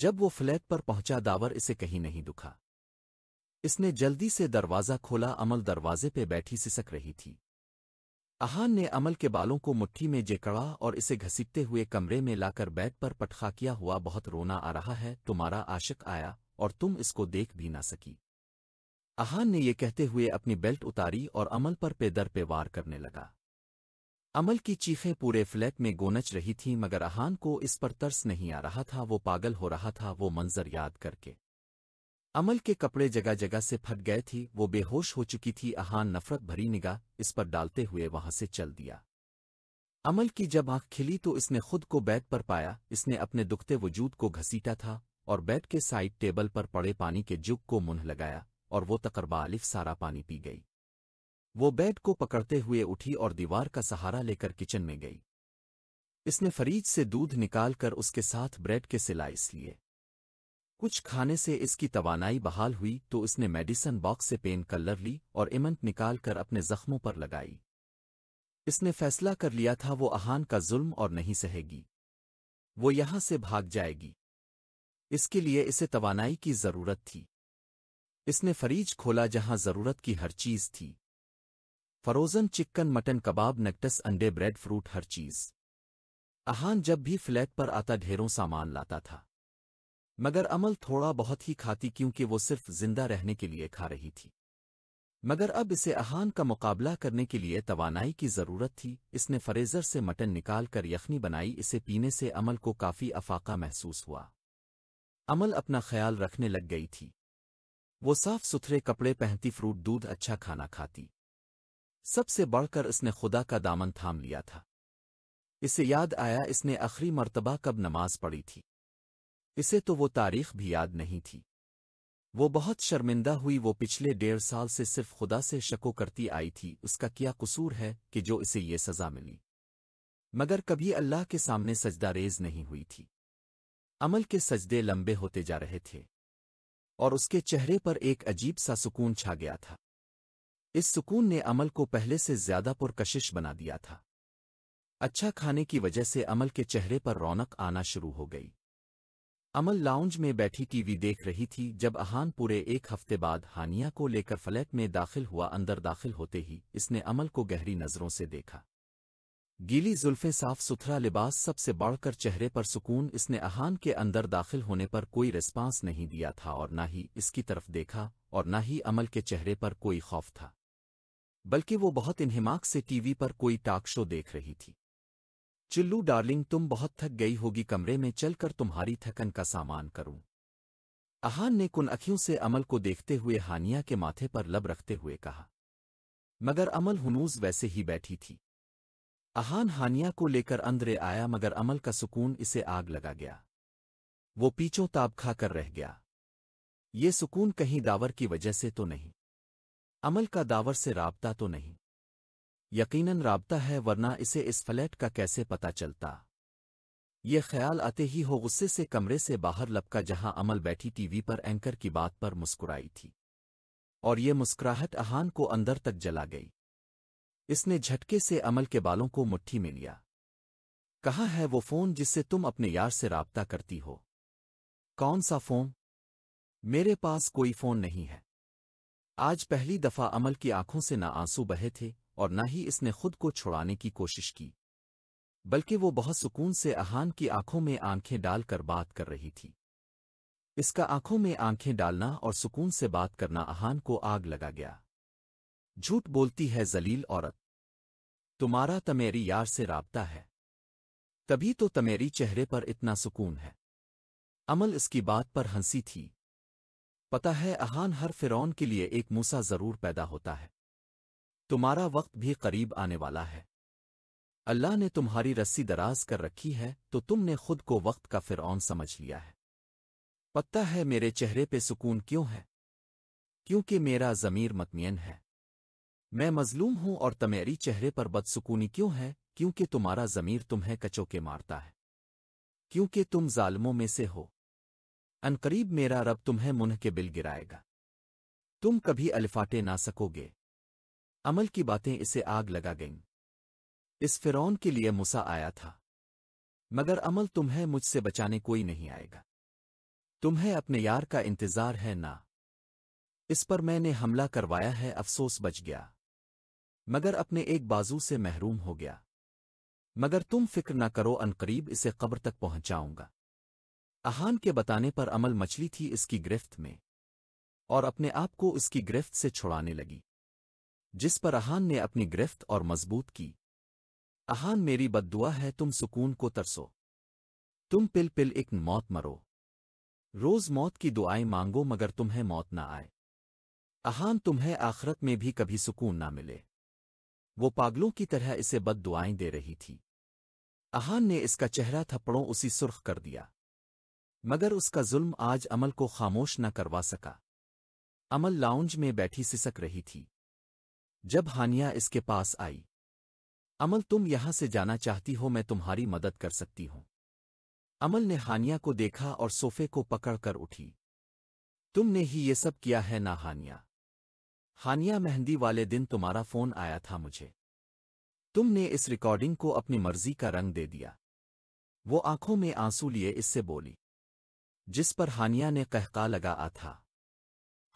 जब वो फ्लैट पर पहुंचा दावर इसे कहीं नहीं दुखा इसने जल्दी से दरवाज़ा खोला अमल दरवाजे पे बैठी सिसक रही थी अहान ने अमल के बालों को मुट्ठी में जेकड़ा और इसे घसीटते हुए कमरे में लाकर बेड पर पटखा किया हुआ बहुत रोना आ रहा है तुम्हारा आशक आया और तुम इसको देख भी ना सकी अहान ने ये कहते हुए अपनी बेल्ट उतारी और अमल पर पेदर पे वार करने लगा अमल की चीखें पूरे फ्लैट में गोनच रही थीं मगर अहान को इस पर तरस नहीं आ रहा था वो पागल हो रहा था वो मंजर याद करके अमल के कपड़े जगह जगह से फट गए थी वो बेहोश हो चुकी थी अहान नफरत भरी निगाह इस पर डालते हुए वहां से चल दिया अमल की जब आंख खिली तो इसने खुद को बैड पर पाया इसने अपने दुखते वजूद को घसीटा था और बैट के साइड टेबल पर पड़े पानी के जुग को मुंह लगाया और वो तकरबा अलिफ सारा पानी पी गई वो बैट को पकड़ते हुए उठी और दीवार का सहारा लेकर किचन में गई इसने फरीज से दूध निकालकर उसके साथ ब्रेड के सिलाई इसलिए कुछ खाने से इसकी तवानाई बहाल हुई तो इसने मेडिसन बॉक्स से पेन कलर ली और इमंट निकालकर अपने जख्मों पर लगाई इसने फैसला कर लिया था वो अहान का जुल्म और नहीं सहेगी वो यहां से भाग जाएगी इसके लिए इसे तवानाई की जरूरत थी इसने फरीज खोला जहां जरूरत की हर चीज थी फरोजन चिकन मटन कबाब नेक्टस अंडे ब्रेड फ्रूट हर चीज अहान जब भी फ्लैट पर आता ढेरों सामान लाता था मगर अमल थोड़ा बहुत ही खाती क्योंकि वो सिर्फ जिंदा रहने के लिए खा रही थी मगर अब इसे अहान का मुकाबला करने के लिए तवानाई की ज़रूरत थी इसने फरेजर से मटन निकाल कर यखनी बनाई इसे पीने से अमल को काफ़ी अफाका महसूस हुआ अमल अपना ख्याल रखने लग गई थी वो साफ सुथरे कपड़े पहनती फ्रूट दूध अच्छा खाना खाती सबसे बढ़कर इसने खुदा का दामन थाम लिया था इसे याद आया इसने आखिरी मरतबा कब नमाज पढ़ी थी इसे तो वो तारीख भी याद नहीं थी वो बहुत शर्मिंदा हुई वो पिछले डेढ़ साल से सिर्फ खुदा से शको करती आई थी उसका क्या कसूर है कि जो इसे ये सज़ा मिली मगर कभी अल्लाह के सामने सजदा रेज नहीं हुई थी अमल के सजदे लंबे होते जा रहे थे और उसके चेहरे पर एक अजीब सा सुकून छा गया था इस सुकून ने अमल को पहले से ज्यादा पुरकशिश बना दिया था अच्छा खाने की वजह से अमल के चेहरे पर रौनक आना शुरू हो गई अमल लाउंज में बैठी टीवी देख रही थी जब अहान पूरे एक हफ्ते बाद हानिया को लेकर फ्लैट में दाखिल हुआ अंदर दाखिल होते ही इसने अमल को गहरी नज़रों से देखा गीली जुल्फ़े साफ सुथरा लिबास सबसे बढ़कर चेहरे पर सुकून इसने अहान के अंदर दाखिल होने पर कोई रिस्पांस नहीं दिया था और ना ही इसकी तरफ देखा और न ही अमल के चेहरे पर कोई खौफ था बल्कि वो बहुत इन्हिमाक से टीवी पर कोई टाक शो देख रही थी चिल्लू डार्लिंग तुम बहुत थक गई होगी कमरे में चलकर तुम्हारी थकन का सामान करूं अहान ने कुन अखियों से अमल को देखते हुए हानिया के माथे पर लब रखते हुए कहा मगर अमल हनूज वैसे ही बैठी थी अहान हानिया को लेकर अंदरे आया मगर अमल का सुकून इसे आग लगा गया वो पीछों ताब खाकर रह गया ये सुकून कहीं दावर की वजह से तो नहीं अमल का दावर से राबता तो नहीं यकीनन राबता है वरना इसे इस फ्लैट का कैसे पता चलता ये ख्याल आते ही हो गुस्से से कमरे से बाहर लपका जहां अमल बैठी टीवी पर एंकर की बात पर मुस्कुराई थी और ये मुस्कुराहट अहान को अंदर तक जला गई इसने झटके से अमल के बालों को मुट्ठी में लिया कहाँ है वो फ़ोन जिससे तुम अपने यार से राबता करती हो कौन सा फ़ोन मेरे पास कोई फ़ोन नहीं है आज पहली दफ़ा अमल की आंखों से ना आंसू बहे थे और न ही इसने खुद को छुड़ाने की कोशिश की बल्कि वो बहुत सुकून से अहान की आंखों में आंखें डालकर बात कर रही थी इसका आंखों में आंखें डालना और सुकून से बात करना अहान को आग लगा गया झूठ बोलती है जलील औरत तुम्हारा तमेरी यार से राबता है तभी तो तमेरी चेहरे पर इतना सुकून है अमल इसकी बात पर हंसी थी पता है अहान हर फिरौन के लिए एक मूसा जरूर पैदा होता है तुम्हारा वक्त भी करीब आने वाला है अल्लाह ने तुम्हारी रस्सी दराज कर रखी है तो तुमने खुद को वक्त का फिर समझ लिया है पता है मेरे चेहरे पे सुकून क्यों है क्योंकि मेरा ज़मीर मतमियन है मैं मजलूम हूं और तमेरी चेहरे पर बदसुकूनी क्यों है क्योंकि तुम्हारा ज़मीर तुम्हें कचो के मारता है क्योंकि तुम जालमों में से हो अनकरीब मेरा रब तुम्हें मुन्ह के बिल गिराएगा तुम कभी अल्फाटे ना सकोगे अमल की बातें इसे आग लगा गईं इस फिरौन के लिए मुसा आया था मगर अमल तुम्हें मुझसे बचाने कोई नहीं आएगा तुम्हें अपने यार का इंतजार है ना इस पर मैंने हमला करवाया है अफसोस बच गया मगर अपने एक बाजू से महरूम हो गया मगर तुम फिक्र न करो अनकरीब इसे कब्र तक पहुंचाऊंगा अहान के बताने पर अमल मछली थी इसकी गिरफ्त में और अपने आप को इसकी गिरफ्त से छुड़ाने लगी जिस पर अहान ने अपनी गिरफ्त और मजबूत की अहान मेरी बददुआ है तुम सुकून को तरसो तुम पिल पिल एक मौत मरो रोज मौत की दुआएं मांगो मगर तुम्हें मौत ना आए अहान तुम्हें आखरत में भी कभी सुकून ना मिले वो पागलों की तरह इसे बद दुआएं दे रही थी अहान ने इसका चेहरा थप्पड़ों उसी सुर्ख कर दिया मगर उसका जुल्म आज अमल को खामोश न करवा सका अमल लाउंज में बैठी सिसक रही थी जब हानिया इसके पास आई अमल तुम यहां से जाना चाहती हो मैं तुम्हारी मदद कर सकती हूं अमल ने हानिया को देखा और सोफे को पकड़कर उठी तुमने ही ये सब किया है ना हानिया हानिया मेहंदी वाले दिन तुम्हारा फोन आया था मुझे तुमने इस रिकॉर्डिंग को अपनी मर्जी का रंग दे दिया वो आंखों में आंसू लिए इससे बोली जिस पर हानिया ने कहका लगा आ था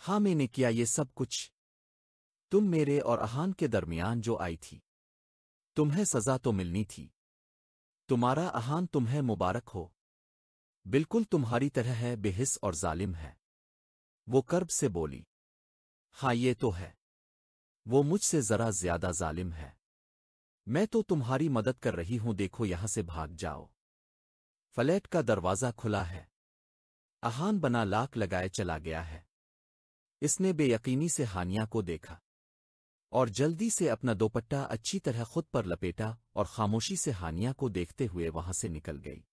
हाँ मैंने किया ये सब कुछ तुम मेरे और अहान के दरमियान जो आई थी तुम्हें सजा तो मिलनी थी तुम्हारा अहान तुम्हें मुबारक हो बिल्कुल तुम्हारी तरह है बेहिस और जालिम है वो कर्ब से बोली हाँ ये तो है वो मुझसे जरा ज्यादा जालिम है मैं तो तुम्हारी मदद कर रही हूं देखो यहां से भाग जाओ फ्लैट का दरवाजा खुला है अहान बना लाक लगाए चला गया है इसने बेयकीनी से हानिया को देखा और जल्दी से अपना दोपट्टा अच्छी तरह खुद पर लपेटा और खामोशी से हानिया को देखते हुए वहां से निकल गई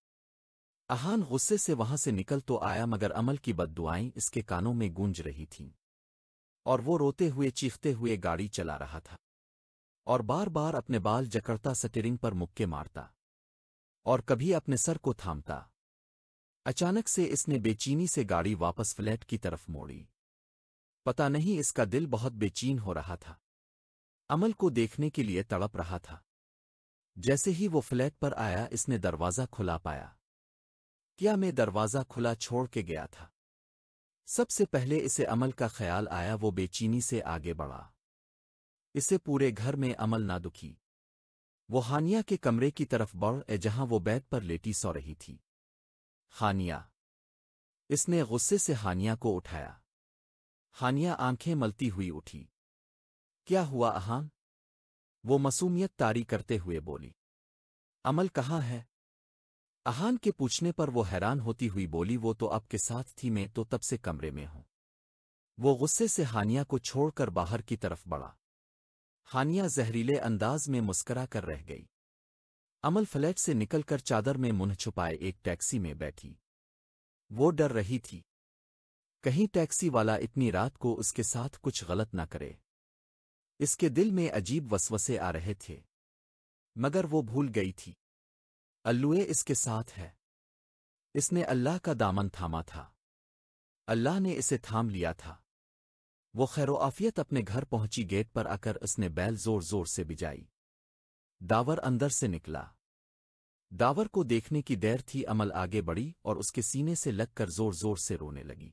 अहान गुस्से से वहां से निकल तो आया मगर अमल की बददुआएं इसके कानों में गूंज रही थीं और वो रोते हुए चीखते हुए गाड़ी चला रहा था और बार बार अपने बाल जकड़ता सटेरिंग पर मुक्के मारता और कभी अपने सर को थामता अचानक से इसने बेचीनी से गाड़ी वापस फ्लैट की तरफ मोड़ी पता नहीं इसका दिल बहुत बेचीन हो रहा था अमल को देखने के लिए तड़प रहा था जैसे ही वो फ्लैट पर आया इसने दरवाज़ा खुला पाया क्या मैं दरवाज़ा खुला छोड़ के गया था सबसे पहले इसे अमल का ख्याल आया वो बेचीनी से आगे बढ़ा इसे पूरे घर में अमल ना दुखी वो हानिया के कमरे की तरफ बढ़ जहां वो बैड पर लेटी सो रही थी हानिया इसने गुस्से से हानिया को उठाया हानिया आंखें मलती हुई उठी क्या हुआ अहान वो मसूमियत तारी करते हुए बोली अमल कहाँ है अहान के पूछने पर वो हैरान होती हुई बोली वो तो अब के साथ थी मैं तो तब से कमरे में हूं वो गुस्से से हानिया को छोड़कर बाहर की तरफ बढ़ा हानिया जहरीले अंदाज में मुस्करा कर रह गई अमल फ्लैट से निकलकर चादर में मुंह छुपाए एक टैक्सी में बैठी वो डर रही थी कहीं टैक्सी वाला इतनी रात को उसके साथ कुछ गलत न करे इसके दिल में अजीब वसवसे आ रहे थे मगर वो भूल गई थी अल्लुए इसके साथ है इसने अल्लाह का दामन थामा था अल्लाह ने इसे थाम लिया था वो खैरोआफियत अपने घर पहुंची गेट पर आकर उसने बैल जोर जोर से बिजाई दावर अंदर से निकला दावर को देखने की देर थी अमल आगे बढ़ी और उसके सीने से लगकर जोर जोर से रोने लगी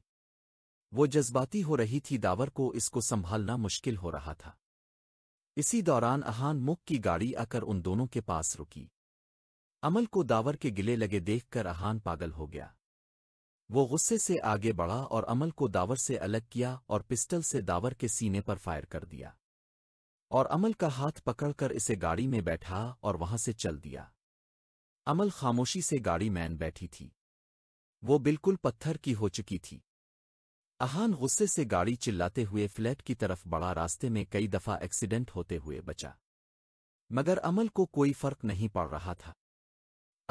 वो जज्बाती हो रही थी दावर को इसको संभालना मुश्किल हो रहा था इसी दौरान अहान मुख की गाड़ी आकर उन दोनों के पास रुकी अमल को दावर के गिले लगे देखकर अहान पागल हो गया वो गुस्से से आगे बढ़ा और अमल को दावर से अलग किया और पिस्टल से दावर के सीने पर फायर कर दिया और अमल का हाथ पकड़कर इसे गाड़ी में बैठा और वहां से चल दिया अमल खामोशी से गाड़ी मैन बैठी थी वो बिल्कुल पत्थर की हो चुकी थी अहान गुस्से से गाड़ी चिल्लाते हुए फ्लैट की तरफ बढ़ा रास्ते में कई दफा एक्सीडेंट होते हुए बचा मगर अमल को कोई फर्क नहीं पड़ रहा था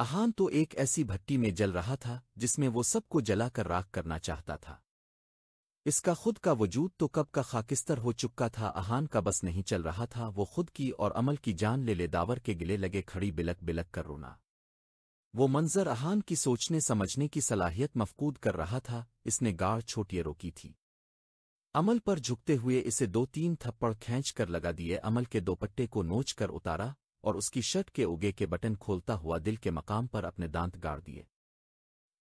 अहान तो एक ऐसी भट्टी में जल रहा था जिसमें वो सबको जलाकर राख करना चाहता था इसका खुद का वजूद तो कब का खाकिस्तर हो चुका था अहान का बस नहीं चल रहा था वो खुद की और अमल की जान ले ले दावर के गिले लगे खड़ी बिलक बिलक कर रोना वो मंजर अहान की सोचने समझने की सलाहियत मफकूद कर रहा था इसने गाढ़ छोटिए रोकी थी अमल पर झुकते हुए इसे दो तीन थप्पड़ खींच कर लगा दिए अमल के दोपट्टे को नोच कर उतारा और उसकी शर्ट के उगे के बटन खोलता हुआ दिल के मकाम पर अपने दांत गाड़ दिए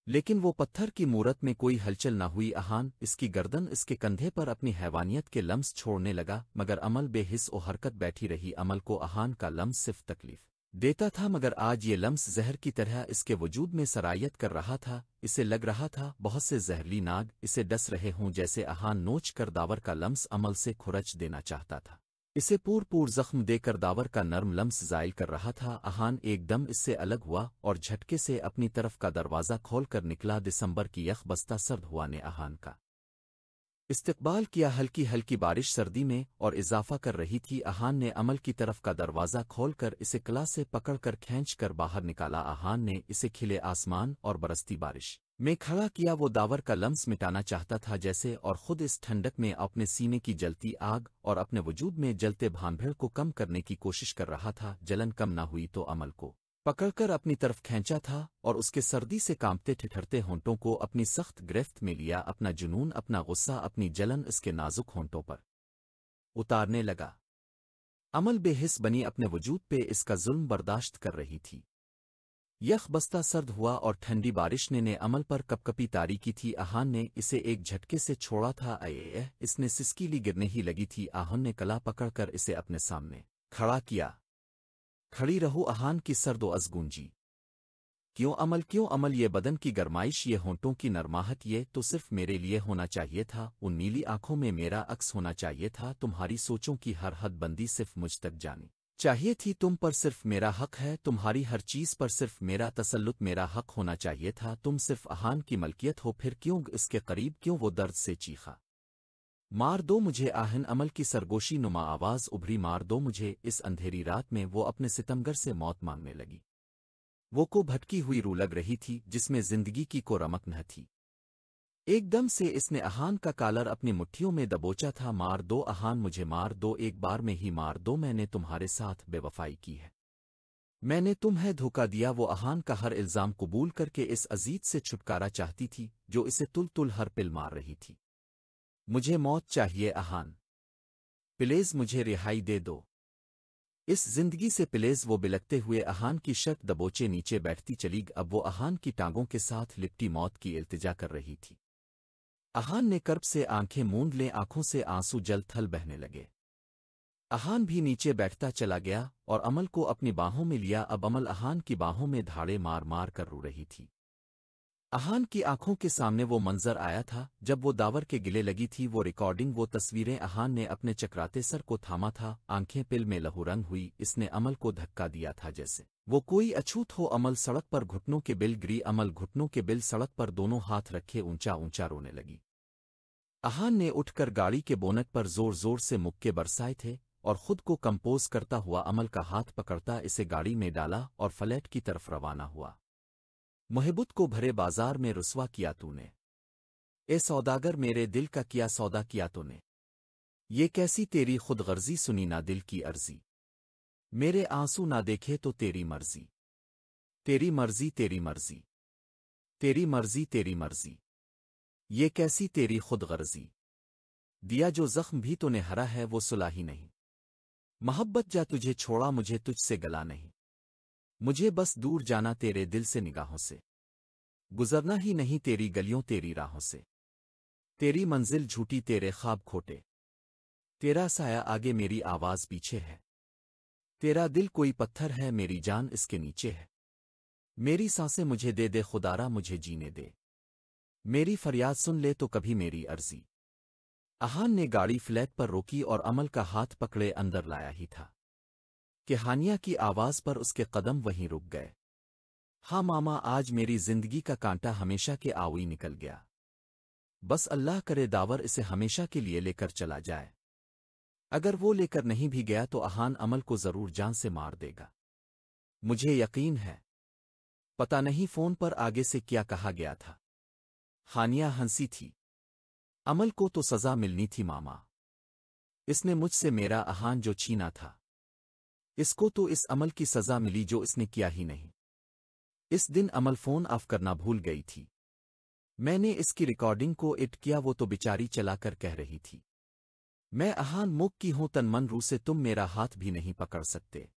लेकिन वो पत्थर की मूरत में कोई हलचल न हुई अहान इसकी गर्दन इसके कंधे पर अपनी हैवानियत के लम्स छोड़ने लगा मगर अमल बेहिस और हरकत बैठी रही अमल को अहान का लम्स सिर्फ तकलीफ देता था मगर आज ये लम्स जहर की तरह इसके वजूद में सरायत कर रहा था इसे लग रहा था बहुत से जहरीली नाग इसे डस रहे हों जैसे अहान नोच कर दावर का लम्स अमल से खुरच देना चाहता था इसे पूर पूर जख्म देकर दावर का नर्म लम्स जायल कर रहा था आहान एकदम इससे अलग हुआ और झटके से अपनी तरफ का दरवाज़ा खोलकर निकला दिसंबर की यख बस्ता सर्द हुआ ने अहान का इस्तबाल किया हल्की हल्की बारिश सर्दी में और इजाफा कर रही थी आहान ने अमल की तरफ का दरवाज़ा खोलकर इसे क्ला से पकड़कर कर बाहर निकाला आहान ने इसे खिले आसमान और बरसती बारिश में खड़ा किया वो दावर का लम्स मिटाना चाहता था जैसे और खुद इस ठंडक में अपने सीने की जलती आग और अपने वजूद में जलते भांभेड़ को कम करने की कोशिश कर रहा था जलन कम न हुई तो अमल को पकड़कर अपनी तरफ खेंचा था और उसके सर्दी से कांपते ठिठरते होंटों को अपनी सख्त गिरफ्त में लिया अपना जुनून अपना गुस्सा अपनी जलन उसके नाजुक होंटों पर उतारने लगा अमल बेहिस बनी अपने वजूद पे इसका जुल्म बर्दाश्त कर रही थी यख बस्ता सर्द हुआ और ठंडी बारिश ने ने अमल पर कपकपी तारी की थी आहान ने इसे एक झटके से छोड़ा था अये इसने सिस्कीली गिरने ही लगी थी आहन ने कला पकड़कर इसे अपने सामने खड़ा किया खड़ी रहो अहान की सर्दो अजगूंजी क्यों अमल क्यों अमल ये बदन की गरमाइश ये होंटों की नरमाहत ये तो सिर्फ मेरे लिए होना चाहिए था उन नीली आंखों में मेरा अक्स होना चाहिए था तुम्हारी सोचों की हर हदबंदी सिर्फ मुझ तक जानी चाहिए थी तुम पर सिर्फ मेरा हक है तुम्हारी हर चीज़ पर सिर्फ मेरा तसल्लुत मेरा हक होना चाहिए था तुम सिर्फ अहान की मलकियत हो फिर क्यों इसके करीब क्यों वो दर्द से चीखा मार दो मुझे आहन अमल की सरगोशी नुमा आवाज़ उभरी मार दो मुझे इस अंधेरी रात में वो अपने सितमगर से मौत मांगने लगी वो को भटकी हुई रू लग रही थी जिसमें जिंदगी की को रमक न थी एकदम से इसने अहान का कालर अपनी मुट्ठियों में दबोचा था मार दो अहान मुझे मार दो एक बार में ही मार दो मैंने तुम्हारे साथ बेवफाई की है मैंने तुम्हें धोखा दिया वो अहान का हर इल्ज़ाम कबूल करके इस अजीत से छुटकारा चाहती थी जो इसे तुल तुल हर पिल मार रही थी मुझे मौत चाहिए अहान प्लेज मुझे रिहाई दे दो इस जिंदगी से प्लेज वो बिलकते हुए अहान की शक दबोचे नीचे बैठती चली अब वो अहान की टांगों के साथ लिपटी मौत की इल्तिजा कर रही थी अहान ने कर्ब से आंखें मूंद लें आंखों से आंसू जल थल बहने लगे अहान भी नीचे बैठता चला गया और अमल को अपनी बाहों में लिया अब अमल अहान की बाहों में धाड़े मार मार कर रो रही थी अहान की आंखों के सामने वो मंजर आया था जब वो दावर के गिले लगी थी वो रिकॉर्डिंग वो तस्वीरें अहान ने अपने चकराते सर को थामा था आंखें पिल में लहूरंग हुई इसने अमल को धक्का दिया था जैसे वो कोई अछूत हो अमल सड़क पर घुटनों के बिल गिरी अमल घुटनों के बिल सड़क पर दोनों हाथ रखे ऊंचा ऊंचा रोने लगी अहान ने उठकर गाड़ी के बोनट पर जोर जोर से मुक्के बरसाए थे और खुद को कंपोज करता हुआ अमल का हाथ पकड़ता इसे गाड़ी में डाला और फ्लैट की तरफ रवाना हुआ महबूत को भरे बाजार में रुसवा किया तूने ए सौदागर मेरे दिल का किया सौदा किया तूने ये कैसी तेरी खुदगर्जी सुनी ना दिल की अर्जी मेरे आंसू ना देखे तो तेरी मर्जी तेरी मर्जी तेरी मर्जी तेरी मर्जी तेरी मर्जी ये कैसी तेरी खुदगर्जी दिया जो जख्म भी तूने हरा है वो सुला ही नहीं मोहब्बत जा तुझे छोड़ा मुझे तुझसे गला नहीं मुझे बस दूर जाना तेरे दिल से निगाहों से गुजरना ही नहीं तेरी गलियों तेरी राहों से तेरी मंजिल झूठी तेरे ख्वाब खोटे तेरा साया आगे मेरी आवाज़ पीछे है तेरा दिल कोई पत्थर है मेरी जान इसके नीचे है मेरी सांसें मुझे दे दे खुदारा मुझे जीने दे मेरी फरियाद सुन ले तो कभी मेरी अर्जी अहान ने गाड़ी फ्लैट पर रोकी और अमल का हाथ पकड़े अंदर लाया ही था कि हानिया की आवाज़ पर उसके कदम वहीं रुक गए हाँ मामा आज मेरी जिंदगी का कांटा हमेशा के आवई निकल गया बस अल्लाह करे दावर इसे हमेशा के लिए लेकर चला जाए अगर वो लेकर नहीं भी गया तो अहान अमल को ज़रूर जान से मार देगा मुझे यकीन है पता नहीं फ़ोन पर आगे से क्या कहा गया था हानिया हंसी थी अमल को तो सज़ा मिलनी थी मामा इसने मुझसे मेरा अहान जो छीना था इसको तो इस अमल की सज़ा मिली जो इसने किया ही नहीं इस दिन अमल फ़ोन ऑफ करना भूल गई थी मैंने इसकी रिकॉर्डिंग को इट किया वो तो बिचारी चलाकर कह रही थी मैं अहान मुख की हूं तन मन रू से तुम मेरा हाथ भी नहीं पकड़ सकते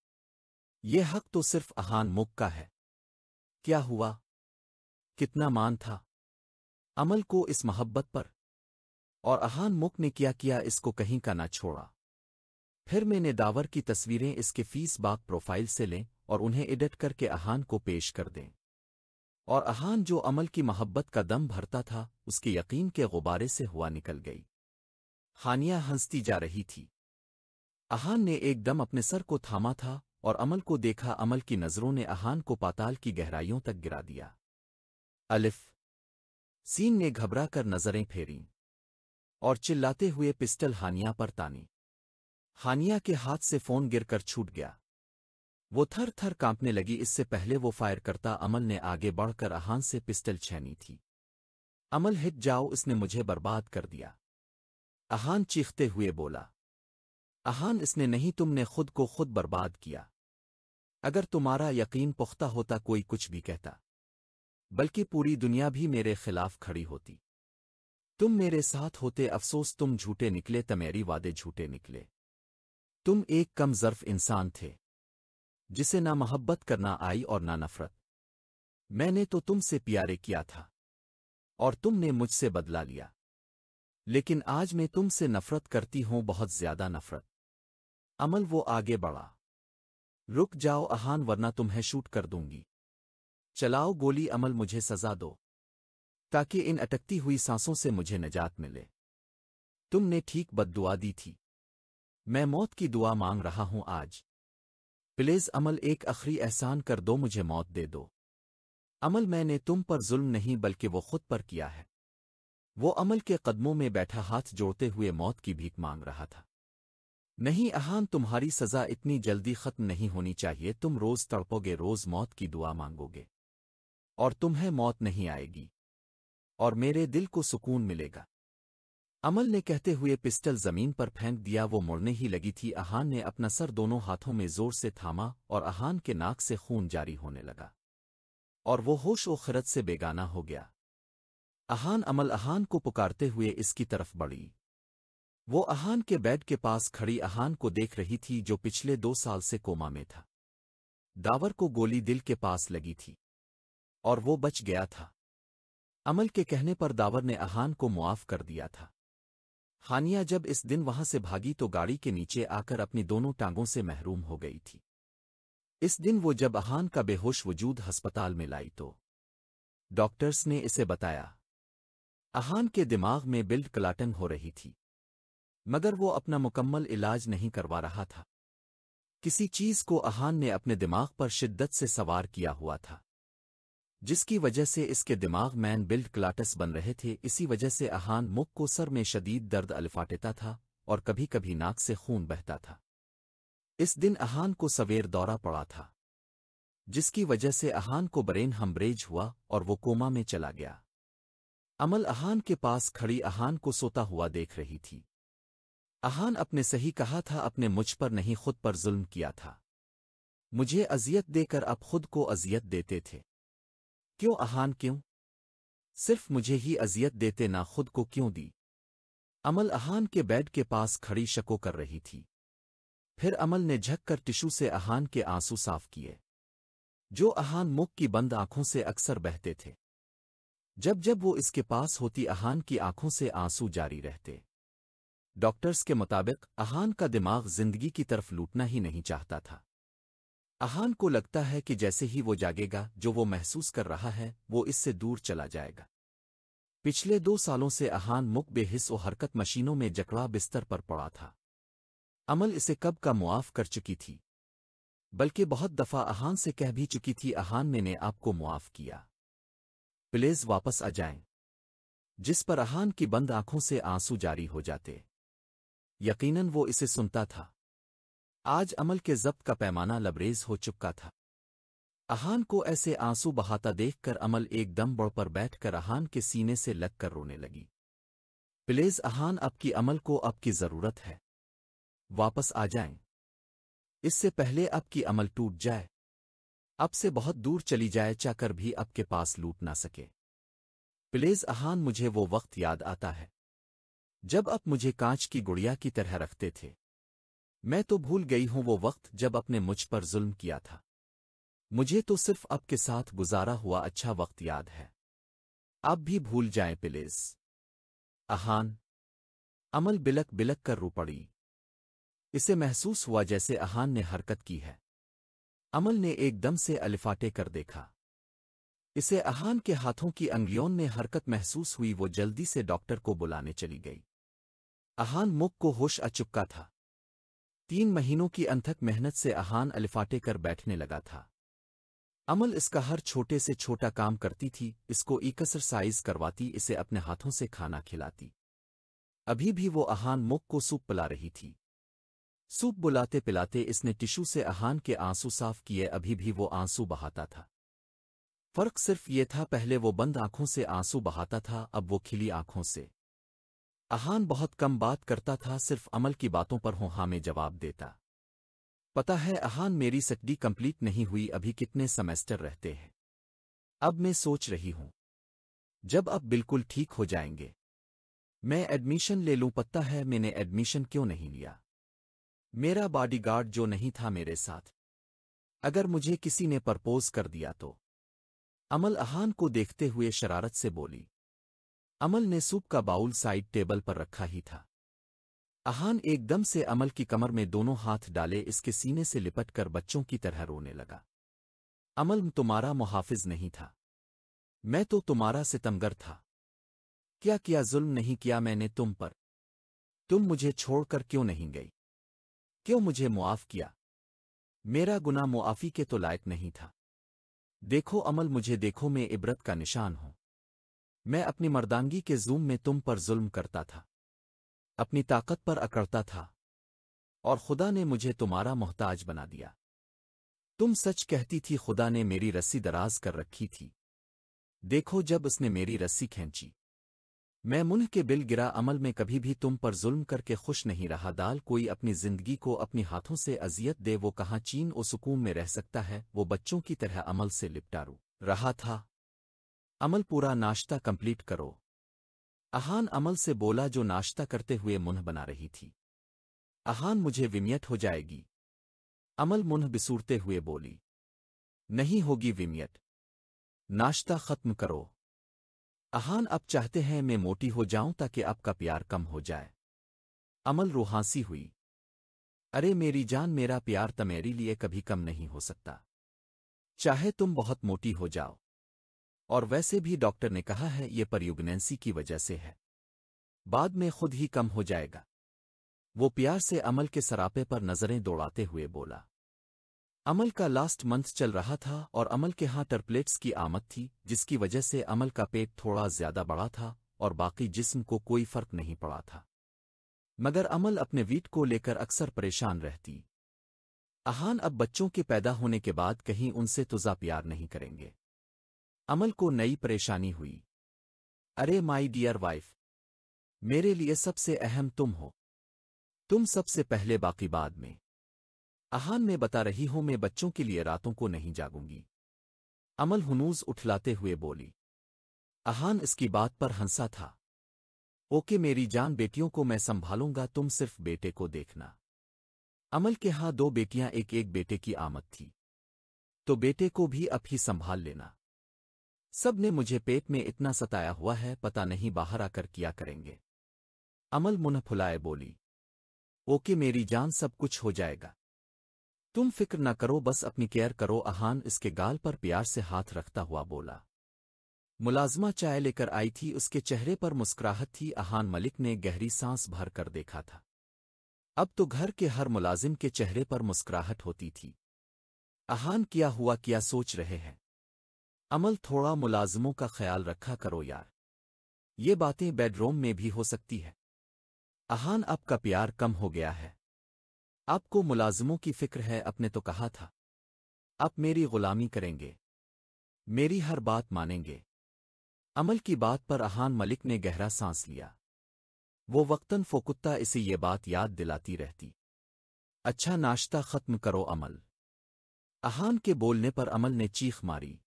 ये हक तो सिर्फ अहान मुख का है क्या हुआ कितना मान था अमल को इस मोहब्बत पर और अहान मुख ने क्या किया इसको कहीं का ना छोड़ा फिर मैंने दावर की तस्वीरें इसके फीस बाग प्रोफाइल से लें और उन्हें एडिट करके अहान को पेश कर दें और अहान जो अमल की मोहब्बत का दम भरता था उसके यकीन के गुब्बारे से हुआ निकल गई हानिया हंसती जा रही थी अहान ने एकदम अपने सर को थामा था और अमल को देखा अमल की नज़रों ने अहान को पाताल की गहराइयों तक गिरा दिया अलिफ सीन ने घबरा कर नज़रें फेरी और चिल्लाते हुए पिस्टल हानिया पर तानी हानिया के हाथ से फोन गिरकर छूट गया वो थर थर कांपने लगी इससे पहले वो फायर करता अमल ने आगे बढ़कर अहान से पिस्टल छैनी थी अमल हिट जाओ इसने मुझे बर्बाद कर दिया अहान चीखते हुए बोला अहान इसने नहीं तुमने खुद को खुद बर्बाद किया अगर तुम्हारा यकीन पुख्ता होता कोई कुछ भी कहता बल्कि पूरी दुनिया भी मेरे खिलाफ खड़ी होती तुम मेरे साथ होते अफसोस तुम झूठे निकले तमेरी वादे झूठे निकले तुम एक कम जर्फ इंसान थे जिसे ना मोहब्बत करना आई और ना नफरत मैंने तो तुमसे प्यारे किया था और तुमने मुझसे बदला लिया लेकिन आज मैं तुमसे नफरत करती हूं बहुत ज्यादा नफरत अमल वो आगे बढ़ा रुक जाओ अहान वरना तुम्हें शूट कर दूंगी चलाओ गोली अमल मुझे सजा दो ताकि इन अटकती हुई सांसों से मुझे निजात मिले तुमने ठीक बददुआ दी थी मैं मौत की दुआ मांग रहा हूं आज प्लीज अमल एक अखरी एहसान कर दो मुझे मौत दे दो अमल मैंने तुम पर जुल्म नहीं बल्कि वो खुद पर किया है वो अमल के कदमों में बैठा हाथ जोड़ते हुए मौत की भीख मांग रहा था नहीं अहान तुम्हारी सजा इतनी जल्दी खत्म नहीं होनी चाहिए तुम रोज तड़पोगे रोज मौत की दुआ मांगोगे और तुम्हें मौत नहीं आएगी और मेरे दिल को सुकून मिलेगा अमल ने कहते हुए पिस्टल जमीन पर फेंक दिया वो मुड़ने ही लगी थी अहान ने अपना सर दोनों हाथों में जोर से थामा और अहान के नाक से खून जारी होने लगा और वो होश ओखरत से बेगाना हो गया अहान अमल अहान को पुकारते हुए इसकी तरफ बढ़ी वो अहान के बेड के पास खड़ी अहान को देख रही थी जो पिछले दो साल से कोमा में था दावर को गोली दिल के पास लगी थी और वो बच गया था अमल के कहने पर दावर ने अहान को मुआफ कर दिया था हानिया जब इस दिन वहां से भागी तो गाड़ी के नीचे आकर अपनी दोनों टांगों से महरूम हो गई थी इस दिन वो जब अहान का बेहोश वजूद अस्पताल में लाई तो डॉक्टर्स ने इसे बताया अहान के दिमाग में बिल्ड क्लाटन हो रही थी मगर वो अपना मुकम्मल इलाज नहीं करवा रहा था किसी चीज को अहान ने अपने दिमाग पर शिद्दत से सवार किया हुआ था जिसकी वजह से इसके दिमाग मैन बिल्ड क्लाटस बन रहे थे इसी वजह से अहान मुख को सर में शदीद दर्द अल्फाटेता था और कभी कभी नाक से खून बहता था इस दिन अहान को सवेर दौरा पड़ा था जिसकी वजह से अहान को ब्रेन हमब्रेज हुआ और वो कोमा में चला गया अमल अहान के पास खड़ी अहान को सोता हुआ देख रही थी अहान अपने सही कहा था अपने मुझ पर नहीं खुद पर जुल्म किया था मुझे अजियत देकर आप खुद को अजियत देते थे क्यों अहान क्यों सिर्फ मुझे ही अजियत देते ना खुद को क्यों दी अमल अहान के बेड के पास खड़ी शको कर रही थी फिर अमल ने झक कर टिशू से अहान के आंसू साफ किए जो अहान मुख की बंद आंखों से अक्सर बहते थे जब जब वो इसके पास होती अहान की आंखों से आंसू जारी रहते डॉक्टर्स के मुताबिक अहान का दिमाग जिंदगी की तरफ लूटना ही नहीं चाहता था अहान को लगता है कि जैसे ही वो जागेगा जो वो महसूस कर रहा है वो इससे दूर चला जाएगा पिछले दो सालों से अहान मुक बेहिस व हरकत मशीनों में जकड़ा बिस्तर पर पड़ा था अमल इसे कब का मुआफ़ कर चुकी थी बल्कि बहुत दफ़ा अहान से कह भी चुकी थी अहान मैंने आपको मुआफ़ किया प्लेज वापस आ जाएं। जिस पर अहान की बंद आंखों से आंसू जारी हो जाते यकीनन वो इसे सुनता था आज अमल के जब्त का पैमाना लबरेज हो चुका था अहान को ऐसे आंसू बहाता देखकर अमल एकदम बड़ पर बैठकर अहान के सीने से लगकर रोने लगी प्लेज अहान अब की अमल को अब की जरूरत है वापस आ जाएं। इससे पहले अब की अमल टूट जाए अब से बहुत दूर चली जाए चाकर भी अब के पास लूट ना सके प्लेज अहान मुझे वो वक्त याद आता है जब अब मुझे कांच की गुड़िया की तरह रखते थे मैं तो भूल गई हूं वो वक्त जब अपने मुझ पर जुल्म किया था मुझे तो सिर्फ के साथ गुजारा हुआ अच्छा वक्त याद है आप भी भूल जाए प्लीज अहान अमल बिलक बिलक कर रो पड़ी इसे महसूस हुआ जैसे अहान ने हरकत की है अमल ने एकदम से अलिफाटे कर देखा इसे अहान के हाथों की अंगलियों ने हरकत महसूस हुई वो जल्दी से डॉक्टर को बुलाने चली गई अहान मुख को होश अचुपका था तीन महीनों की अंथक मेहनत से अहान अलिफाटे कर बैठने लगा था अमल इसका हर छोटे से छोटा काम करती थी इसको एक्सरसाइज करवाती इसे अपने हाथों से खाना खिलाती अभी भी वो अहान मुख को सूप पिला रही थी सूप बुलाते पिलाते इसने टिश्यू से अहान के आंसू साफ किए अभी भी वो आंसू बहाता था फर्क सिर्फ ये था पहले वो बंद आंखों से आंसू बहाता था अब वो खिली आंखों से अहान बहुत कम बात करता था सिर्फ अमल की बातों पर हों में जवाब देता पता है अहान मेरी सकडी कंप्लीट नहीं हुई अभी कितने सेमेस्टर रहते हैं अब मैं सोच रही हूं जब अब बिल्कुल ठीक हो जाएंगे मैं एडमिशन ले लूं पता है मैंने एडमिशन क्यों नहीं लिया मेरा बॉडीगार्ड जो नहीं था मेरे साथ अगर मुझे किसी ने प्रपोज कर दिया तो अमल अहान को देखते हुए शरारत से बोली अमल ने सूप का बाउल साइड टेबल पर रखा ही था अहान एकदम से अमल की कमर में दोनों हाथ डाले इसके सीने से लिपट कर बच्चों की तरह रोने लगा अमल तुम्हारा मुहाफिज नहीं था मैं तो तुम्हारा सितमगर था क्या किया जुल्म नहीं किया मैंने तुम पर तुम मुझे छोड़कर क्यों नहीं गई क्यों मुझे मुआफ किया मेरा गुना मुआफ़ी के तो लायक नहीं था देखो अमल मुझे देखो मैं इबरत का निशान हूं मैं अपनी मर्दानगी के जूम में तुम पर जुल्म करता था अपनी ताकत पर अकड़ता था और खुदा ने मुझे तुम्हारा मोहताज बना दिया तुम सच कहती थी खुदा ने मेरी रस्सी दराज कर रखी थी देखो जब उसने मेरी रस्सी खींची मैं मुन्ह के बिल गिरा अमल में कभी भी तुम पर जुल्म करके खुश नहीं रहा दाल कोई अपनी जिंदगी को अपने हाथों से अजियत दे वो कहाँ चीन और सुकून में रह सकता है वो बच्चों की तरह अमल से लिपटारू रहा था अमल पूरा नाश्ता कंप्लीट करो अहान अमल से बोला जो नाश्ता करते हुए मुंह बना रही थी अहान मुझे विमियत हो जाएगी अमल मुंह बिसूरते हुए बोली नहीं होगी विमियत नाश्ता खत्म करो अहान अब चाहते हैं मैं मोटी हो जाऊं ताकि आपका प्यार कम हो जाए अमल रोहांसी हुई अरे मेरी जान मेरा प्यार तमेरी लिए कभी कम नहीं हो सकता चाहे तुम बहुत मोटी हो जाओ और वैसे भी डॉक्टर ने कहा है ये परयुग्नेंसी की वजह से है बाद में खुद ही कम हो जाएगा वो प्यार से अमल के सरापे पर नज़रें दौड़ाते हुए बोला अमल का लास्ट मंथ चल रहा था और अमल के हाथ टर्पलेट्स की आमद थी जिसकी वजह से अमल का पेट थोड़ा ज्यादा बड़ा था और बाकी जिस्म को कोई फर्क नहीं पड़ा था मगर अमल अपने वीट को लेकर अक्सर परेशान रहती अहान अब बच्चों के पैदा होने के बाद कहीं उनसे तुजा प्यार नहीं करेंगे अमल को नई परेशानी हुई अरे माय डियर वाइफ मेरे लिए सबसे अहम तुम हो तुम सबसे पहले बाकी बाद में अहान में बता रही हूं मैं बच्चों के लिए रातों को नहीं जागूंगी अमल हनूज उठलाते हुए बोली अहान इसकी बात पर हंसा था ओके मेरी जान बेटियों को मैं संभालूंगा तुम सिर्फ बेटे को देखना अमल के हां दो बेटियां एक एक बेटे की आमद थी तो बेटे को भी अब ही संभाल लेना सब ने मुझे पेट में इतना सताया हुआ है पता नहीं बाहर आकर किया करेंगे अमल मुन फुलाए बोली ओके मेरी जान सब कुछ हो जाएगा तुम फिक्र न करो बस अपनी केयर करो अहान इसके गाल पर प्यार से हाथ रखता हुआ बोला मुलाजमा चाय लेकर आई थी उसके चेहरे पर मुस्कुराहट थी अहान मलिक ने गहरी सांस भर कर देखा था अब तो घर के हर मुलाजिम के चेहरे पर मुस्कुराहट होती थी अहान किया हुआ किया सोच रहे हैं अमल थोड़ा मुलाजमों का ख्याल रखा करो यार ये बातें बेडरूम में भी हो सकती है अहान आपका प्यार कम हो गया है आपको मुलाजमों की फिक्र है अपने तो कहा था आप मेरी गुलामी करेंगे मेरी हर बात मानेंगे अमल की बात पर अहान मलिक ने गहरा सांस लिया वो वक्तन फोकुत्ता इसे ये बात याद दिलाती रहती अच्छा नाश्ता खत्म करो अमल अहान के बोलने पर अमल ने चीख मारी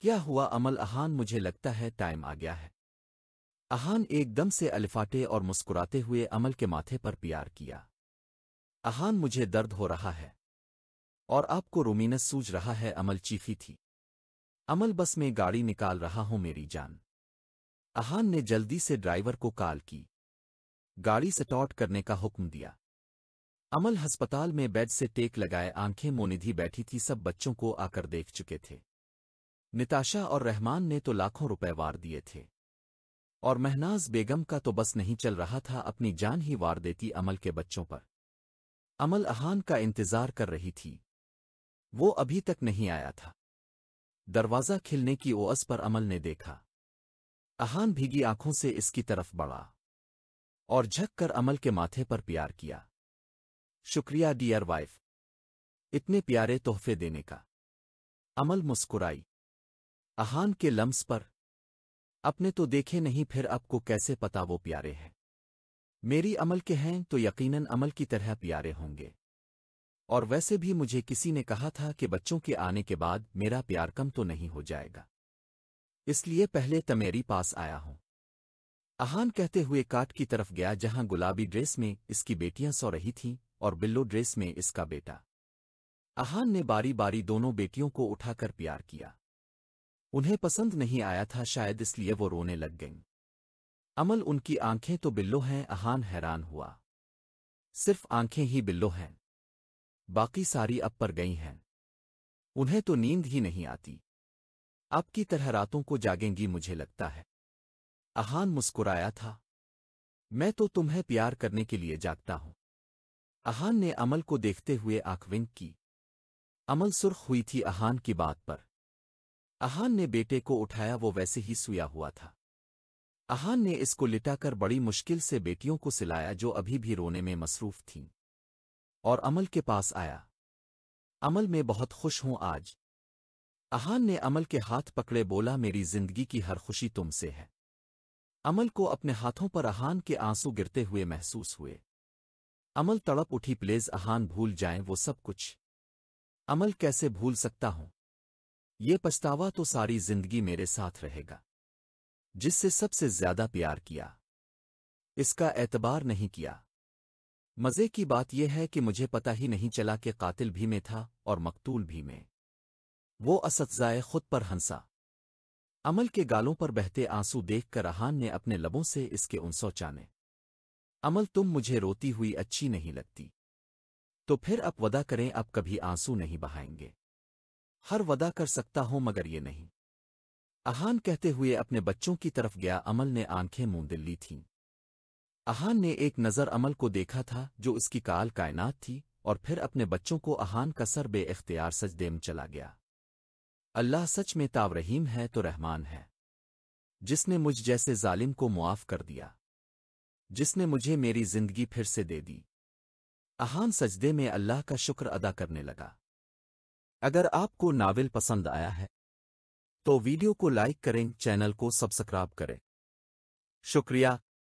क्या हुआ अमल अहान मुझे लगता है टाइम आ गया है अहान एकदम से अलिफाटे और मुस्कुराते हुए अमल के माथे पर प्यार किया अहान मुझे दर्द हो रहा है और आपको रोमीनस सूझ रहा है अमल चीफी थी अमल बस में गाड़ी निकाल रहा हूं मेरी जान अहान ने जल्दी से ड्राइवर को कॉल की गाड़ी से टॉट करने का हुक्म दिया अमल अस्पताल में बेड से टेक लगाए आंखें मोनिधि बैठी थी सब बच्चों को आकर देख चुके थे निताशा और रहमान ने तो लाखों रुपए वार दिए थे और महनाज बेगम का तो बस नहीं चल रहा था अपनी जान ही वार देती अमल के बच्चों पर अमल अहान का इंतजार कर रही थी वो अभी तक नहीं आया था दरवाज़ा खिलने की ओस पर अमल ने देखा अहान भीगी आंखों से इसकी तरफ बढ़ा और झक कर अमल के माथे पर प्यार किया शुक्रिया डियर वाइफ इतने प्यारे तोहफे देने का अमल मुस्कुराई अहान के लम्स पर अपने तो देखे नहीं फिर आपको कैसे पता वो प्यारे हैं मेरी अमल के हैं तो यकीनन अमल की तरह प्यारे होंगे और वैसे भी मुझे किसी ने कहा था कि बच्चों के आने के बाद मेरा प्यार कम तो नहीं हो जाएगा इसलिए पहले तमेरी तो पास आया हूं अहान कहते हुए काट की तरफ गया जहां गुलाबी ड्रेस में इसकी बेटियां सो रही थीं और बिल्लो ड्रेस में इसका बेटा अहान ने बारी बारी दोनों बेटियों को उठाकर प्यार किया उन्हें पसंद नहीं आया था शायद इसलिए वो रोने लग गईं अमल उनकी आंखें तो बिल्लो हैं अहान हैरान हुआ सिर्फ आंखें ही बिल्लो हैं बाकी सारी अब पर गई हैं उन्हें तो नींद ही नहीं आती आपकी तरह रातों को जागेंगी मुझे लगता है अहान मुस्कुराया था मैं तो तुम्हें प्यार करने के लिए जागता हूं अहान ने अमल को देखते हुए आंखविंक की अमल सुर्ख हुई थी अहान की बात पर अहान ने बेटे को उठाया वो वैसे ही सुया हुआ था अहान ने इसको लिटाकर बड़ी मुश्किल से बेटियों को सिलाया जो अभी भी रोने में मसरूफ थीं और अमल के पास आया अमल में बहुत खुश हूं आज अहान ने अमल के हाथ पकड़े बोला मेरी जिंदगी की हर खुशी तुमसे है अमल को अपने हाथों पर अहान के आंसू गिरते हुए महसूस हुए अमल तड़प उठी प्लेज अहान भूल जाए वो सब कुछ अमल कैसे भूल सकता हूं ये पछतावा तो सारी जिंदगी मेरे साथ रहेगा जिससे सबसे ज्यादा प्यार किया इसका एतबार नहीं किया मज़े की बात यह है कि मुझे पता ही नहीं चला कि कातिल भी में था और मकतूल भी में वो असतजाए खुद पर हंसा अमल के गालों पर बहते आंसू देखकर रहान ने अपने लबों से इसके उनसौ चाने अमल तुम मुझे रोती हुई अच्छी नहीं लगती तो फिर अब वदा करें अब कभी आंसू नहीं बहाएंगे हर वदा कर सकता हूं मगर ये नहीं अहान कहते हुए अपने बच्चों की तरफ गया अमल ने आंखें मूंद ली थीं अहान ने एक नज़र अमल को देखा था जो उसकी काल कायनात थी और फिर अपने बच्चों को अहान का सर बेख्तियार सजदे में चला गया अल्लाह सच में तावरहीम है तो रहमान है जिसने मुझ जैसे जालिम को मुआफ़ कर दिया जिसने मुझे मेरी जिंदगी फिर से दे दी अहान सजदे में अल्लाह का शुक्र अदा करने लगा अगर आपको नावल पसंद आया है तो वीडियो को लाइक करें चैनल को सब्सक्राइब करें शुक्रिया